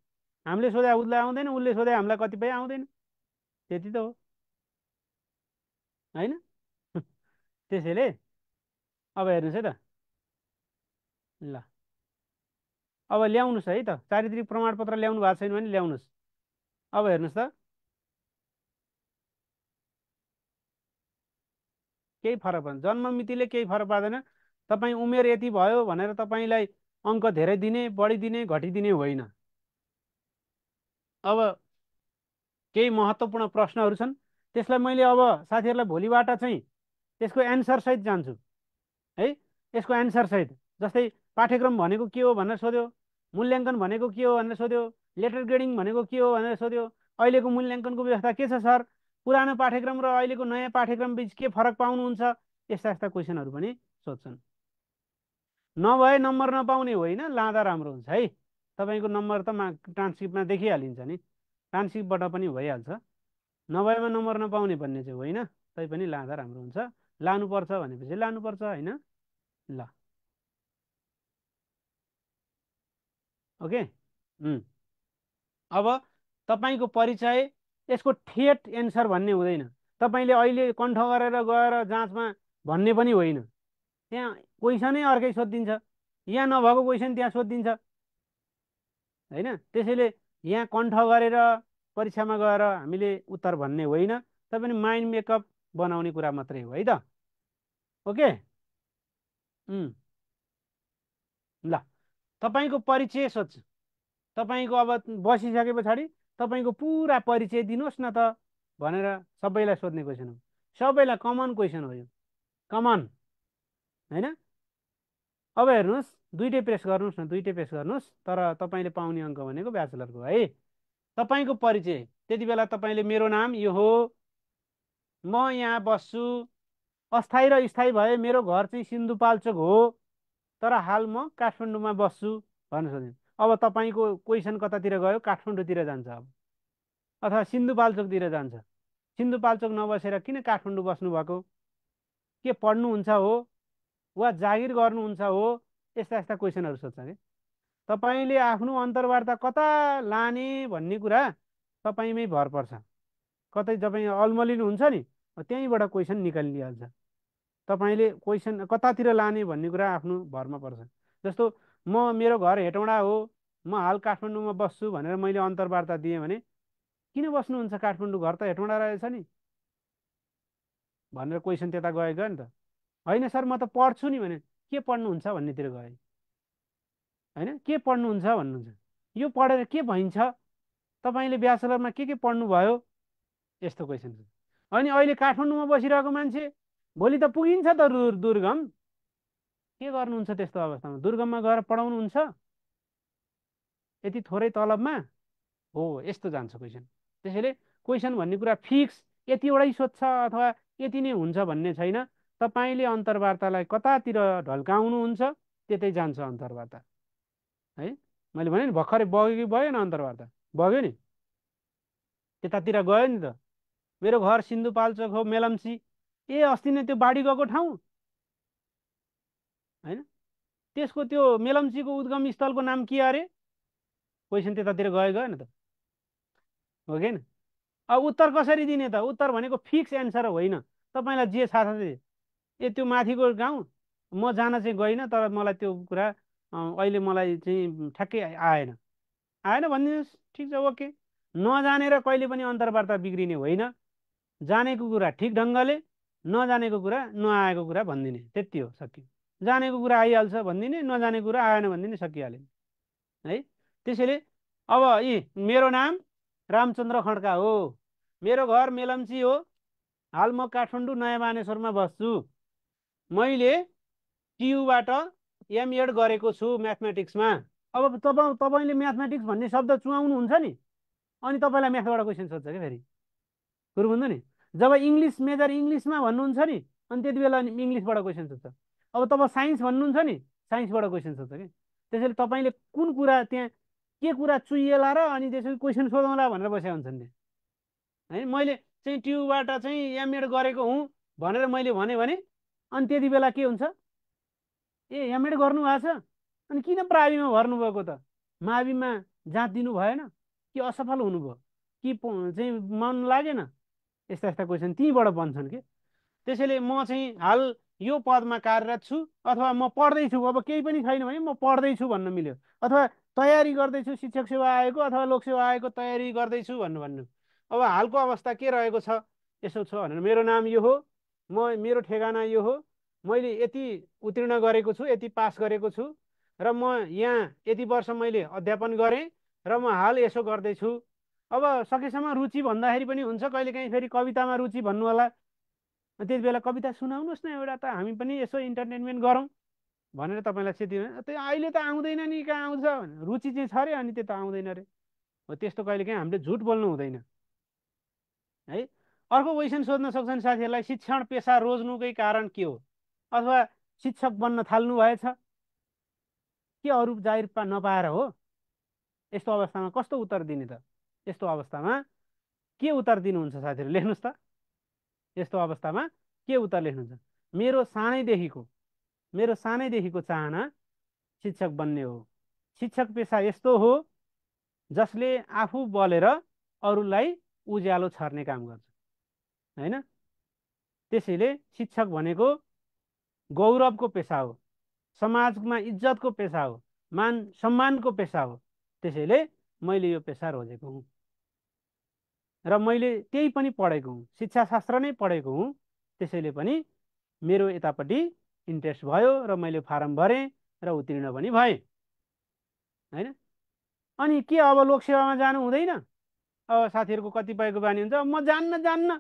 हामीले सोध्या उसलाई आउँदैन उसले सोध्या हामीलाई कतिपय आउँदैन त्यति त हो होइन त्यसैले अब हेर्नुहोस् है त ल अब ल्याउनुहोस् है त चारित्रिक प्रमाणपत्र ल्याउनु भएको छैन भने ल्याउनुहोस् अब हेर्नुहोस् त केही फरक पर्दैन मितिले केही फरक पार्दैन तपाईँ उमेर यति भयो भनेर तपाईँलाई अङ्क धेरै दिने बढी दिने घटिदिने होइन अब केही महत्त्वपूर्ण प्रश्नहरू छन् त्यसलाई मैले अब साथीहरूलाई भोलिबाट चाहिँ त्यसको एन्सरसहित जान्छु है यसको एन्सरसहित जस्तै पाठ्यक्रम भनेको के हो भनेर सोध्यो मूल्याङ्कन भनेको के हो भनेर सोध्यो लेटर ग्रेडिङ भनेको के हो भनेर सोध्यो अहिलेको मूल्याङ्कनको व्यवस्था के छ सर पुरानो पाठ्यक्रम र अहिलेको नयाँ पाठ्यक्रम बिच के फरक पाउनुहुन्छ यस्ता यस्ता क्वेसनहरू पनि सोध्छन् नभए नम्बर नपाउने होइन लाँदा राम्रो हुन्छ है तपाईँको नम्बर त मा ट्रान्सक्रिप्टमा देखिहालिन्छ नि ट्रान्सक्रिप्टबाट पनि भइहाल्छ नभएमा नम्बर नपाउने भन्ने चाहिँ होइन तैपनि लाँदा राम्रो हुन्छ लानुपर्छ भनेपछि लानुपर्छ होइन ल ओके अब तपाईँको परिचय यसको ठेट एन्सर भन्ने हुँदैन तपाईँले अहिले कण्ठ गरेर गएर जाँचमा भन्ने पनि होइन त्यहाँ क्वेसनै अर्कै सोधिदिन्छ यहाँ नभएको क्वेसन त्यहाँ सोधिदिन्छ होइन त्यसैले यहाँ कण्ठ गरेर परीक्षामा गएर हामीले उत्तर भन्ने होइन तपाईँ माइन्ड मेकअप बनाउने कुरा मात्रै हो है त ओके ल तपाईँको परिचय सोध्छु तपाईँको अब बसिसके पछाडि तपाईँको पुरा परिचय दिनुहोस् न त भनेर सबैलाई सोध्ने क्वेसन हो सबैलाई कमन क्वेसन हो यो कमन होइन अब हेर्नुहोस् दुइटै प्रेस गर्नुहोस् न दुइटै प्रेस गर्नुहोस् तर तपाईँले पाउने अङ्क भनेको ब्याचलरको है तपाईँको परिचय त्यति बेला तपाईँले मेरो नाम यो हो म यहाँ बस्छु अस्थायी र स्थायी भए मेरो घर चाहिँ सिन्धुपाल्चोक हो तर हाल म काठमाडौँमा बस्छु भन्नु सोध्यो अब तपाईँको क्वेसन कतातिर गयो काठमाडौँतिर जान्छ अब अथवा सिन्धुपाल्चोकतिर जान्छ सिन्धुपाल्चोक नबसेर किन काठमाडौँ बस्नुभएको के पढ्नुहुन्छ हो वा जागिर गर्नुहुन्छ हो यस्ता यस्ता क्वेसनहरू सोध्छ कि तपाईँले आफ्नो अन्तर्वार्ता कता लाने भन्ने कुरा तपाईँमै भर पर्छ कतै तपाईँ अल्मलिनु हुन्छ नि त्यहीँबाट क्वेसन निकालिहाल्छ तपाईँले क्वेसन कतातिर लाने भन्ने कुरा आफ्नो भरमा पर्छ जस्तो म मेरो घर हेटौँडा हो म हाल काठमाडौँमा बस्छु भनेर मैले अन्तर्वार्ता दिएँ भने किन बस्नुहुन्छ काठमाडौँ घर त हेटौँडा रहेछ नि भनेर क्वेसन त्यता गयो गयो नि त होइन सर म त पढ्छु नि भने के पढ्नुहुन्छ भन्नेतिर गएँ होइन के पढ्नुहुन्छ भन्नुहुन्छ यो पढेर के भइन्छ तपाईँले ब्याचलरमा के के पढ्नुभयो यस्तो क्वेसन अनि अहिले काठमाडौँमा बसिरहेको मान्छे भोलि त पुगिन्छ त दुर्गम के गर्नुहुन्छ त्यस्तो अवस्थामा दुर्गममा गएर पढाउनुहुन्छ यति थोरै तलबमा हो यस्तो जान्छ क्वेसन त्यसैले क्वेसन भन्ने कुरा फिक्स यतिवटै सोध्छ अथवा यति नै हुन्छ भन्ने छैन तपाईँले अन्तर्वार्तालाई कतातिर ढल्काउनुहुन्छ त्यतै जान्छ अन्तर्वार्ता है मैले भने नि भर्खरै बग्यो कि भएन अन्तर्वार्ता बग्यो नि त्यतातिर गयो नि त मेरो घर सिन्धुपाल्चोक हो मेलम्ची ए अस्ति नै त्यो बाढी गएको ठाउँ होइन त्यसको त्यो मेलम्चीको उद्गम स्थलको नाम के अरे क्वेसन त्यतातिर गयो गएन त हो कि अब उत्तर कसरी दिने त उत्तर भनेको फिक्स एन्सर होइन तपाईँलाई जे थाहा छ ए त्यो माथिको गाउँ म जान चाहिँ गइनँ तर मलाई त्यो कुरा अहिले मलाई चाहिँ ठ्याक्कै आएन आएन भनिदिनुहोस् ठिक छ ओके नजानेर कहिले पनि अन्तर्वार्ता बिग्रिने होइन जानेको कुरा ठिक ढङ्गले नजानेको कुरा नआएको कुरा भनिदिने त्यति हो सकियो जानेको कुरा आइहाल्छ भनिदिने नजानेको कुरा आएन भनिदिने सकिहाल्यो है त्यसैले अब यी मेरो नाम रामचन्द्र खड्का हो मेरो घर मेलम्ची हो हाल म काठमाडौँ नयाँ मानेश्वरमा बस्छु मैले टियुबाट एमएड गरेको छु म्याथमेटिक्समा अब तपाईँ तपाईँले म्याथमेटिक्स भन्ने शब्द चुहाउनुहुन्छ नि अनि तपाईँलाई म्याथबाट क्वेसन सोध्छ क्या फेरि कुरो बुझ्नु नि जब इङ्ग्लिस मेजर इङ्ग्लिसमा भन्नुहुन्छ नि अनि त्यति बेला इङ्ग्लिसबाट क्वेसन सोध्छ अब तपाईँ साइन्स भन्नुहुन्छ नि साइन्सबाट क्वेसन सोध्छ कि त्यसैले तपाईँले कुन कुरा त्यहाँ के कुरा चुइएला र अनि त्यसपछि क्वेसन सोधौँला भनेर बसेका हुन्छन् नि है मैले चाहिँ ट्युबबाट चाहिँ एमएड गरेको हुँ भनेर मैले भने भने अनि त्यति बेला के हुन्छ ए एमएड गर्नुभएको छ अनि किन प्राविमा भर्नुभएको त माविमा जाँच दिनु भएन कि असफल हुनुभयो कि चाहिँ मन लागेन यस्ता यस्ता क्वेसन त्यहीँबाट बन्छन् कि त्यसैले म चाहिँ हाल यो पदमा कार्यरत छु अथवा म पढ्दैछु अब केही पनि छैन भने म पढ्दैछु भन्नु मिल्यो अथवा तयारी गर्दैछु शिक्षक सेवा आएको अथवा लोकसेवा आएको तयारी गर्दैछु भन्नु भन्नु अब हालको अवस्था के रहेको छ यसो छ भनेर मेरो नाम यो हो म मेरो ठेगाना यो हो मैले यति उत्तीर्ण गरेको छु यति पास गरेको छु र म यहाँ यति वर्ष मैले अध्यापन गरेँ र म हाल यसो गर्दैछु अब सकेसम्म रुचि भन्दाखेरि पनि हुन्छ कहिलेकाहीँ फेरि कवितामा रुचि भन्नु होला त्यति बेला कविता सुनाउनुहोस् न एउटा त हामी पनि यसो इन्टरटेनमेन्ट गरौँ भनेर तपाईँलाई सेती त्यो अहिले त आउँदैन नि कहाँ आउँछ भने रुचि चाहिँ छ अरे अनि त्यो त आउँदैन अरे हो त्यस्तो कहिलेकाहीँ हामीले झुट बोल्नु हुँदैन है अर्को क्वेसन सोध्न सक्छन् साथीहरूलाई शिक्षण पेसा रोज्नुकै कारण के हो अथवा शिक्षक बन्न थाल्नु भएछ के अरू जाहिर पा नपाएर हो यस्तो अवस्थामा कस्तो उत्तर दिने त यस्तो अवस्थामा के उत्तर दिनुहुन्छ साथीहरू लेख्नुहोस् त यस्तो अवस्थामा के उत्तर लेख्नुहुन्छ मेरो सानैदेखिको मेरो सानैदेखिको चाहना शिक्षक बन्ने हो शिक्षक पेसा यस्तो हो जसले आफू बलेर अरूलाई उज्यालो छर्ने काम गर्छ होइन त्यसैले शिक्षक भनेको गौरवको पेसा हो समाजमा इज्जतको पेसा हो मान सम्मानको पेसा हो त्यसैले मैले यो पेसा रोजेको हुँ र मैले त्यही पनि पढेको हुँ शिक्षाशास्त्र नै पढेको हुँ त्यसैले पनि मेरो यतापट्टि इन्ट्रेस्ट भयो र मैले फारम भरेँ र उत्तीर्ण पनि भएँ होइन अनि के अब लोकसेवामा जानु हुँदैन अब साथीहरूको कतिपयको बानी हुन्छ म जान्न जान्न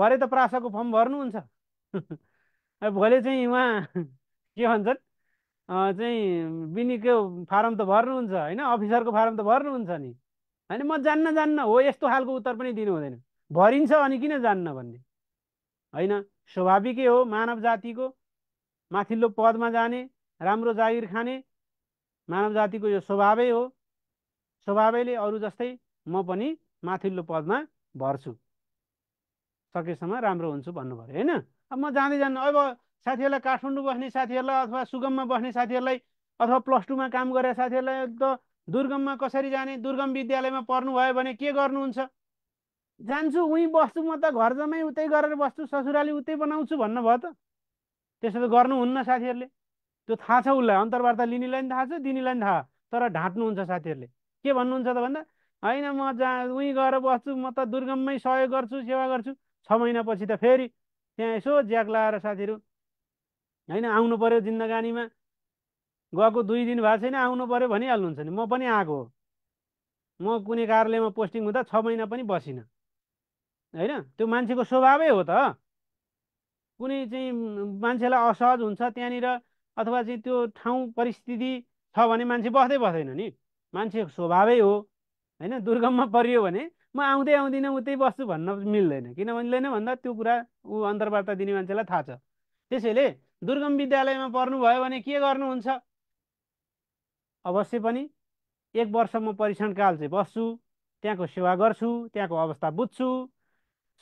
भरे त प्रासाको फर्म भर्नुहुन्छ भोलि चाहिँ उहाँ के भन्छन् चाहिँ बिनीको फारम त भर्नुहुन्छ होइन अफिसरको फारम त भर्नुहुन्छ नि होइन म जान्न जान्न हो यस्तो खालको उत्तर पनि दिनु हुँदैन भरिन्छ अनि किन जान्न भन्ने होइन स्वाभाविकै हो मानव जातिको माथिल्लो पदमा जाने राम्रो जागिर खाने मानव जातिको यो स्वभावै हो स्वभावैले अरू जस्तै म पनि माथिल्लो पदमा भर्छु सकेसम्म राम्रो हुन्छु भन्नु पऱ्यो होइन अब म जाँदै जान्न अब साथीहरूलाई काठमाडौँ बस्ने साथीहरूलाई अथवा सुगममा बस्ने साथीहरूलाई अथवा प्लस टूमा काम गरेर साथीहरूलाई त दुर्गममा कसरी जाने दुर्गम विद्यालयमा भयो भने के गर्नुहुन्छ जान्छु उहीँ बस्छु म त घर जम्मै उतै गरेर बस्छु ससुराली उतै बनाउँछु भन्नुभयो त त्यसो त गर्नुहुन्न साथीहरूले त्यो थाहा छ उसलाई अन्तर्वार्ता लिनेलाई पनि थाहा छ दिनेलाई पनि थाहा तर ढाँट्नुहुन्छ साथीहरूले के भन्नुहुन्छ त भन्दा होइन म जा उहीँ गएर बस्छु म त दुर्गममै सहयोग गर्छु सेवा गर्छु छ महिनापछि त फेरि त्यहाँ यसो ज्याक लाएर साथीहरू होइन आउनु पऱ्यो जिन्दगानीमा गएको दुई दिन भएको छैन आउनु पऱ्यो भनिहाल्नुहुन्छ नि म पनि आएको म कुनै कार्यालयमा पोस्टिङ हुँदा छ महिना पनि बसिनँ होइन त्यो मान्छेको स्वभावै हो त कुनै चाहिँ मान्छेलाई असहज हुन्छ त्यहाँनिर अथवा चाहिँ त्यो ठाउँ परिस्थिति छ भने मान्छे बस्दै बस्दैन नि मान्छेको स्वभावै हो होइन दुर्गममा परियो भने म आउँदै आउँदिनँ उतै बस्छु भन्न मिल्दैन किन मिल्दैन भन्दा त्यो कुरा ऊ अन्तर्वार्ता दिने मान्छेलाई थाहा छ त्यसैले दुर्गम विद्यालयमा पर्नुभयो भने के गर्नुहुन्छ अवश्य पनि एक वर्ष म परीक्षणकाल चाहिँ बस्छु त्यहाँको सेवा गर्छु त्यहाँको अवस्था बुझ्छु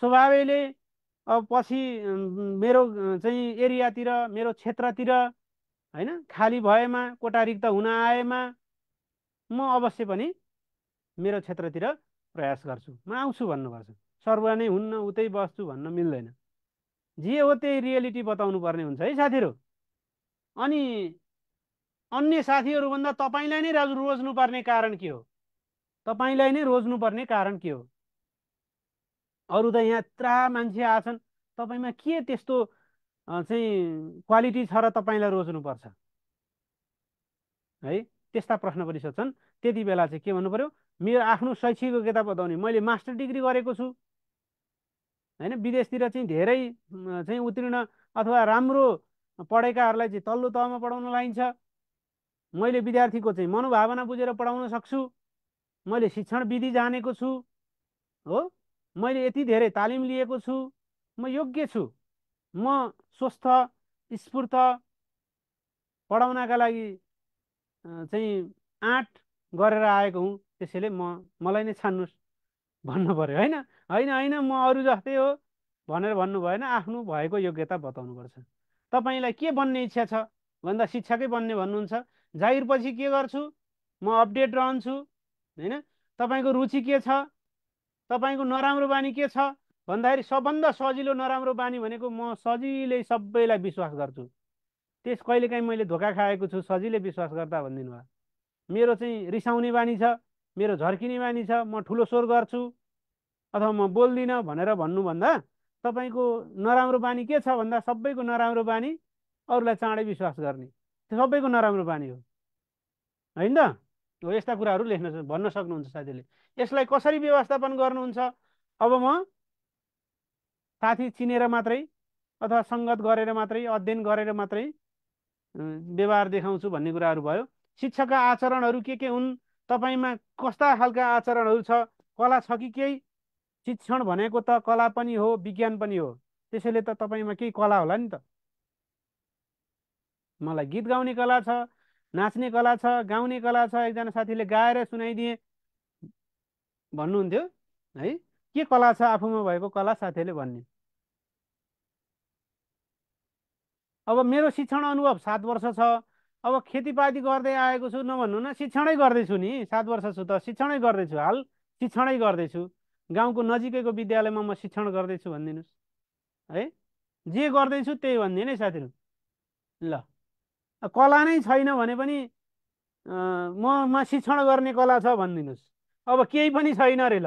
स्वभावैले अब पछि मेरो चाहिँ एरियातिर मेरो क्षेत्रतिर होइन खाली भएमा कोटा रिक्त हुन आएमा म अवश्य पनि मेरो क्षेत्रतिर प्रयास गर्छु म आउँछु भन्नुपर्छ सर्व नै हुन्न उतै बस्छु भन्न मिल्दैन जे हो त्यही रियालिटी बताउनु पर्ने हुन्छ है साथीहरू अनि अन्य साथीहरूभन्दा तपाईँलाई नै राज रोज्नुपर्ने कारण के हो तपाईँलाई नै रोज्नुपर्ने कारण के हो अरू त यहाँ त्रा मान्छे आछन् तपाईँमा के त्यस्तो चाहिँ क्वालिटी छ र तपाईँलाई रोज्नुपर्छ है त्यस्ता प्रश्न पनि सोध्छन् त्यति बेला चाहिँ के भन्नु पऱ्यो मेरो आफ्नो शैक्षिक योग्यता बताउने मैले मास्टर डिग्री गरेको छु होइन विदेशतिर चाहिँ धेरै चाहिँ उत्तीर्ण अथवा राम्रो पढेकाहरूलाई चाहिँ तल्लो तहमा पढाउन लाइन्छ मैले विद्यार्थीको चाहिँ मनोभावना बुझेर पढाउन सक्छु मैले शिक्षण विधि जानेको छु हो मैले यति धेरै तालिम लिएको छु म योग्य छु म स्वस्थ स्फूर्त पढाउनका लागि चाहिँ आँट गरेर आएको हुँ त्यसैले म मलाई नै छान्नुहोस् भन्नु पऱ्यो होइन होइन होइन म अरू जस्तै हो भनेर भन्नु भएन आफ्नो भएको योग्यता बताउनुपर्छ तपाईँलाई के बन्ने इच्छा छ भन्दा शिक्षकै बन्ने भन्नुहुन्छ जाहिर पछि के गर्छु म अपडेट रहन्छु होइन तपाईँको रुचि के छ तपाईँको नराम्रो बानी के छ भन्दाखेरि सबभन्दा सजिलो नराम्रो बानी भनेको म सजिलै सबैलाई विश्वास गर्छु त्यस कहिलेकाहीँ मैले धोका खाएको छु सजिलै विश्वास गर्दा भनिदिनु भयो मेरो चाहिँ रिसाउने बानी छ मेरो झर्किने बानी छ म ठुलो स्वर गर्छु अथवा म बोल्दिनँ भनेर भन्नुभन्दा तपाईँको नराम्रो बानी के छ भन्दा सबैको नराम्रो बानी अरूलाई चाँडै विश्वास गर्ने सबैको नराम्रो बानी हो होइन त हो यस्ता कुराहरू लेख्न भन्न सक्नुहुन्छ साथीले यसलाई कसरी व्यवस्थापन गर्नुहुन्छ अब म साथी चिनेर मात्रै अथवा सङ्गत गरेर मात्रै अध्ययन गरेर मात्रै व्यवहार देखाउँछु भन्ने कुराहरू भयो शिक्षकका आचरणहरू के के हुन् तपाईँमा कस्ता खालका आचरणहरू छ कला छ कि केही शिक्षण भनेको त कला पनि हो विज्ञान पनि हो त्यसैले त तपाईँमा केही कला होला नि त मलाई गीत गाउने कला छ नाच्ने कला छ गाउने कला छ एकजना साथीले गाएर सुनाइदिए भन्नुहुन्थ्यो है के कला छ आफूमा भएको कला साथीले भन्ने अब मेरो शिक्षण अनुभव सात वर्ष छ अब खेतीपाती गर्दै आएको छु नभन्नु न शिक्षणै गर्दैछु नि सात वर्ष छु त शिक्षणै गर्दैछु हाल शिक्षणै गर्दैछु गाउँको नजिकैको विद्यालयमा म शिक्षण गर्दैछु भनिदिनुहोस् है जे गर्दैछु त्यही भनिदिएँ है साथीहरू ल कला नै छैन भने पनि ममा शिक्षण गर्ने कला छ भनिदिनुहोस् अब केही पनि छैन अरे ल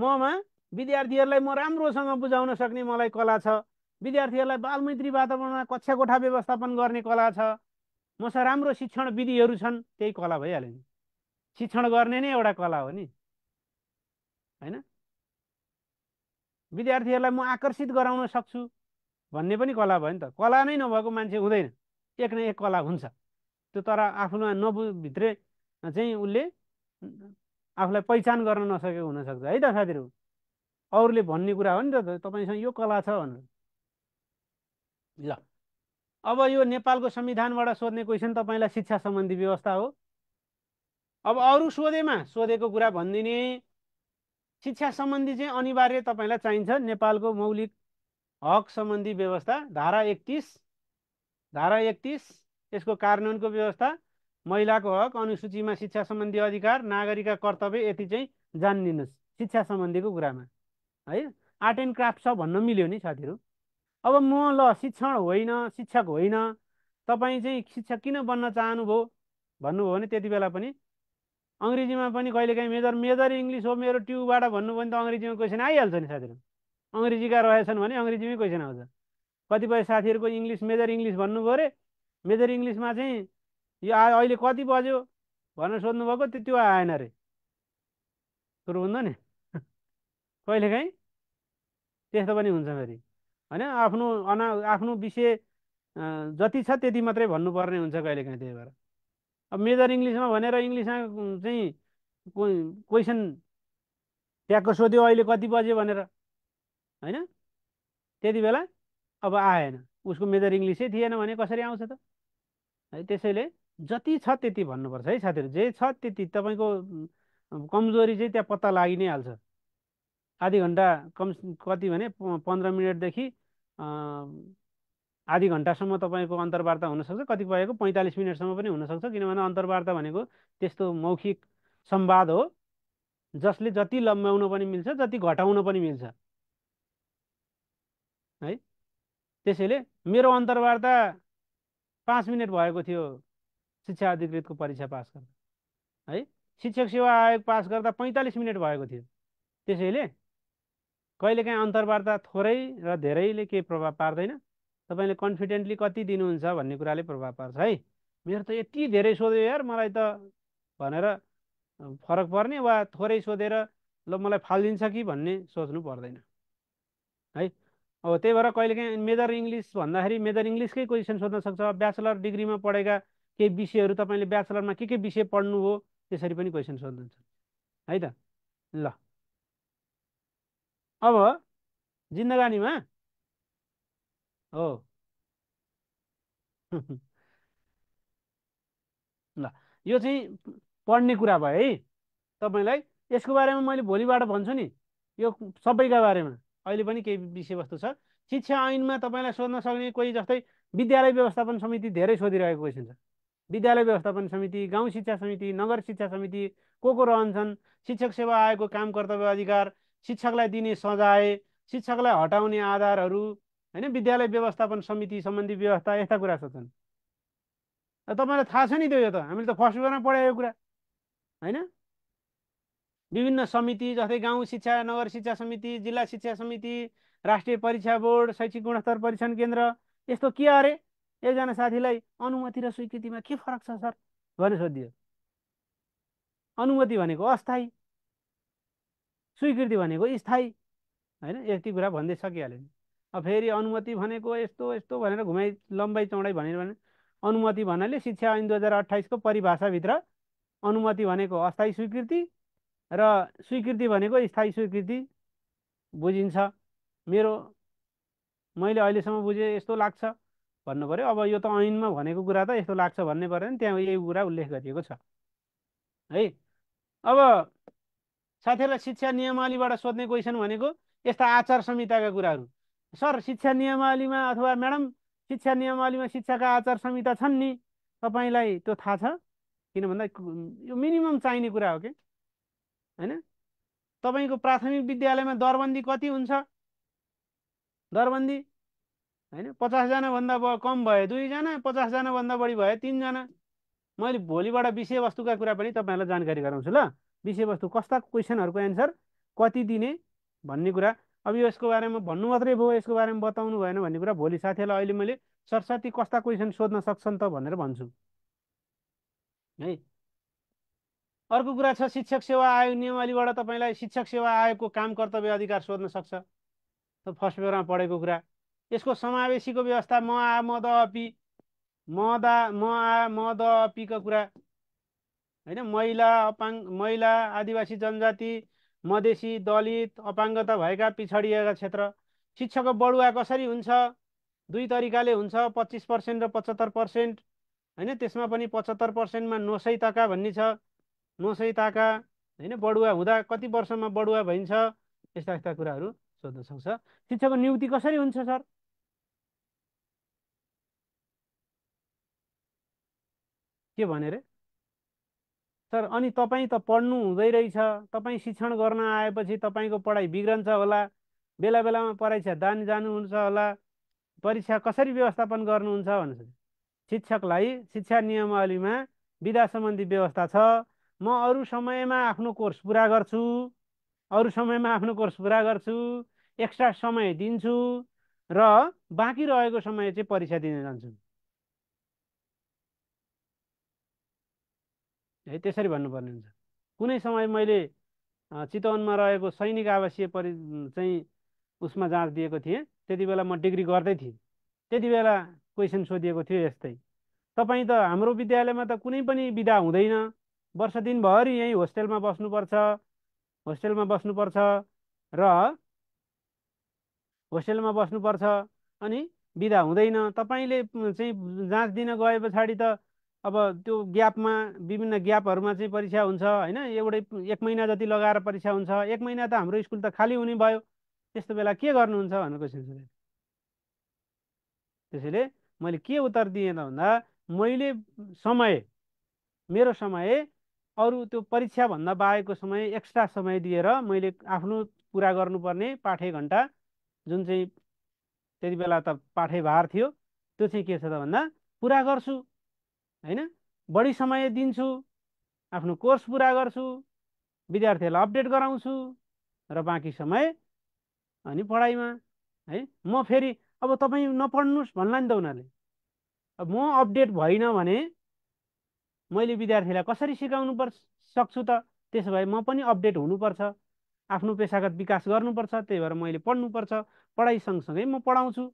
ममा विद्यार्थीहरूलाई म राम्रोसँग बुझाउन सक्ने मलाई कला छ विद्यार्थीहरूलाई बालमैत्री वातावरणमा कक्षा कोठा व्यवस्थापन गर्ने कला छ मसँग राम्रो शिक्षण विधिहरू छन् त्यही कला भइहाल्यो नि शिक्षण गर्ने नै एउटा कला हो नि होइन विद्यार्थीहरूलाई म आकर्षित गराउन सक्छु भन्ने पनि कला भयो नि त कला नै नभएको मान्छे हुँदैन एक न एक कला हुन्छ त्यो तर आफूमा नबुझभित्रै चाहिँ उसले आफूलाई पहिचान गर्न नसकेको हुनसक्छ है त साथीहरू अरूले भन्ने कुरा हो नि त तपाईँसँग यो कला छ भनेर ल अब यो नेपालको संविधानबाट सोध्ने क्वेसन तपाईँलाई शिक्षा सम्बन्धी व्यवस्था हो अब अरू सोधेमा सोधेको कुरा भनिदिने शिक्षा सम्बन्धी चाहिँ अनिवार्य तपाईँलाई चाहिन्छ नेपालको मौलिक हक सम्बन्धी व्यवस्था धारा एकतिस धारा एकतिस यसको कार्यान्वयनको व्यवस्था महिलाको हक अनुसूचीमा शिक्षा सम्बन्धी अधिकार नागरिकका कर्तव्य यति चाहिँ जानिदिनुहोस् शिक्षा सम्बन्धीको कुरामा है आर्ट एन्ड क्राफ्ट छ भन्न मिल्यो नि साथीहरू अब म ल शिक्षण होइन शिक्षक होइन तपाईँ चाहिँ शिक्षक किन बन्न चाहनुभयो भन्नुभयो भने त्यति बेला पनि अङ्ग्रेजीमा पनि कहिलेकाहीँ मेजर मेजर इङ्ग्लिस हो मेरो ट्युबबाट भन्नुभयो भने त अङ्ग्रेजीमा क्वेसन आइहाल्छ नि साथीहरू अङ्ग्रेजीका रहेछन् भने अङ्ग्रेजीमै क्वेसन आउँछ कतिपय साथीहरूको इङ्ग्लिस मेजर इङ्ग्लिस भन्नुभयो अरे मेजर इङ्ग्लिसमा चाहिँ यो आ अहिले कति बज्यो भनेर सोध्नुभएको त्यो त्यो आएन अरे सुरु हुँदैन नि कहिलेकाहीँ त्यस्तो पनि हुन्छ फेरि होइन आफ्नो अना आफ्नो विषय जति छ त्यति मात्रै भन्नुपर्ने हुन्छ कहिलेकाहीँ त्यही भएर अब मेजर इङ्ग्लिसमा भनेर इङ्ग्लिसमा चाहिँ क्वेसन ट्याक्क सोध्यो अहिले कति बज्यो भनेर होइन त्यति बेला अब आएन उसको मेजर इङ्ग्लिसै थिएन भने कसरी आउँछ त है त्यसैले जति छ त्यति भन्नुपर्छ है साथीहरू जे छ त्यति तपाईँको कमजोरी चाहिँ त्यहाँ पत्ता लागि नै हाल्छ आधी घन्टा कम कति भने पन्ध्र मिनटदेखि आधी घन्टासम्म तपाईँको अन्तर्वार्ता हुनसक्छ कतिपयको पैँतालिस मिनटसम्म पनि हुनसक्छ किनभने अन्तर्वार्ता भनेको त्यस्तो मौखिक संवाद हो जसले जति लम्ब्याउन पनि मिल्छ जति घटाउन पनि मिल्छ है त्यसैले मेरो अन्तर्वार्ता पाँच मिनट भएको थियो शिक्षा अधिकृतको परीक्षा पास गर्दा है शिक्षक सेवा आयोग पास गर्दा पैँतालिस मिनट भएको थियो त्यसैले कहिलेकाहीँ अन्तर्वार्ता थोरै र धेरैले केही प्रभाव पार्दैन तपाईँले कन्फिडेन्टली कति दिनुहुन्छ भन्ने कुराले प्रभाव पार्छ है मेरो त यति धेरै सोध्यो यार मलाई त भनेर फरक पर्ने वा थोरै सोधेर ल मलाई फालिदिन्छ कि भन्ने सोच्नु पर्दैन है अब त्यही भएर कहिलेकाहीँ मेजर इङ्ग्लिस भन्दाखेरि मेजर इङ्ग्लिसकै क्वेसन सोध्न सक्छ ब्याचलर डिग्रीमा पढेका केही विषयहरू तपाईँले ब्याचलरमा के के विषय पढ्नु हो त्यसरी पनि क्वेसन सोध्नुहुन्छ है त ल अब जिन्दगानीमा हो ल यो चाहिँ पढ्ने कुरा भयो है तपाईँलाई यसको बारेमा मैले भोलिबाट भन्छु नि यो सबैका बारेमा अहिले पनि केही विषयवस्तु छ शिक्षा ऐनमा तपाईँलाई सोध्न सक्ने कोही जस्तै विद्यालय व्यवस्थापन समिति धेरै सोधिरहेको क्वेसन छ विद्यालय व्यवस्थापन समिति गाउँ शिक्षा समिति नगर शिक्षा समिति को को रहन्छन् शिक्षक सेवा आयोगको काम कर्तव्य अधिकार शिक्षकलाई दिने सजाय शिक्षकलाई हटाउने आधारहरू होइन विद्यालय व्यवस्थापन समिति सम्बन्धी व्यवस्था यस्ता कुरा सोध्छन् तपाईँलाई थाहा छ नि त्यो यो त हामीले त फर्स्ट पेपरमा पढाएको कुरा होइन विभिन्न समिति जस्तै गाउँ शिक्षा नगर शिक्षा समिति जिल्ला शिक्षा समिति राष्ट्रिय परीक्षा बोर्ड शैक्षिक गुणस्तर परीक्षण केन्द्र यस्तो के अरे एकजना साथीलाई अनुमति र स्वीकृतिमा के फरक छ सर भनेर सोधियो अनुमति भनेको अस्थायी स्वीकृति भनेको स्थायी होइन यति कुरा भन्दै सकिहाल्यो अब फेरि अनुमति भनेको यस्तो यस्तो भनेर घुमाइ लम्बाइ चौडाइ भनेर भने अनुमति भन्नाले शिक्षा ऐन दुई हजार अठाइसको परिभाषाभित्र अनुमति भनेको अस्थायी स्वीकृति र स्वीकृति भनेको स्थायी स्वीकृति बुझिन्छ मेरो मैले अहिलेसम्म बुझेँ यस्तो लाग्छ भन्नु पऱ्यो अब यो त ऐनमा भनेको कुरा त यस्तो लाग्छ भन्ने पऱ्यो नि त्यहाँ यही कुरा उल्लेख गरिएको छ है अब साथीहरूलाई शिक्षा नियमावलीबाट सोध्ने क्वेसन भनेको यस्ता आचार संहिताका कुराहरू सर शिक्षा नियमावलीमा अथवा म्याडम शिक्षा नियमावलीमा शिक्षाका आचार संहिता छन् नि तपाईँलाई त्यो थाहा छ किन भन्दा यो मिनिमम चाहिने कुरा हो कि होइन तपाईँको प्राथमिक विद्यालयमा दरबन्दी कति हुन्छ दरबन्दी होइन पचासजनाभन्दा कम भयो दुईजना पचासजनाभन्दा बढी भयो तिनजना मैले भोलिबाट विषयवस्तुका कुरा पनि तपाईँहरूलाई जानकारी गराउँछु ल विषयवस्तु कस्ता क्वेसनहरूको एन्सर कति दिने भन्ने कुरा अब यसको बारेमा भन्नु मात्रै भयो यसको बारेमा बताउनु भएन भन्ने कुरा भोलि साथीहरूलाई अहिले मैले सरस्वती कस्ता क्वेसन सोध्न सक्छन् त भनेर भन्छु है अर्को कुरा छ शिक्षक सेवा आयोग नियमावलीबाट तपाईँलाई शिक्षक सेवा आयोगको काम कर्तव्य अधिकार सोध्न सक्छ फर्स्ट पेपरमा पढेको कुरा यसको समावेशीको व्यवस्था म आ म द अपी म दा म आ म द अपीको कुरा होइन महिला अपाङ महिला आदिवासी जनजाति मधेसी दलित अपाङ्गता भएका पिछडिएका क्षेत्र शिक्षकको बढुवा कसरी हुन्छ दुई तरिकाले हुन्छ पच्चिस पर्सेन्ट र पचहत्तर पर्सेन्ट होइन त्यसमा पनि पचहत्तर पर्सेन्टमा नोसै तका भन्ने छ ताका होइन बडुवा हुँदा कति वर्षमा बडुवा भइन्छ यस्ता यस्ता कुराहरू सोध्न सक्छ शिक्षकको नियुक्ति कसरी हुन्छ सर के भने रे सर अनि तपाईँ त पढ्नु हुँदै रहेछ तपाईँ शिक्षण गर्न आएपछि तपाईँको पढाइ बिग्रन्छ होला बेला बेलामा परीक्षा दान जानुहुन्छ होला परीक्षा कसरी व्यवस्थापन गर्नुहुन्छ भन्नुहुन्छ शिक्षकलाई शिक्षा नियमावलीमा विधा सम्बन्धी व्यवस्था छ म अरू समयमा आफ्नो कोर्स पुरा गर्छु अरू समयमा आफ्नो कोर्स पुरा गर्छु एक्स्ट्रा समय दिन्छु र बाँकी रहेको समय चाहिँ परीक्षा दिन जान्छु है त्यसरी भन्नुपर्ने हुन्छ कुनै समय मैले चितवनमा रहेको सैनिक आवासीय परि चाहिँ उसमा जाँच दिएको थिएँ त्यति बेला म डिग्री गर्दै थिएँ त्यति बेला क्वेसन सोधिएको थियो यस्तै तपाईँ त हाम्रो विद्यालयमा त कुनै पनि विधा हुँदैन वर्ष दिनभरि यहीँ होस्टेलमा बस्नुपर्छ होस्टेलमा बस्नुपर्छ र होस्टेलमा बस्नुपर्छ अनि बिदा हुँदैन तपाईँले चाहिँ जाँच दिन गए पछाडि त अब त्यो ग्यापमा विभिन्न ग्यापहरूमा चाहिँ परीक्षा हुन्छ होइन एउटै एक महिना जति लगाएर परीक्षा हुन्छ एक महिना त हाम्रो स्कुल त खाली हुने भयो त्यस्तो बेला के गर्नुहुन्छ भनेर क्वेसन सोधेको त्यसैले मैले के उत्तर दिएँ त भन्दा मैले समय मेरो समय अरू त्यो परीक्षाभन्दा बाहेकको समय एक्स्ट्रा समय दिएर मैले आफ्नो पुरा गर्नुपर्ने पाठे घन्टा जुन चाहिँ त्यति बेला त पाठे भार थियो त्यो चाहिँ के छ त भन्दा पुरा गर्छु होइन बढी समय दिन्छु आफ्नो कोर्स पुरा गर्छु विद्यार्थीहरूलाई अपडेट गराउँछु र बाँकी समय अनि पढाइमा है म फेरि अब तपाईँ नपढ्नुहोस् भन्ला नि त उनीहरूले अब म अपडेट भइनँ भने मैले विद्यार्थीलाई कसरी सिकाउनु पर्छ सक्छु त त्यसो भए म पनि अपडेट हुनुपर्छ आफ्नो पेसागत विकास गर्नुपर्छ त्यही भएर मैले पढ्नुपर्छ पढाइ सँगसँगै म पढाउँछु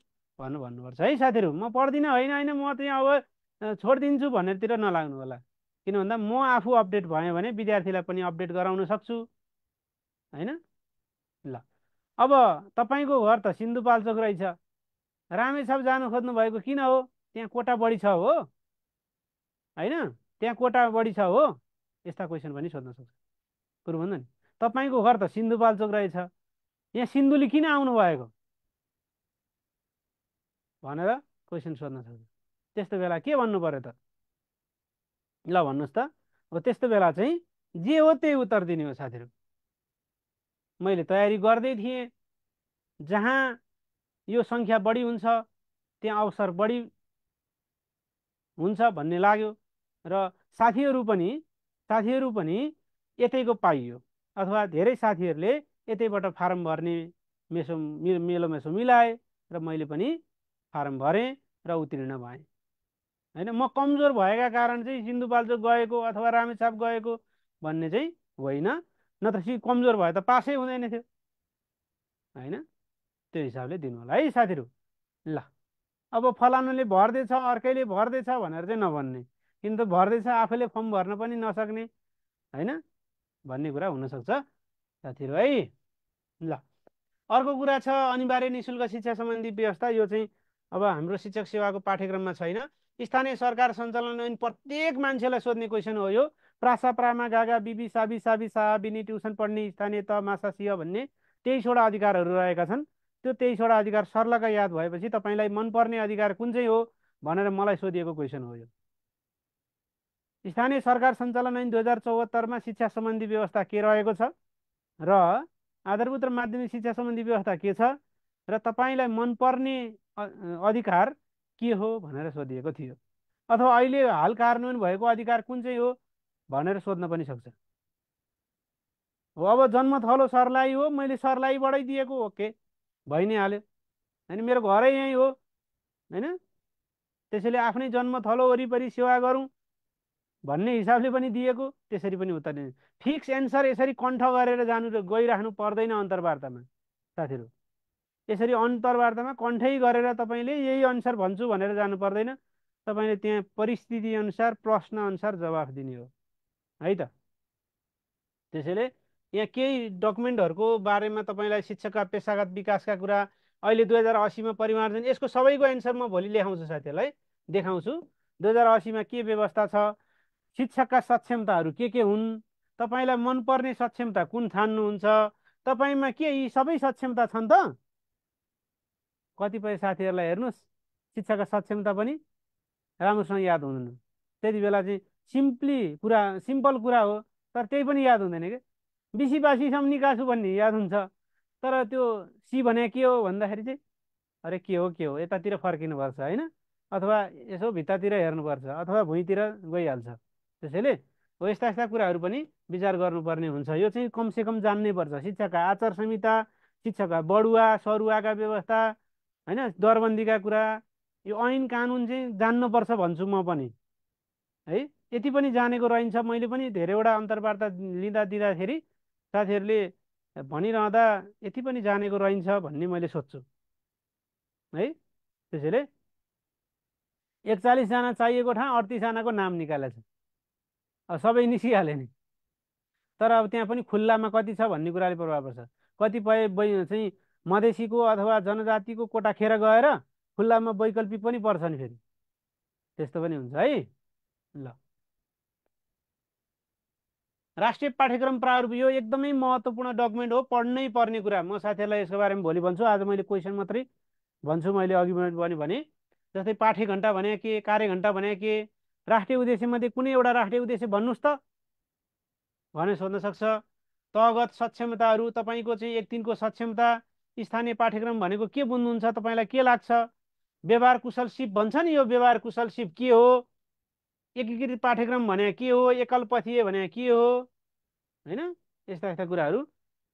भन्नु भन्नुपर्छ है साथीहरू म पढ्दिनँ होइन होइन म त्यहाँ अब छोडिदिन्छु भनेरतिर नलाग्नु होला किन भन्दा म आफू अपडेट भएँ भने विद्यार्थीलाई पनि अपडेट गराउन सक्छु होइन ल अब तपाईँको घर त सिन्धुपाल्चोक रहेछ रामेछाप जानु खोज्नु भएको किन हो त्यहाँ कोटा बढी छ हो होइन त्यहाँ कोटा बढी छ हो यस्ता क्वेसन पनि सोध्न सक्छ कुरो भन्नु नि तपाईँको घर त सिन्धुपाल्चोक रहेछ यहाँ सिन्धुली किन आउनु भएको भनेर क्वेसन सोध्न सक्छ त्यस्तो बेला के भन्नु पऱ्यो त ल भन्नुहोस् त अब त्यस्तो बेला चाहिँ जे हो त्यही उत्तर दिने हो साथीहरू मैले तयारी गर्दै थिएँ जहाँ यो सङ्ख्या बढी हुन्छ त्यहाँ अवसर बढी हुन्छ भन्ने लाग्यो र साथीहरू पनि साथीहरू पनि यतैको पाइयो अथवा धेरै साथीहरूले यतैबाट फारम भर्ने मेसो मि मेलो मेसो मिलाए र मैले पनि फारम भरेँ र उत्तीर्ण भएँ होइन म कमजोर भएका कारण चाहिँ सिन्धुपाल्चो गएको अथवा रामेछाप गएको भन्ने चाहिँ होइन नत्र सि कमजोर भयो त पासै हुँदैन थियो होइन त्यो हिसाबले दिनु होला है साथीहरू ल अब फलानुले भर्दैछ अर्कैले भर्दैछ भनेर चाहिँ नभन्ने किन त भर्दैछ आफैले फर्म भर्न पनि नसक्ने होइन भन्ने कुरा हुनसक्छ साथीहरू है ल अर्को कुरा छ अनिवार्य नि शुल्क शिक्षा सम्बन्धी व्यवस्था यो चाहिँ अब हाम्रो शिक्षक सेवाको पाठ्यक्रममा छैन स्थानीय सरकार सञ्चालन ऐन प्रत्येक मान्छेलाई सोध्ने क्वेसन हो यो प्रासा प्रामा गागा बिबी साबी साबी साबिनी ट्युसन पढ्ने स्थानीय त मासा सिंह भन्ने तेइसवटा अधिकारहरू रहेका छन् त्यो तेइसवटा अधिकार सर्लक याद भएपछि तपाईँलाई मनपर्ने अधिकार कुन चाहिँ हो भनेर मलाई सोधिएको क्वेसन हो यो स्थानीय सरकार सञ्चालन ऐन दुई हजार चौहत्तरमा शिक्षा सम्बन्धी व्यवस्था के रहेको छ र आधारभूत र माध्यमिक शिक्षा सम्बन्धी व्यवस्था के छ र तपाईँलाई मनपर्ने अधिकार के हो भनेर सोधिएको थियो अथवा अहिले हाल कार्यान्वयन भएको अधिकार कुन चाहिँ हो भनेर सोध्न पनि सक्छ हो अब जन्मथलो सरलाई हो मैले सरलाईबाटै दिएको ओके भइ नै हाल्यो होइन मेरो घरै यहीँ हो होइन त्यसैले आफ्नै जन्म थलो वरिपरि सेवा गरौँ भन्ने हिसाबले पनि दिएको त्यसरी पनि उत्तर दिने फिक्स एन्सर यसरी कण्ठ गरेर जानु र गइराख्नु पर्दैन अन्तर्वार्तामा साथीहरू यसरी अन्तर्वार्तामा कण्ठै गरेर तपाईँले यही अनुसार भन्छु भनेर जानु पर्दैन तपाईँले त्यहाँ परिस्थिति अनुसार प्रश्न अनुसार जवाफ दिने हो है त त्यसैले यहाँ केही डकुमेन्टहरूको बारेमा तपाईँलाई शिक्षकका पेसागत विकासका कुरा अहिले दुई हजार असीमा परिमार्जन यसको सबैको एन्सर म भोलि लेखाउँछु साथीहरूलाई देखाउँछु दुई हजार असीमा के व्यवस्था छ शिक्षकका सक्षमताहरू के के हुन् तपाईँलाई मनपर्ने सक्षमता कुन छान्नुहुन्छ तपाईँमा के यी सबै सक्षमता छन् त कतिपय साथीहरूलाई हेर्नुहोस् शिक्षाका सक्षमता पनि राम्रोसँग याद हुँदैन त्यति बेला चाहिँ सिम्पली कुरा सिम्पल कुरा हो तर त्यही पनि याद हुँदैन क्या बिसी बासीसम्म निकासु भन्ने याद हुन्छ तर त्यो सी भने के हो भन्दाखेरि चाहिँ अरे के हो के हो यतातिर फर्किनुपर्छ होइन अथवा यसो भित्तातिर हेर्नुपर्छ अथवा भुइँतिर गइहाल्छ त्यसैले हो यस्ता यस्ता कुराहरू पनि विचार गर्नुपर्ने हुन्छ यो चाहिँ कमसेकम जान्नै पर्छ शिक्षाका आचार संहिता शिक्षाका बडुवा सरुवाका व्यवस्था होइन दरबन्दीका कुरा यो ऐन कानुन चाहिँ जान्नुपर्छ भन्छु म पनि है यति पनि जानेको रहन्छ मैले पनि धेरैवटा अन्तर्वार्ता लिँदा दिँदाखेरि साथीहरूले भनिरहँदा यति पनि जानेको रहन्छ भन्ने मैले सोध्छु है त्यसैले एकचालिसजना चाहिएको ठाउँ अडतिसजनाको नाम निकालेको छ अब सबै निस्किहाले नि तर अब त्यहाँ पनि खुल्लामा कति छ भन्ने कुराले प्रभाव पर्छ कतिपय चाहिँ मधेसीको अथवा जनजातिको कोटा खेर गएर खुल्लामा वैकल्पिक पनि पर्छ नि फेरि त्यस्तो पनि हुन्छ है ल राष्ट्रिय पाठ्यक्रम प्रारूप यो एकदमै महत्त्वपूर्ण डकुमेन्ट हो पढ्नै पर्ने कुरा म साथीहरूलाई यसको बारेमा भोलि भन्छु आज मैले क्वेसन मात्रै भन्छु मैले अघि पनि भने जस्तै पाठ्य घन्टा भने के कार्य घन्टा भने के राष्ट्रिय उद्देश्यमध्ये कुनै एउटा राष्ट्रिय उद्देश्य भन्नुहोस् त भनेर सोध्न सक्छ तगत सक्षमताहरू तपाईँको चाहिँ एक दिनको सक्षमता स्थानीय पाठ्यक्रम भनेको के बुझ्नुहुन्छ तपाईँलाई के लाग्छ व्यवहार कुशल सिप भन्छ नि यो व्यवहार कुशल सिप के हो एकीकृत पाठ्यक्रम भने के हो एकलपथीय भने के हो होइन यस्ता यस्ता कुराहरू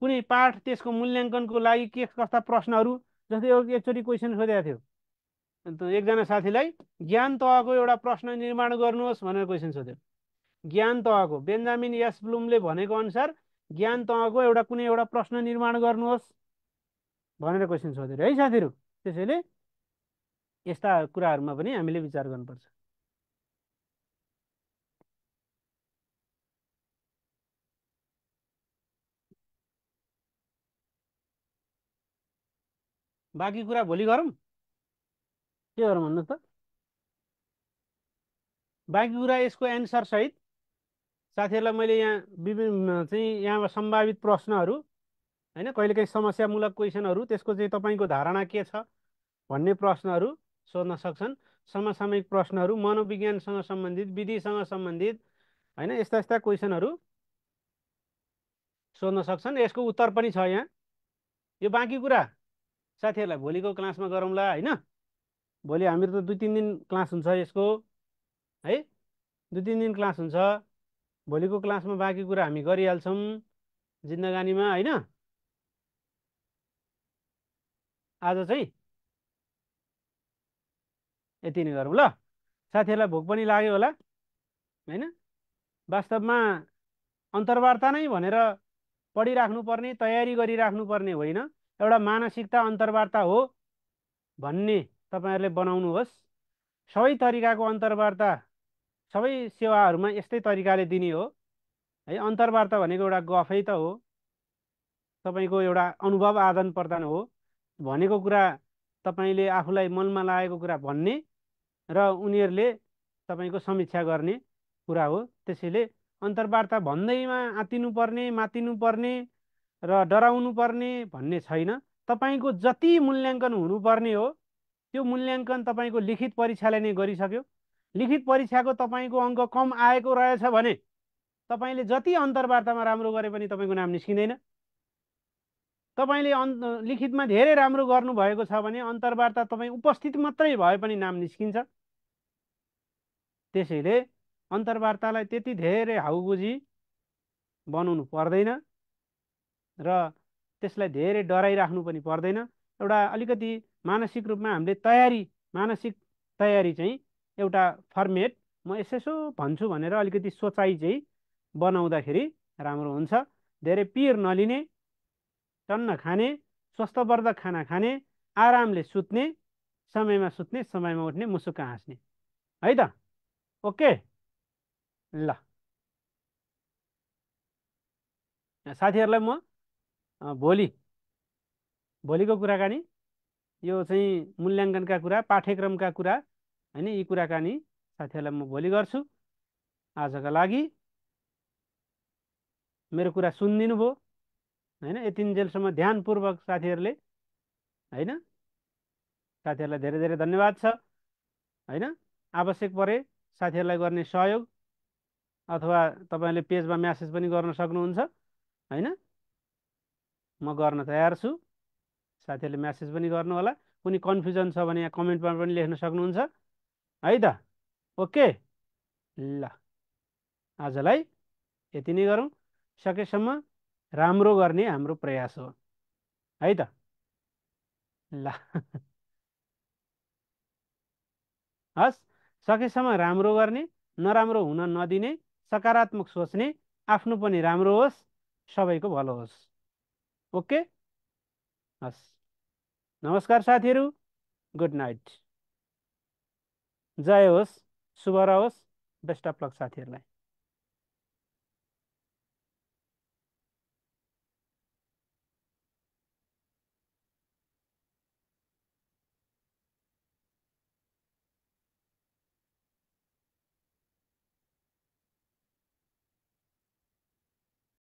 कुनै पाठ त्यसको मूल्याङ्कनको लागि के कस्ता प्रश्नहरू जस्तै एकचोटि क्वेसन सोधेको थियो एकजना साथीलाई ज्ञान तहको एउटा प्रश्न निर्माण गर्नुहोस् भनेर क्वेसन सोध्यो ज्ञान तहको बेन्जामिन यस ब्लुमले भनेको अनुसार ज्ञान तहको एउटा कुनै एउटा प्रश्न निर्माण गर्नुहोस् भनेर क्वेसन सोध्यो है साथीहरू त्यसैले यस्ता कुराहरूमा पनि हामीले विचार गर्नुपर्छ बाँकी कुरा भोलि गरौँ के गरौँ भन्नुहोस् त बाँकी कुरा यसको एन्सरसहित साथीहरूलाई मैले यहाँ विभिन्न चाहिँ यहाँ सम्भावित प्रश्नहरू होइन कहिलेकाहीँ समस्यामूलक क्वेसनहरू त्यसको चाहिँ तपाईँको धारणा के छ भन्ने प्रश्नहरू सोध्न सक्छन् समसामयिक प्रश्नहरू मनोविज्ञानसँग सम्बन्धित विधिसँग सम्बन्धित होइन यस्ता यस्ता क्वेसनहरू सोध्न सक्छन् यसको उत्तर पनि छ यहाँ यो बाँकी कुरा साथीहरूलाई भोलिको क्लासमा गरौँला होइन भोलि हामीहरू त दुई तिन दिन क्लास हुन्छ यसको है दुई तिन दिन क्लास हुन्छ भोलिको क्लासमा बाँकी कुरा हामी गरिहाल्छौँ जिन्दगानीमा होइन आज चाहिँ यति नै गरौँ ल साथीहरूलाई भोक पनि लाग्यो होला होइन वास्तवमा अन्तर्वार्ता नै भनेर पढिराख्नुपर्ने तयारी गरिराख्नुपर्ने होइन एउटा मानसिकता अन्तर्वार्ता हो भन्ने तपाईँहरूले बनाउनुहोस् सबै तरिकाको अन्तर्वार्ता सबै सेवाहरूमा यस्तै तरिकाले दिने हो है अन्तर्वार्ता भनेको एउटा गफै त हो तपाईँको एउटा अनुभव आदान प्रदान हो भनेको कुरा तपाईँले आफूलाई मनमा लागेको कुरा भन्ने र उनीहरूले तपाईँको समीक्षा गर्ने कुरा हो त्यसैले अन्तर्वार्ता भन्दैमा आँतिनुपर्ने मातिनुपर्ने र डराउनु पर्ने भन्ने छैन तपाईँको जति मूल्याङ्कन हुनुपर्ने हो त्यो मूल्याङ्कन तपाईँको लिखित परीक्षाले नै गरिसक्यो लिखित परीक्षाको तपाईँको अङ्क कम आएको रहेछ भने तपाईँले जति अन्तर्वार्तामा राम्रो गरे पनि तपाईँको नाम निस्किँदैन तपाईँले अन्त लिखितमा धेरै राम्रो गर्नुभएको छ भने अन्तर्वार्ता तपाईँ उपस्थित मात्रै भए पनि नाम निस्किन्छ त्यसैले अन्तर्वार्तालाई त्यति धेरै हाउबुजी बनाउनु पर्दैन र त्यसलाई धेरै डराइराख्नु पनि पर्दैन एउटा अलिकति मानसिक रूपमा हामीले तयारी मानसिक तयारी चाहिँ एउटा फर्मेट म यसो भन्छु भनेर अलिकति सोचाइ चाहिँ बनाउँदाखेरि राम्रो हुन्छ धेरै पिर नलिने टन्न खाने स्वस्थवर्धक खाना खाने आरामले सुत्ने समयमा सुत्ने समयमा उठ्ने मुसुक्क हाँस्ने है त ओके ल साथीहरूलाई म भोलि भोलिको कुराकानी यो चाहिँ मूल्याङ्कनका कुरा पाठ्यक्रमका कुरा होइन यी कुराकानी साथीहरूलाई म भोलि गर्छु आजका लागि मेरो कुरा सुनिदिनु भयो होइन यतिन्जेलसम्म ध्यानपूर्वक साथीहरूले होइन साथीहरूलाई धेरै धेरै धन्यवाद छ होइन आवश्यक परे साथीहरूलाई गर्ने सहयोग अथवा तपाईँले पेजमा म्यासेज पनि गर्न सक्नुहुन्छ होइन म गर्न तयार छु साथीहरूले म्यासेज पनि गर्नु होला कुनै कन्फ्युजन छ भने यहाँ कमेन्टमा पनि लेख्न सक्नुहुन्छ है त ओके ल आजलाई यति नै गरौँ सकेसम्म राम्रो गर्ने हाम्रो प्रयास हो है त ल हस् सकेसम्म राम्रो गर्ने नराम्रो हुन नदिने सकारात्मक सोच्ने आफ्नो पनि राम्रो होस् सबैको भलो होस् ओके हस् नमस्कार साथीहरू गुड नाइट जय होस् शुभ रहोस् बेस्ट अफ लक साथीहरूलाई